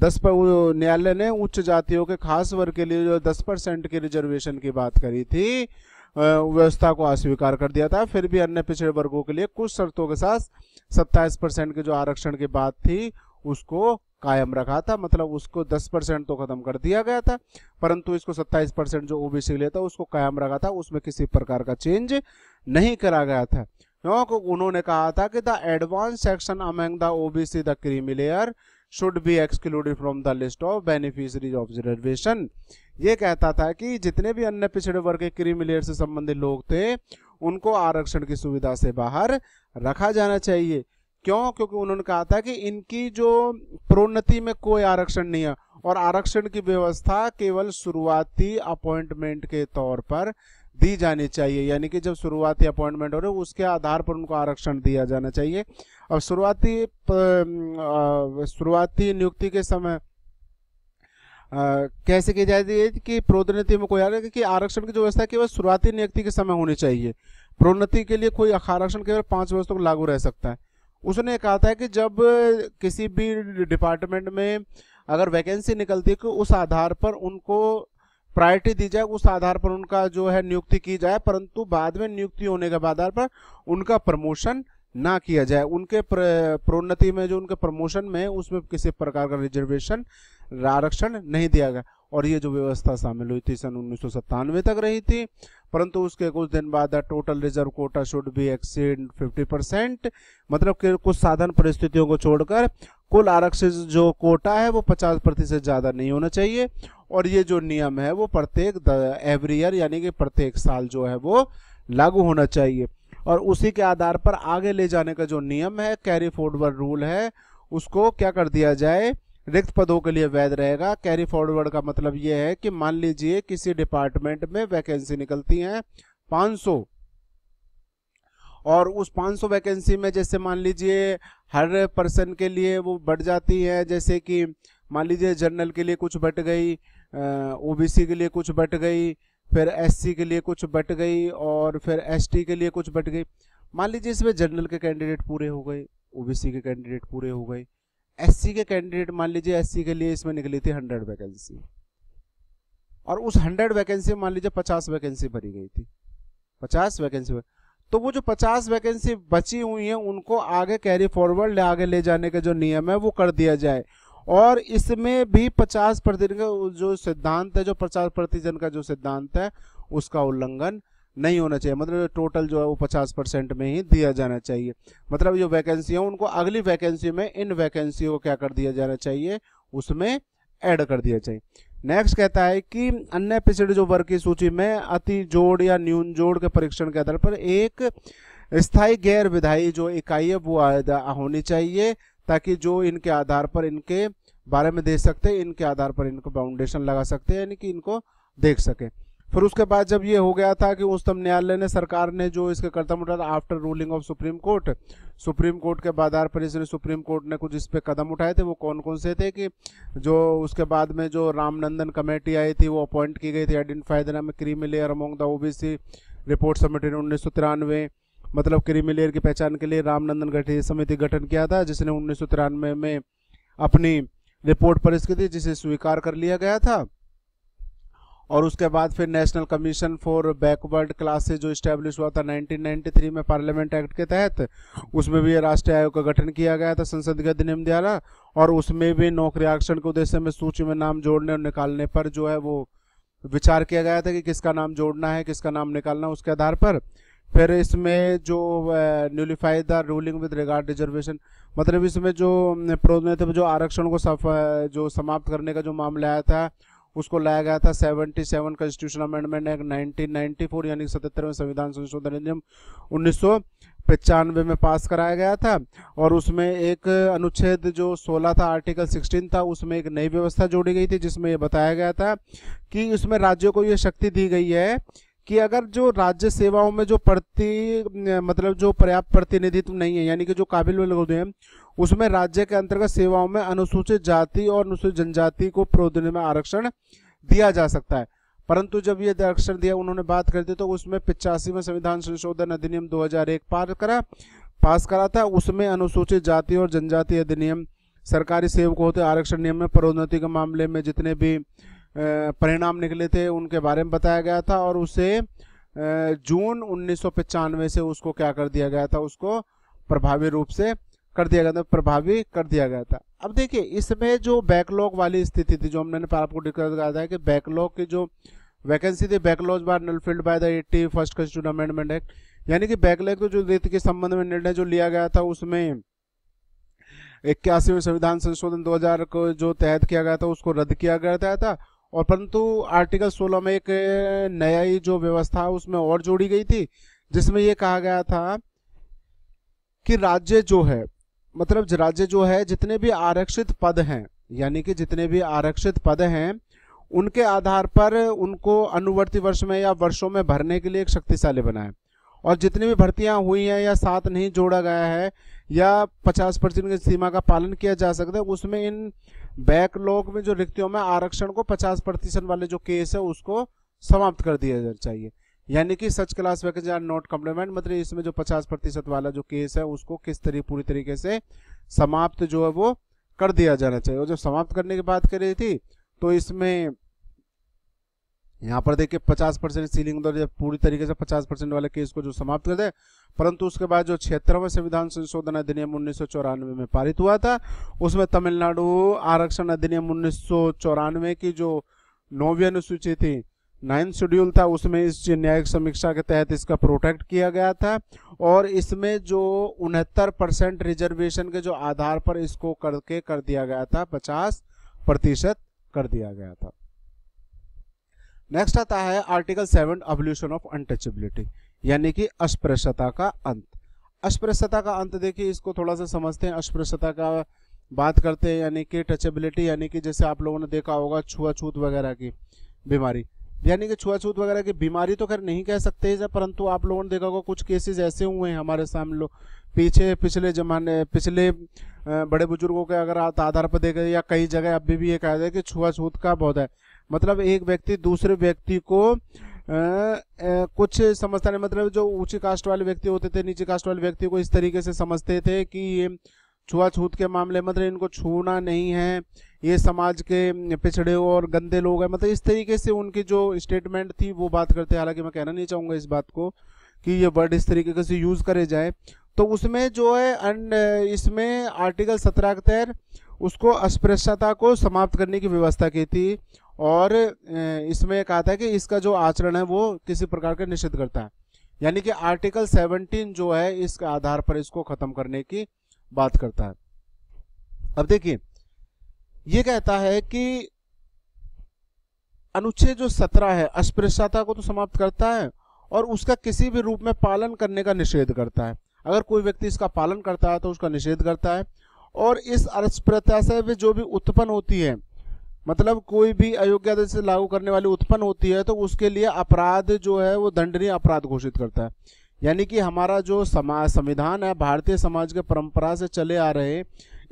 Speaker 1: दस पर न्यायालय ने उच्च जातियों के खास वर्ग के लिए जो दस परसेंट के रिजर्वेशन की बात करी थी व्यवस्था को अस्वीकार कर दिया था फिर भी अन्य पिछड़े वर्गों के लिए कुछ शर्तों के साथ सत्ताईस परसेंट के जो आरक्षण की बात थी उसको कायम रखा था मतलब उसको 10 परसेंट तो खत्म कर दिया गया था परंतु इसको 27 परसेंट जो ओबीसी के लिए था उसको कायम रखा था उसमें किसी प्रकार का चेंज नहीं करा गया था क्योंकि उन्होंने कहा था कि the advance section among the OBC the creamy layer should be excluded from the list of beneficiaries observation ये कहता था कि जितने भी अन्य पिछड़े वर्ग के क्रीमिलेयर से संबंधित लोग थे उनको आरक्षण की सुविधा से बाहर रखा जाना चाहिए क्यों क्योंकि उन्होंने कहा था कि इनकी जो प्रोन्नति में कोई आरक्षण नहीं है और आरक्षण की व्यवस्था केवल शुरुआती अपॉइंटमेंट के तौर पर दी जानी चाहिए यानी कि जब शुरुआती अपॉइंटमेंट हो रहे उसके आधार पर उनको आरक्षण दिया जाना चाहिए अब शुरुआती शुरुआती नियुक्ति के समय कैसे की जाती है कि प्रोन्नति में कोई आरक्षण कि आरक्षण की जो व्यवस्था केवल शुरुआती नियुक्ति के समय होनी चाहिए प्रोन्नति के लिए कोई आरक्षण केवल पाँच वर्ष तक लागू रह सकता है उसने कहा था कि जब किसी भी डिपार्टमेंट में अगर वैकेंसी निकलती है उस आधार पर उनको प्रायोरिटी दी जाए उस आधार पर उनका जो है नियुक्ति की जाए परंतु बाद में नियुक्ति होने के आधार पर उनका प्रमोशन ना किया जाए उनके प्रोन्नति में जो उनके प्रमोशन में उसमें किसी प्रकार का रिजर्वेशन आरक्षण नहीं दिया गया और ये जो व्यवस्था शामिल हुई थी सन उन्नीस तक रही थी परंतु उसके कुछ दिन बाद total reserve quota should be exceed 50 percent मतलब कि कुछ साधन परिस्थितियों को छोड़कर कुल आरक्षित जो कोटा है वो 50 प्रतिशत ज़्यादा नहीं होना चाहिए और ये जो नियम है वो प्रत्येक एवरी ईयर यानी कि प्रत्येक साल जो है वो लागू होना चाहिए और उसी के आधार पर आगे ले जाने का जो नियम है कैरी फॉरवर्ड रूल है उसको क्या कर दिया जाए रिक्त पदों के लिए वैध रहेगा कैरी फॉरवर्ड का मतलब ये है कि मान लीजिए किसी डिपार्टमेंट में वैकेंसी निकलती है 500 और उस 500 वैकेंसी में जैसे मान लीजिए हर पर्सन के लिए वो बढ़ जाती है जैसे कि मान लीजिए जनरल के लिए कुछ बट गई ओबीसी के लिए कुछ बट गई फिर एस के लिए कुछ बट गई और फिर एस के लिए कुछ बट गई मान लीजिए इसमें जनरल के कैंडिडेट पूरे हो गए ओबीसी के कैंडिडेट पूरे हो गए एस के कैंडिडेट मान लीजिए एस के लिए इसमें निकली थी हंड्रेड वैकेंसी और उस हंड्रेड वैकेंसी मान लीजिए पचास वैकेंसी भरी गई थी पचास वैकेंसी तो वो जो पचास वैकेंसी बची हुई है उनको आगे कैरी फॉरवर्ड ले आगे ले जाने का जो नियम है वो कर दिया जाए और इसमें भी पचास का जो सिद्धांत है जो पचास प्रतिशत का जो सिद्धांत है उसका उल्लंघन नहीं होना चाहिए मतलब टोटल जो है वो पचास परसेंट में ही दिया जाना चाहिए मतलब जो वैकेंसी है उनको अगली वैकेंसी में इन वैकेंसी को क्या कर दिया जाना चाहिए उसमें ऐड कर दिया चाहिए नेक्स्ट कहता है कि अन्य पिछड़े जो वर्ग की सूची में अति जोड़ या न्यून जोड़ के परीक्षण के आधार पर एक स्थायी गैर विधायी जो इकाई है वो होनी चाहिए ताकि जो इनके आधार पर इनके बारे में दे सकते हैं इनके आधार पर इनको फाउंडेशन लगा सकते हैं यानी कि इनको देख सके फिर उसके बाद जब ये हो गया था कि उच्चतम न्यायालय ने सरकार ने जो इसके कदम उठाया था after ruling of supreme court supreme court के आधार पर इसने सुप्रीम कोर्ट ने कुछ इस पर कदम उठाए थे वो कौन कौन से थे कि जो उसके बाद में जो रामनंदन कमेटी आई थी वो अपॉइंट की गई थी आइडेंटिफाई द नाम creamy layer among the O report submit in उन्नीस मतलब क्रीमिलेयर की पहचान के लिए रामनंदन गठित समिति गठन किया था जिसने उन्नीस में अपनी रिपोर्ट पेश की थी जिसे स्वीकार कर लिया गया था और उसके बाद फिर national commission for backward classes जो इस्टेब्लिश हुआ था 1993 में पार्लियामेंट एक्ट के तहत उसमें भी राष्ट्रीय आयोग का गठन किया गया था संसद के अधिनियम द्वारा और उसमें भी नौकरी आरक्षण के उद्देश्य में सूची में नाम जोड़ने और निकालने पर जो है वो विचार किया गया था कि किसका नाम जोड़ना है किसका नाम निकालना उसके आधार पर फिर इसमें जो nullify the ruling with regard reservation मतलब इसमें जो प्रोनेतम जो आरक्षण को सफ, जो समाप्त करने का जो मामला आया था उसको लाया गया था 77 कॉन्स्टिट्यूशन अमेंडमेंट एक्ट 1994 यानी सतहत्तरवें संविधान संशोधन अधिनियम उन्नीस पचानवे में पास कराया गया था और उसमें एक अनुच्छेद जो 16 था आर्टिकल 16 था उसमें एक नई व्यवस्था जोड़ी गई थी जिसमें यह बताया गया था कि इसमें राज्यों को यह शक्ति दी गई है कि अगर जो राज्य सेवाओं में जो प्रति मतलब जो पर्याप्त प्रतिनिधित्व नहीं है यानी कि जो काबिल लोग हैं उसमें राज्य के अंतर्गत सेवाओं में अनुसूचित जाति और अनुसूचित जनजाति को प्रोधन में आरक्षण दिया जा सकता है परंतु जब ये आरक्षण दिया उन्होंने बात कर दी तो उसमें पिचासी में संविधान संशोधन अधिनियम दो पार करा पास करा था उसमें अनुसूचित जाति और जनजाति अधिनियम सरकारी सेवकों होते आरक्षण नियम में प्रोन्नति के मामले में जितने भी परिणाम निकले थे उनके बारे में बताया गया था और उसे जून उन्नीस से उसको क्या कर दिया गया था उसको प्रभावी रूप से कर दिया गया था प्रभावी कर दिया गया था अब देखिए इसमें जो बैकलॉग वाली स्थिति थी जो हमने आपको डिक्लेयर करा था कि बैकलॉग की जो वैकेंसी थी backlogs bar filled by the eighty first constitution amendment act यानी कि बैकलॉग जो रीत के संबंध में निर्णय जो लिया गया था उसमें इक्यासीवें संविधान संशोधन 2000 को जो तहत किया गया था उसको रद्द किया गया था और परंतु आर्टिकल 16 में एक नया ही जो व्यवस्था उसमें और जोड़ी गई थी जिसमें यह कहा गया था कि राज्य जो है मतलब राज्य जो है जितने भी आरक्षित पद हैं यानी कि जितने भी आरक्षित पद हैं उनके आधार पर उनको अनुवर्ती वर्ष में या वर्षों में भरने के लिए एक शक्तिशाली बनाए और जितनी भी भर्तियां हुई हैं या साथ नहीं जोड़ा गया है या 50 परसेंट की सीमा का पालन किया जा सकता है उसमें इन बैकलॉग में जो रिक्तियों में आरक्षण को 50 प्रतिशत वाले जो केस है उसको समाप्त कर दिया जाना चाहिए यानी कि such class vacancy are not complement मतलब इसमें जो 50 प्रतिशत वाला जो केस है उसको किस तरीके पूरी तरीके से समाप्त जो है वो कर दिया जाना चाहिए और जब समाप्त करने की बात करी थी तो इसमें यहाँ पर देखिए 50 परसेंट सीलिंग दर पूरी तरीके से 50 परसेंट वाले केस को जो समाप्त कर दे परंतु उसके बाद जो छिहत्तरवें संविधान संशोधन अधिनियम उन्नीस में पारित हुआ था उसमें तमिलनाडु आरक्षण अधिनियम उन्नीस की जो नौवीं अनुसूची थी नाइन्थ शेड्यूल था उसमें इस न्यायिक समीक्षा के तहत इसका प्रोटेक्ट किया गया था और इसमें जो उनहत्तर परसेंट रिजर्वेशन के जो आधार पर इसको करके कर दिया गया था पचास प्रतिशत कर दिया गया था नेक्स्ट आता है article seven abolition of untouchability यानी कि अस्पृश्यता का अंत अस्पृश्यता का अंत देखिए इसको थोड़ा सा समझते हैं अस्पृश्यता का बात करते हैं यानी कि टचेबिलिटी यानी कि जैसे आप लोगों ने देखा होगा छुआछूत वगैरह की बीमारी यानी कि छुआछूत वगैरह की बीमारी तो खैर नहीं कह सकते परंतु आप लोगों ने देखा होगा कुछ केसेस ऐसे हुए हैं हमारे सामने लोग पीछे पिछले जमाने पिछले बड़े बुजुर्गों के अगर आधार पर देखें या कई जगह अभी भी ये कहा जाए कि छुआछूत का बहुत है मतलब एक व्यक्ति दूसरे व्यक्ति को आ, आ, कुछ समझता नहीं मतलब जो ऊंच कास्ट वाले व्यक्ति होते थे नीचे कास्ट वाले व्यक्ति को इस तरीके से समझते थे कि ये छुआछूत के मामले मतलब इनको छूना नहीं है ये समाज के पिछड़े और गंदे लोग हैं मतलब इस तरीके से उनकी जो स्टेटमेंट थी वो बात करते हालांकि मैं कहना नहीं चाहूँगा इस बात को कि ये वर्ड इस तरीके से यूज़ करे जाए तो उसमें जो है एंड इसमें आर्टिकल सत्रह के तहत उसको अस्पृश्यता को समाप्त करने की व्यवस्था की थी और इसमें कहा था कि इसका जो आचरण है वो किसी प्रकार का निषेध करता है यानी कि आर्टिकल 17 जो है इसके आधार पर इसको खत्म करने की बात करता है अब देखिए ये कहता है कि अनुच्छेद जो सत्रह है अस्पृश्यता को तो समाप्त करता है और उसका किसी भी रूप में पालन करने का निषेध करता है अगर कोई व्यक्ति इसका पालन करता है तो उसका निषेध करता है और इस अस्पृश्यता से भी जो भी उत्पन्न होती है मतलब कोई भी अयोग्य आदेश लागू करने वाली उत्पन्न होती है तो उसके लिए अपराध जो है वो दंडनीय अपराध घोषित करता है यानी कि हमारा जो समाज संविधान है भारतीय समाज के परंपरा से चले आ रहे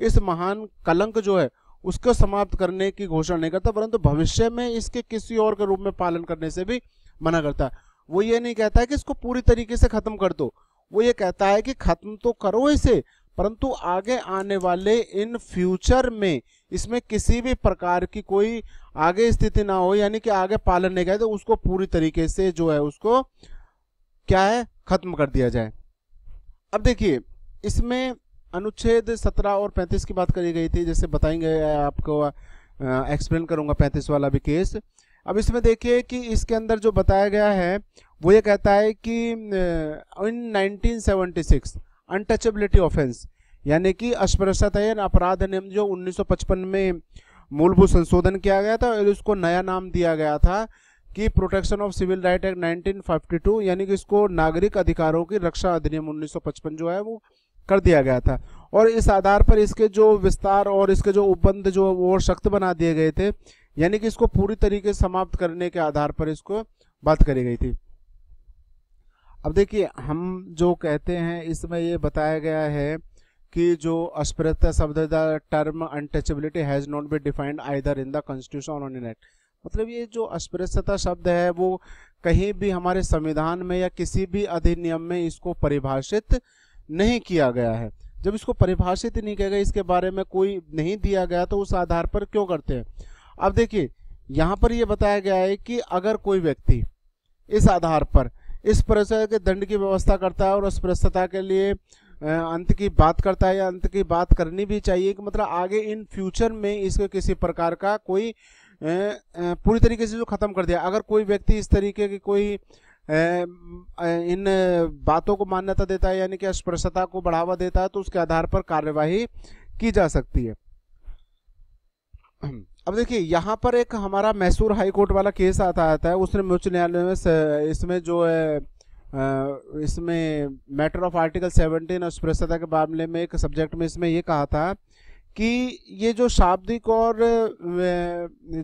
Speaker 1: इस महान कलंक जो है उसको समाप्त करने की घोषणा नहीं करता परंतु भविष्य में इसके किसी और के रूप में पालन करने से भी मना करता है वो ये नहीं कहता है कि इसको पूरी तरीके से खत्म कर दो वो ये कहता है कि खत्म तो करो इसे परंतु आगे आने वाले इन फ्यूचर में इसमें किसी भी प्रकार की कोई आगे स्थिति ना हो यानी कि आगे पालन नहीं करे तो उसको पूरी तरीके से जो है उसको क्या है खत्म कर दिया जाए अब देखिए इसमें अनुच्छेद 17 और 35 की बात करी गई थी जैसे बताएंगे आपको एक्सप्लेन करूंगा 35 वाला भी केस अब इसमें देखिए कि इसके अंदर जो बताया गया है वो ये कहता है कि इन 1976 अनटचेबिलिटी ऑफेंस यानी कि अस्पृश्यता अपराध नियम जो 1955 में मूलभूत संशोधन किया गया था और इसको नया नाम दिया गया था कि protection of civil right act 1952 यानी कि इसको नागरिक अधिकारों की रक्षा अधिनियम 1955 जो है वो कर दिया गया था और इस आधार पर इसके जो विस्तार और इसके जो उपबंध जो वो सख्त बना दिए गए थे यानी कि इसको पूरी तरीके से समाप्त करने के आधार पर इसको बात करी गई थी अब देखिए हम जो कहते हैं इसमें ये बताया गया है कि जो अस्पृत्य शब्द the term untouchability has not be defined either in the constitution और इन एक्ट मतलब ये जो अस्पृश्यता शब्द है वो कहीं भी हमारे संविधान में या किसी भी अधिनियम में इसको परिभाषित नहीं किया गया है जब इसको परिभाषित नहीं किया गया इसके बारे में कोई नहीं दिया गया तो उस आधार पर क्यों करते हैं अब देखिए यहाँ पर यह बताया गया है कि अगर कोई व्यक्ति इस आधार पर इस प्रश्न के दंड की व्यवस्था करता है और अस्पृश्यता के लिए अंत की बात करता है या अंत की बात करनी भी चाहिए कि मतलब आगे इन फ्यूचर में इसको किसी प्रकार का कोई पूरी तरीके से जो ख़त्म कर दिया अगर कोई व्यक्ति इस तरीके की कोई इन बातों को मान्यता देता है यानी कि स्पर्शता को बढ़ावा देता है तो उसके आधार पर कार्यवाही की जा सकती है अब देखिए यहाँ पर एक हमारा मैसूर हाई कोर्ट वाला केस आता आता है उसने उच्च न्यायालय में इसमें जो है इसमें मैटर ऑफ आर्टिकल 17 और स्पृश्यता के मामले में एक सब्जेक्ट में इसमें ये कहा था कि ये जो शाब्दिक और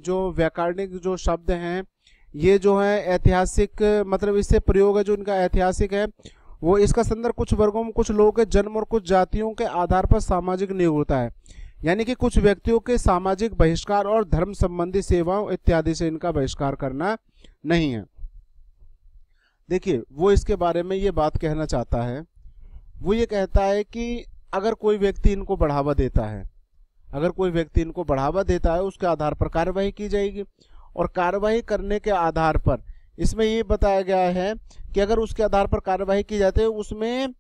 Speaker 1: जो व्याकरणिक जो शब्द हैं ये जो है ऐतिहासिक मतलब इससे प्रयोग है जो इनका ऐतिहासिक है वो इसका संदर्भ कुछ वर्गों में कुछ लोगों के जन्म और कुछ जातियों के आधार पर सामाजिक नियोग होता है यानी कि कुछ व्यक्तियों के सामाजिक बहिष्कार और धर्म संबंधी सेवाओं इत्यादि से इनका बहिष्कार करना नहीं है देखिए वो इसके बारे में ये बात कहना चाहता है वो ये कहता है कि अगर कोई व्यक्ति इनको बढ़ावा देता है अगर कोई व्यक्ति इनको बढ़ावा देता है उसके आधार पर कार्रवाई की जाएगी और कार्रवाई करने के आधार पर इसमें ये बताया गया है कि अगर उसके आधार पर कार्रवाई की जाती है उसमें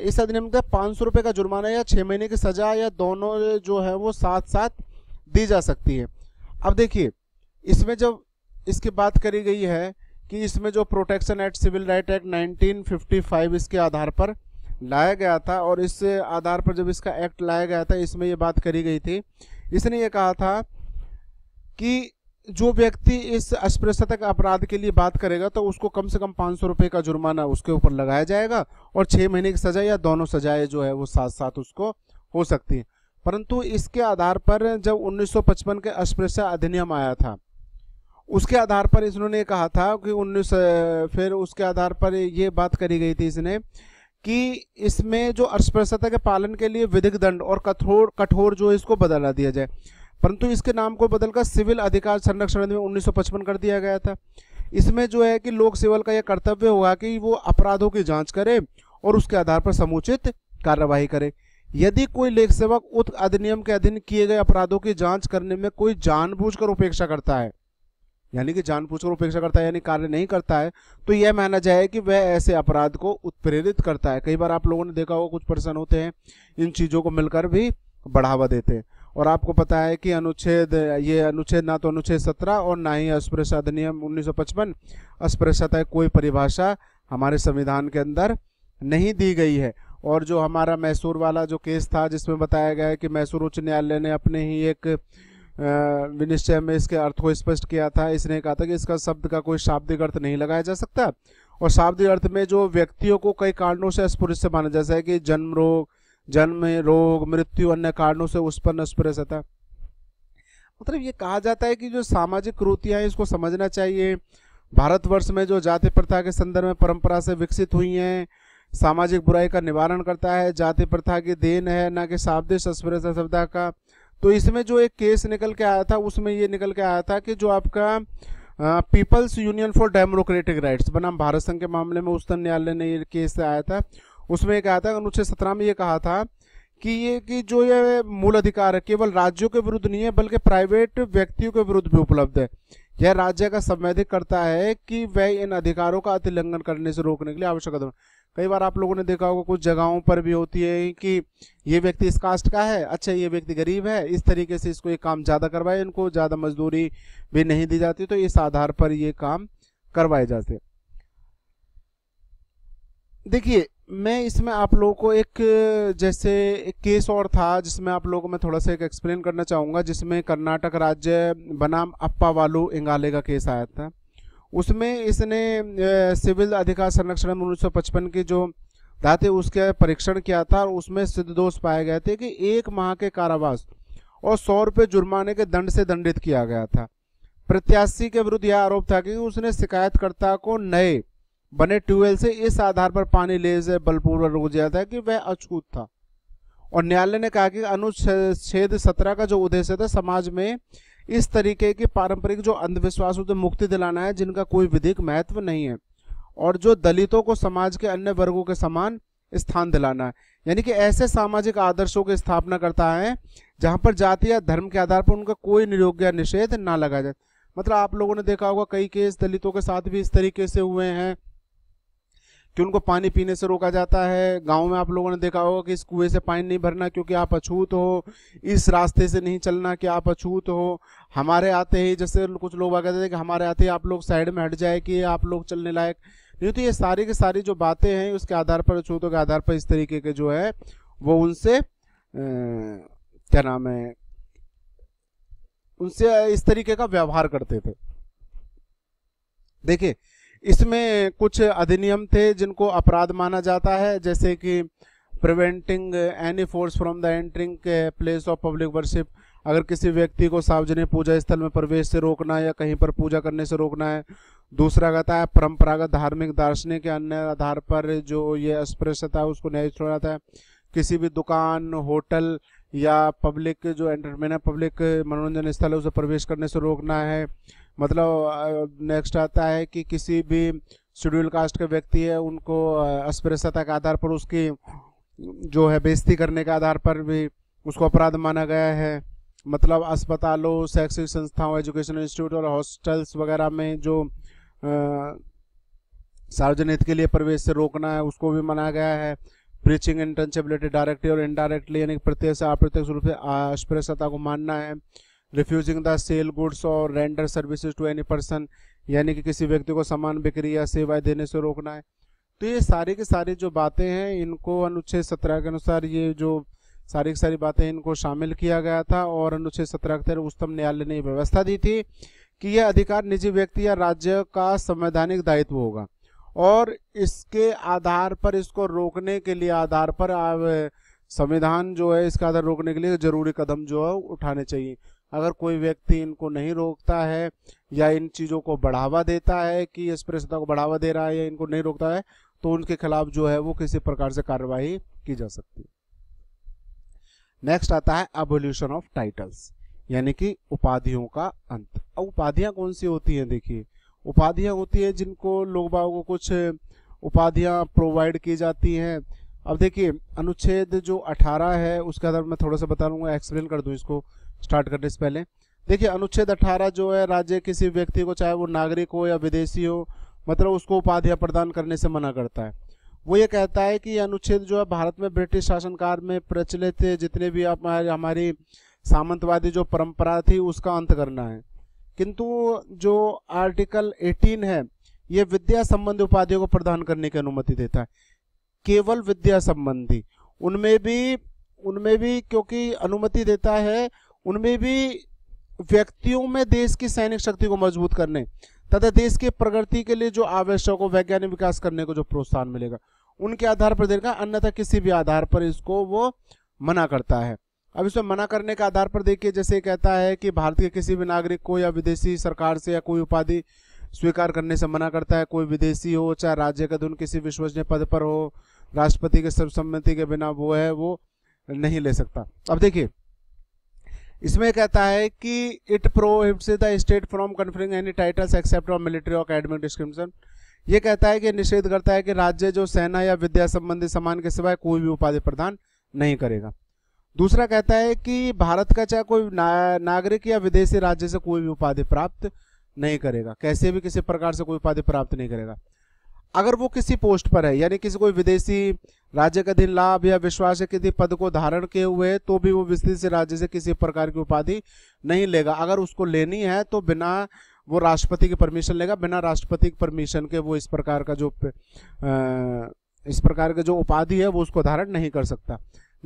Speaker 1: इस अधिनियम के पाँच सौ रुपये का जुर्माना या छः महीने की सजा या दोनों जो है वो साथ साथ दी जा सकती है अब देखिए इसमें जब इसकी बात करी गई है कि इसमें जो protection act civil right act 1955 इसके आधार पर लाया गया था और इस आधार पर जब इसका एक्ट लाया गया था इसमें ये बात करी गई थी इसने ये कहा था कि जो व्यक्ति इस अस्पृश्यता तक अपराध के लिए बात करेगा तो उसको कम से कम पाँच सौ रुपये का जुर्माना उसके ऊपर लगाया जाएगा और छः महीने की सजा या दोनों सजाएं जो है वो साथ साथ उसको हो सकती हैं परंतु इसके आधार पर जब 1955 के अस्पृश्य अधिनियम आया था उसके आधार पर इसने कहा था कि उन्नीस फिर उसके आधार पर ये बात करी गई थी इसने कि इसमें जो अस्पृश्यता के पालन के लिए विधिक दंड और कठोर कठोर जो है इसको बदला दिया जाए परंतु इसके नाम को बदलकर सिविल अधिकार संरक्षण में उन्नीस कर दिया गया था इसमें जो है कि लोक सेवल का यह कर्तव्य होगा कि वो अपराधों की जांच करे और उसके आधार पर समुचित कार्यवाही करे यदि कोई लेख सेवक उत्त अधिनियम के अधीन किए गए अपराधों की जांच करने में कोई जानबूझकर उपेक्षा करता है यानी कि जानबूझकर उपेक्षा करता है यानी कार्य नहीं करता है तो यह माना जाए कि वह ऐसे अपराध को उत्प्रेरित करता है कई बार आप लोगों ने देखा होगा कुछ पर्सन होते हैं इन चीज़ों को मिलकर भी बढ़ावा देते हैं और आपको पता है कि अनुच्छेद ये अनुच्छेद ना तो अनुच्छेद सत्रह और ना ही अस्पृश्य अधिनियम उन्नीस सौ पचपन अस्पृश्यता कोई परिभाषा हमारे संविधान के अंदर नहीं दी गई है और जो हमारा मैसूर वाला जो केस था जिसमें बताया गया है कि मैसूर उच्च न्यायालय ने अपने ही एक विनिश्चय में इसके अर्थ को स्पष्ट किया था इसने कहा था कि इसका शब्द का कोई शाब्दिक अर्थ नहीं लगाया जा सकता और शाब्दिक अर्थ में जो व्यक्तियों को कई कारणों से अस्पृश्य से माना जाता है कि जन्म रोग जन्म रोग मृत्यु अन्य कारणों से उत्पन्न अस्पृश्यता मतलब ये कहा जाता है कि जो सामाजिक क्रूतियाँ हैं इसको समझना चाहिए भारतवर्ष में जो जाति प्रथा के संदर्भ में परंपरा से विकसित हुई हैं सामाजिक बुराई का निवारण करता है जाति प्रथा की देन है न कि शाब्दिक शब्द का तो इसमें जो एक केस निकल के आया था उसमें ये निकल के आया था कि जो आपका people's union for democratic rights बनाम भारत संघ के मामले में उच्चतम न्यायालय ने ये केस आया था उसमें एक आया था अनुच्छेद सत्रह में ये कहा था कि ये कि जो ये मूल अधिकार है केवल राज्यों के विरुद्ध नहीं है बल्कि प्राइवेट व्यक्तियों के विरुद्ध भी उपलब्ध है यह राज्य का संवैधिक करता है कि वह इन अधिकारों का अतिलंघन करने से रोकने के लिए आवश्यक कदम कई बार आप लोगों ने देखा होगा कुछ जगहों पर भी होती है कि ये व्यक्ति इस कास्ट का है अच्छा ये व्यक्ति गरीब है इस तरीके से इसको ये काम ज़्यादा करवाए इनको ज़्यादा मजदूरी भी नहीं दी जाती तो इस आधार पर ये काम करवाए जाते देखिए मैं इसमें आप लोगों को एक जैसे एक केस और था जिसमें आप लोगों को मैं थोड़ा सा एक एक्सप्लेन करना चाहूँगा जिसमें कर्नाटक राज्य बनाम अप्पा वालू इंगाले का केस आया था उसमें इसने सिविल अधिकार संरक्षण उन्नीस के जो धाते उसके परीक्षण किया था और उसमें सिद्ध दोष पाए गए थे कि एक माह के कारावास और सौ रुपये जुर्माने के दंड से दंडित किया गया था प्रत्याशी के विरुद्ध यह आरोप था कि उसने शिकायतकर्ता को नए बने ट्यूबवेल से इस आधार पर पानी ले बलपूर्वक रोक दिया था कि वह अछूत था और न्यायालय ने कहा कि अनुच्छेद सत्रह का जो उद्देश्य था समाज में इस तरीके के पारंपरिक जो अंधविश्वासों से मुक्ति दिलाना है जिनका कोई विधिक महत्व नहीं है और जो दलितों को समाज के अन्य वर्गों के समान स्थान दिलाना है यानी कि ऐसे सामाजिक आदर्शों की स्थापना करता है जहाँ पर जाति या धर्म के आधार पर उनका कोई निरोग या निषेध ना लगा जाए मतलब आप लोगों ने देखा होगा कई केस दलितों के साथ भी इस तरीके से हुए हैं कि उनको पानी पीने से रोका जाता है गांव में आप लोगों ने देखा होगा कि इस कुएं से पानी नहीं भरना क्योंकि आप अछूत हो इस रास्ते से नहीं चलना कि आप अछूत हो हमारे आते ही जैसे कुछ लोग कहते थे कि हमारे आते ही आप लोग साइड में हट जाए कि आप लोग चलने लायक नहीं तो ये सारी की सारी जो बातें हैं उसके आधार पर अछूतों के आधार पर इस तरीके के जो है वो उनसे क्या नाम है उनसे इस तरीके का व्यवहार करते थे देखिए इसमें कुछ अधिनियम थे जिनको अपराध माना जाता है जैसे कि preventing any force from the entering place of public worship अगर किसी व्यक्ति को सार्वजनिक पूजा स्थल में प्रवेश से रोकना या कहीं पर पूजा करने से रोकना है दूसरा कहता है परंपरागत धार्मिक दार्शनिक के अन्य आधार पर जो ये अस्पृश्यता है उसको न्याय छोड़ा जाता है किसी भी दुकान होटल या पब्लिक जो एंटरटेनमेंट पब्लिक मनोरंजन स्थल है उसे प्रवेश करने से रोकना है मतलब नेक्स्ट आता है कि किसी भी शेड्यूल कास्ट के व्यक्ति है उनको अस्पृश्यता के आधार पर उसकी जो है बेइज्जती करने के आधार पर भी उसको अपराध माना गया है मतलब अस्पतालों शैक्षिक संस्थाओं एजुकेशन इंस्टीट्यूट और हॉस्टल्स वगैरह में जो सार्वजनिक के लिए प्रवेश से रोकना है उसको भी मनाया गया है प्रीचिंग इंटर्नशिप रिलेटेड डायरेक्टली और इनडायरेक्टली यानी प्रत्यक्ष अप्रत्यक्ष रूप से अस्पृश्यता को मानना है रिफ्यूजिंग द सेल गुड्स और render services to any person यानी कि किसी व्यक्ति को सामान बिक्री या सेवाएं देने से रोकना है तो ये सारी की सारी जो बातें हैं इनको अनुच्छेद सत्रह के अनुसार ये जो सारी की सारी बातें इनको शामिल किया गया था और अनुच्छेद सत्रह के तहत उच्चतम न्यायालय ने व्यवस्था दी थी कि यह अधिकार निजी व्यक्ति या राज्य का संवैधानिक दायित्व होगा और इसके आधार पर इसको रोकने के लिए आधार पर संविधान जो है इसका आधार रोकने के लिए जरूरी कदम जो है उठाने चाहिए अगर कोई व्यक्ति इनको नहीं रोकता है या इन चीज़ों को बढ़ावा देता है कि अस्पृश्यता को बढ़ावा दे रहा है या इनको नहीं रोकता है तो उनके खिलाफ जो है वो किसी प्रकार से कार्रवाई की जा सकती है नेक्स्ट आता है अबोल्यूशन ऑफ टाइटल्स यानी कि उपाधियों का अंत अब उपाधियां कौन सी होती हैं देखिए उपाधियां होती है जिनको लोग बागों को कुछ उपाधियां प्रोवाइड की जाती हैं अब देखिए अनुच्छेद जो 18 है उसके आधार में थोड़ा सा बता लूंगा एक्सप्लेन कर दू इसको स्टार्ट करने से पहले देखिए अनुच्छेद 18 जो है राज्य किसी व्यक्ति को चाहे वो नागरिक हो या विदेशी हो मतलब उसको उपाधियां प्रदान करने से मना करता है वो ये कहता है कि अनुच्छेद जो है भारत में ब्रिटिश शासनकाल में प्रचलित जितने भी हमारी सामंतवादी जो परंपरा थी उसका अंत करना है किंतु जो आर्टिकल 18 है ये विद्या संबंधी उपाधियों को प्रदान करने की अनुमति देता है केवल विद्या संबंधी उनमें भी उनमें भी क्योंकि अनुमति देता है उनमें भी व्यक्तियों में देश की सैनिक शक्ति को मजबूत करने तथा देश के प्रगति के लिए जो आवश्यक हो वैज्ञानिक विकास करने को जो प्रोत्साहन मिलेगा उनके आधार पर देखा अन्यथा किसी भी आधार पर इसको वो मना करता है अब इसमें मना करने के आधार पर देखिए जैसे कहता है कि भारत के किसी भी नागरिक को या विदेशी सरकार से या कोई उपाधि स्वीकार करने से मना करता है कोई विदेशी हो चाहे राज्य का धुन किसी विश्वसनीय पद पर हो राष्ट्रपति के सर्वसम्मति के बिना वो है वो नहीं ले सकता अब देखिए इसमें कहता है कि it prohibits the state from conferring any titles except of military और अकेडमिक डिस्क्रिप्शन ये कहता है कि निषेध करता है कि राज्य जो सेना या विद्या संबंधी सम्मान के सिवाय कोई भी उपाधि प्रदान नहीं करेगा दूसरा कहता है कि भारत का चाहे कोई ना, नागरिक या विदेशी राज्य से कोई भी उपाधि प्राप्त नहीं करेगा कैसे भी किसी प्रकार से कोई उपाधि प्राप्त नहीं करेगा अगर वो किसी पोस्ट पर है यानी किसी कोई विदेशी राज्य के अधीन लाभ या विश्वास के किसी पद को धारण किए हुए तो भी वो से राज्य से किसी प्रकार की उपाधि नहीं लेगा अगर उसको लेनी है तो बिना वो राष्ट्रपति की परमिशन लेगा बिना राष्ट्रपति की परमिशन के वो इस प्रकार का जो इस प्रकार का जो उपाधि है वो उसको धारण नहीं कर सकता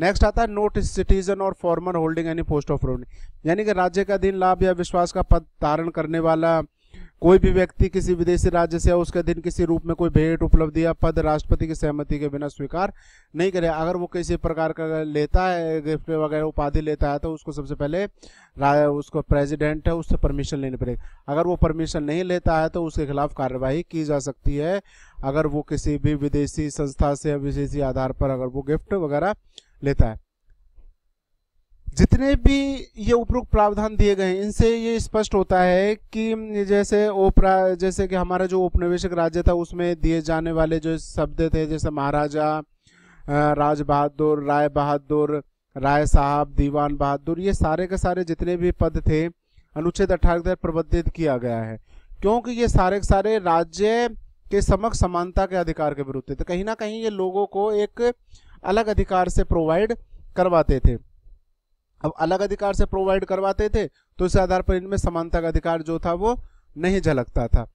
Speaker 1: नेक्स्ट आता है नोट सिटीजन और former holding any post of road यानी कि राज्य का अधीन लाभ या विश्वास का पद धारण करने वाला कोई भी व्यक्ति किसी विदेशी राज्य से या उसके अधीन किसी रूप में कोई भेंट उपलब्धि या पद राष्ट्रपति की सहमति के बिना स्वीकार नहीं करे अगर वो किसी प्रकार का लेता है गिफ्ट वगैरह उपाधि लेता है तो उसको सबसे पहले उसको प्रेसिडेंट है उससे परमिशन लेनी पड़ेगी अगर वो परमिशन नहीं लेता है तो उसके खिलाफ कार्रवाई की जा सकती है अगर वो किसी भी विदेशी संस्था से विदेशी आधार पर अगर वो गिफ्ट वगैरह लेता है जितने भी ये उपरोक्त प्रावधान दिए गए हैं इनसे ये स्पष्ट होता है कि जैसे ओपरा जैसे कि हमारा जो उपनिवेशिक राज्य था उसमें दिए जाने वाले जो शब्द थे जैसे महाराजा राज बहादुर राय बहादुर राय साहब दीवान बहादुर ये सारे के सारे जितने भी पद थे अनुच्छेद अठारह तहत प्रबंधित किया गया है क्योंकि ये सारे के सारे राज्य के समक्ष समानता के अधिकार के विरुद्ध थे तो कहीं ना कहीं ये लोगों को एक अलग अधिकार से प्रोवाइड करवाते थे अब अलग अधिकार से प्रोवाइड करवाते थे तो इस आधार पर इनमें समानता का अधिकार जो था वो नहीं झलकता था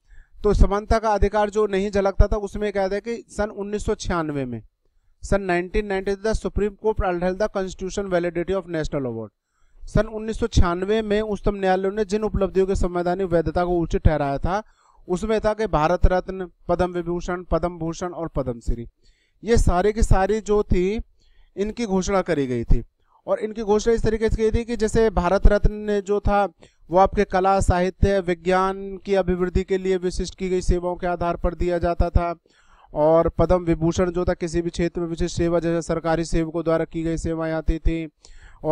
Speaker 1: तो समानता का अधिकार जो नहीं झलकता था उसमें क्या था कि सन उन्नीस में सन nineteen the supreme court the constitution validity of national award सन उन्नीस में उच्चतम न्यायालय ने जिन उपलब्धियों के संवैधानिक वैधता को उचित ठहराया था उसमें था कि भारत रत्न पद्म विभूषण पद्म भूषण और पद्मश्री ये सारे की सारी जो थी इनकी घोषणा करी गई थी और इनकी घोषणा इस तरीके से की थी कि जैसे भारत रत्न जो था वो आपके कला साहित्य विज्ञान की अभिवृद्धि के लिए विशिष्ट की गई सेवाओं के आधार पर दिया जाता था और पद्म विभूषण जो था किसी भी क्षेत्र में विशिष्ट सेवा जैसे सरकारी सेवकों द्वारा की गई सेवाएं आती थी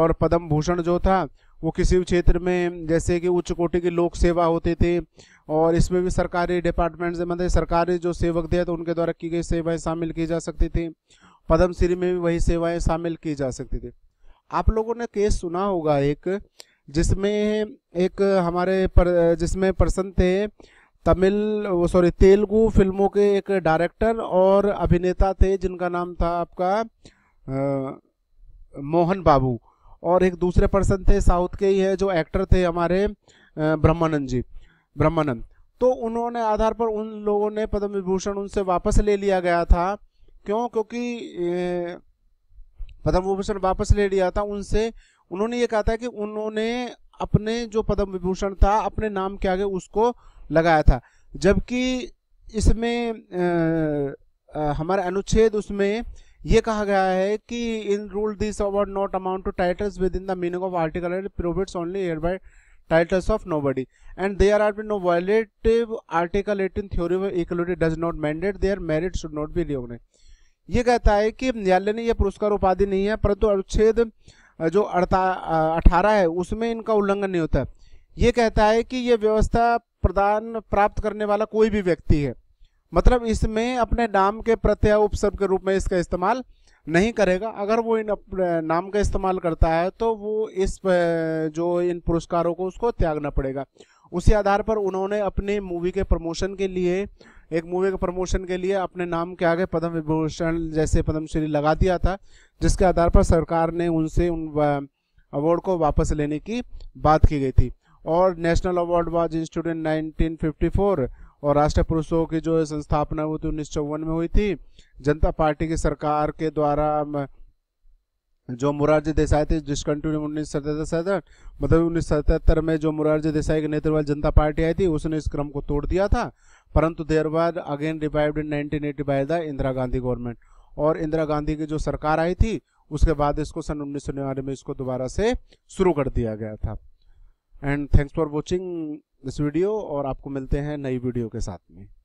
Speaker 1: और पद्म भूषण जो था वो किसी भी क्षेत्र में जैसे कि उच्च कोटि की लोक सेवा होती थी और इसमें भी सरकारी डिपार्टमेंट से मतलब सरकारी जो सेवक थे तो उनके द्वारा की गई सेवाएं शामिल की जा सकती थी पद्मश्री में भी वही सेवाएं शामिल की जा सकती थी आप लोगों ने केस सुना होगा एक जिसमें एक हमारे पर, जिसमें पर्सन थे तमिल सॉरी तेलुगु फिल्मों के एक डायरेक्टर और अभिनेता थे जिनका नाम था आपका आ, मोहन बाबू और एक दूसरे पर्सन थे साउथ के ही है जो एक्टर थे हमारे ब्रह्मानंद जी ब्रह्मानंद तो उन्होंने आधार पर उन लोगों ने पद्म विभूषण उनसे वापस ले लिया गया था क्यों क्योंकि ए, पद्म विभूषण वापस ले लिया था उनसे उन्होंने ये कहा था कि उन्होंने अपने जो पद्म विभूषण था अपने नाम के आगे उसको लगाया था जबकि इसमें हमारे अनुच्छेद उसमें ये कहा गया है कि in rule this award not amount to titles within the meaning of article and provides only air by titles of are and there are no violative article 18 theory of equality does not mandate their merit should not be recognized ये कहता है कि न्यायालय ने यह पुरस्कार उपाधि नहीं है परंतु अनुच्छेद जो अड़ता अठारह है उसमें इनका उल्लंघन नहीं होता ये कहता है कि यह व्यवस्था प्रदान प्राप्त करने वाला कोई भी व्यक्ति है मतलब इसमें अपने नाम के प्रत्यय उपसर्ग के रूप में इसका इस्तेमाल नहीं करेगा अगर वो इन अपने नाम का इस्तेमाल करता है तो वो इस जो इन पुरस्कारों को उसको त्यागना पड़ेगा उसी आधार पर उन्होंने अपनी मूवी के प्रमोशन के लिए एक मूवी के प्रमोशन के लिए अपने नाम के आगे पद्म विभूषण जैसे पद्मश्री लगा दिया था जिसके आधार पर सरकार ने उनसे उन अवार्ड को वापस लेने की बात की गई थी और national award was institute for और राष्ट्रीय पुरुषों की जो संस्थापना हुई थी तो उन्नीस में हुई थी जनता पार्टी की सरकार के द्वारा जो मुरारजी देसाई थे डिसकंटिन्यू उन्नीस सतहत्तर मतलब उन्नीस सतहत्तर में जो मुरारजी देसाई के नेतृत्व वाली जनता पार्टी आई थी उसने इस क्रम को तोड़ दिया था परंतु देर बाद again revive in nineteen eighty by the Indira Gandhi government और इंदिरा गांधी की जो सरकार आई थी उसके बाद इसको सन उन्नीस में इसको दोबारा से शुरू कर दिया गया था and thanks for watching this video और आपको मिलते हैं नई वीडियो के साथ में